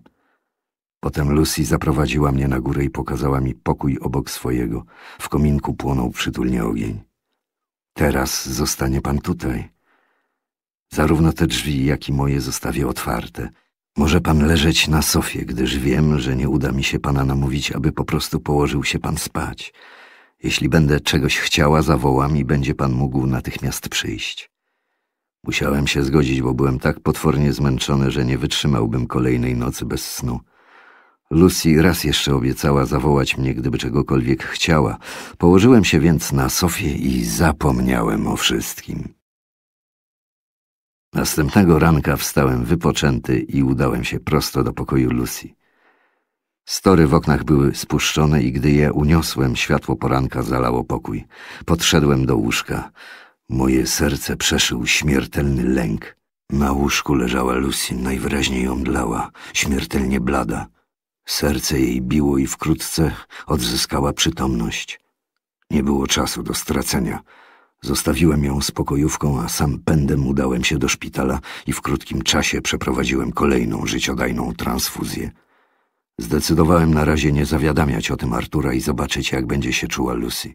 Potem Lucy zaprowadziła mnie na górę i pokazała mi pokój obok swojego. W kominku płonął przytulnie ogień. Teraz zostanie pan tutaj, Zarówno te drzwi, jak i moje zostawię otwarte. Może pan leżeć na sofie, gdyż wiem, że nie uda mi się pana namówić, aby po prostu położył się pan spać. Jeśli będę czegoś chciała, zawołam i będzie pan mógł natychmiast przyjść. Musiałem się zgodzić, bo byłem tak potwornie zmęczony, że nie wytrzymałbym kolejnej nocy bez snu. Lucy raz jeszcze obiecała zawołać mnie, gdyby czegokolwiek chciała. Położyłem się więc na sofie i zapomniałem o wszystkim. Następnego ranka wstałem wypoczęty i udałem się prosto do pokoju Lucy. Story w oknach były spuszczone i gdy je uniosłem, światło poranka zalało pokój. Podszedłem do łóżka. Moje serce przeszył śmiertelny lęk. Na łóżku leżała Lucy, najwyraźniej omdlała, śmiertelnie blada. Serce jej biło i wkrótce odzyskała przytomność. Nie było czasu do stracenia. Zostawiłem ją z pokojówką, a sam pędem udałem się do szpitala i w krótkim czasie przeprowadziłem kolejną życiodajną transfuzję. Zdecydowałem na razie nie zawiadamiać o tym Artura i zobaczyć, jak będzie się czuła Lucy.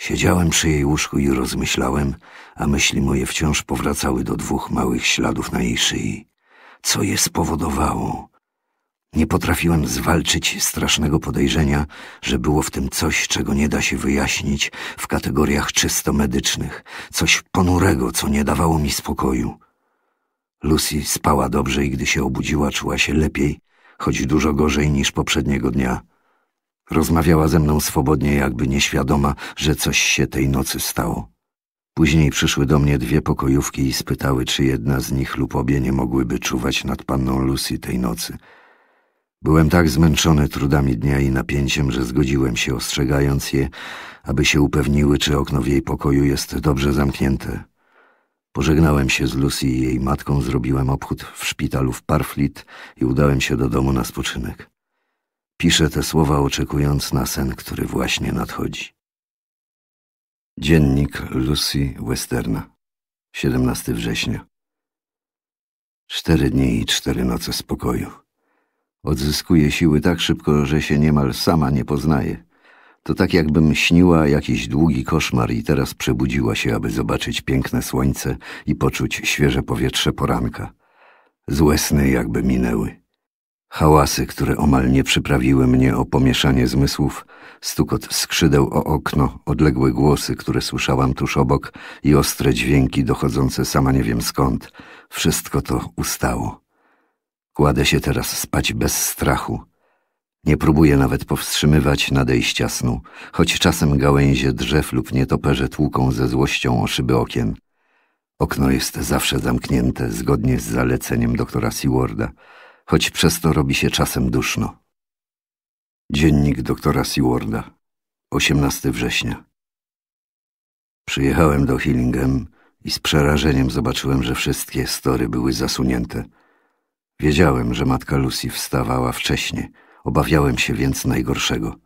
Siedziałem przy jej łóżku i rozmyślałem, a myśli moje wciąż powracały do dwóch małych śladów na jej szyi. Co je spowodowało? Nie potrafiłem zwalczyć strasznego podejrzenia, że było w tym coś, czego nie da się wyjaśnić w kategoriach czysto medycznych, coś ponurego, co nie dawało mi spokoju. Lucy spała dobrze i gdy się obudziła, czuła się lepiej, choć dużo gorzej niż poprzedniego dnia. Rozmawiała ze mną swobodnie, jakby nieświadoma, że coś się tej nocy stało. Później przyszły do mnie dwie pokojówki i spytały, czy jedna z nich lub obie nie mogłyby czuwać nad panną Lucy tej nocy. Byłem tak zmęczony trudami dnia i napięciem, że zgodziłem się, ostrzegając je, aby się upewniły, czy okno w jej pokoju jest dobrze zamknięte. Pożegnałem się z Lucy i jej matką, zrobiłem obchód w szpitalu w Parfleet i udałem się do domu na spoczynek. Piszę te słowa oczekując na sen, który właśnie nadchodzi. Dziennik Lucy Westerna, 17 września. Cztery dni i cztery noce spokoju. Odzyskuje siły tak szybko, że się niemal sama nie poznaje. To tak jakbym śniła jakiś długi koszmar i teraz przebudziła się, aby zobaczyć piękne słońce i poczuć świeże powietrze poranka. Złe sny jakby minęły. Hałasy, które omal nie przyprawiły mnie o pomieszanie zmysłów, stukot skrzydeł o okno, odległe głosy, które słyszałam tuż obok i ostre dźwięki dochodzące sama nie wiem skąd, wszystko to ustało. Kładę się teraz spać bez strachu. Nie próbuję nawet powstrzymywać nadejścia snu, choć czasem gałęzie drzew lub nietoperze tłuką ze złością o szyby okien. Okno jest zawsze zamknięte, zgodnie z zaleceniem doktora Sewarda, choć przez to robi się czasem duszno. Dziennik doktora Sewarda, 18 września. Przyjechałem do Hillingham i z przerażeniem zobaczyłem, że wszystkie story były zasunięte – Wiedziałem, że matka Lucy wstawała wcześnie, obawiałem się więc najgorszego.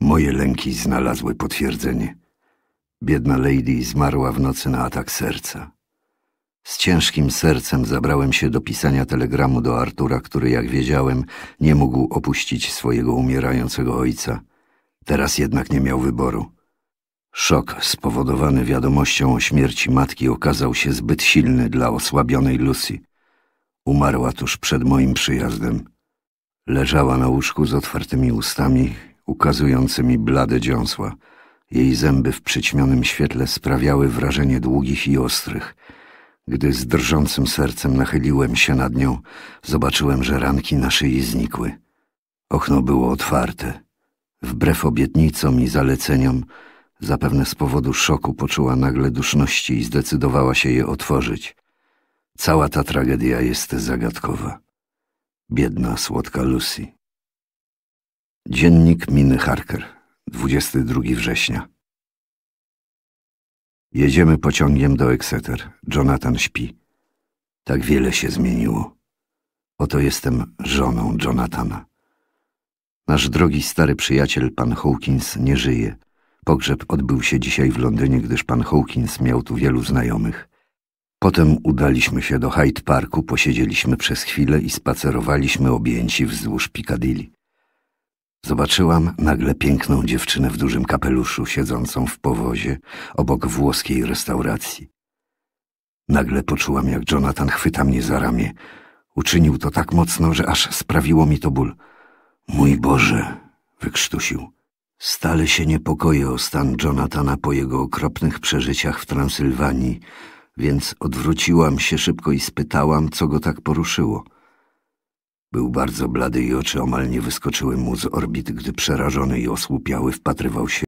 Moje lęki znalazły potwierdzenie. Biedna lady zmarła w nocy na atak serca. Z ciężkim sercem zabrałem się do pisania telegramu do Artura, który, jak wiedziałem, nie mógł opuścić swojego umierającego ojca. Teraz jednak nie miał wyboru. Szok spowodowany wiadomością o śmierci matki okazał się zbyt silny dla osłabionej Lucy – Umarła tuż przed moim przyjazdem. Leżała na łóżku z otwartymi ustami, ukazującymi blade dziąsła. Jej zęby w przyćmionym świetle sprawiały wrażenie długich i ostrych. Gdy z drżącym sercem nachyliłem się nad nią, zobaczyłem, że ranki na szyi znikły. Okno było otwarte. Wbrew obietnicom i zaleceniom, zapewne z powodu szoku poczuła nagle duszności i zdecydowała się je otworzyć. Cała ta tragedia jest zagadkowa. Biedna, słodka Lucy. Dziennik Miny Harker, 22 września. Jedziemy pociągiem do Exeter. Jonathan śpi. Tak wiele się zmieniło. Oto jestem żoną Jonathana. Nasz drogi stary przyjaciel, pan Hawkins, nie żyje. Pogrzeb odbył się dzisiaj w Londynie, gdyż pan Hawkins miał tu wielu znajomych. Potem udaliśmy się do Hyde Parku, posiedzieliśmy przez chwilę i spacerowaliśmy objęci wzdłuż Piccadilly. Zobaczyłam nagle piękną dziewczynę w dużym kapeluszu siedzącą w powozie obok włoskiej restauracji. Nagle poczułam, jak Jonathan chwyta mnie za ramię. Uczynił to tak mocno, że aż sprawiło mi to ból. Mój Boże! wykrztusił. Stale się niepokoję o stan Jonathana po jego okropnych przeżyciach w Transylwanii, więc odwróciłam się szybko i spytałam, co go tak poruszyło. Był bardzo blady i oczy omal nie wyskoczyły mu z orbit, gdy przerażony i osłupiały wpatrywał się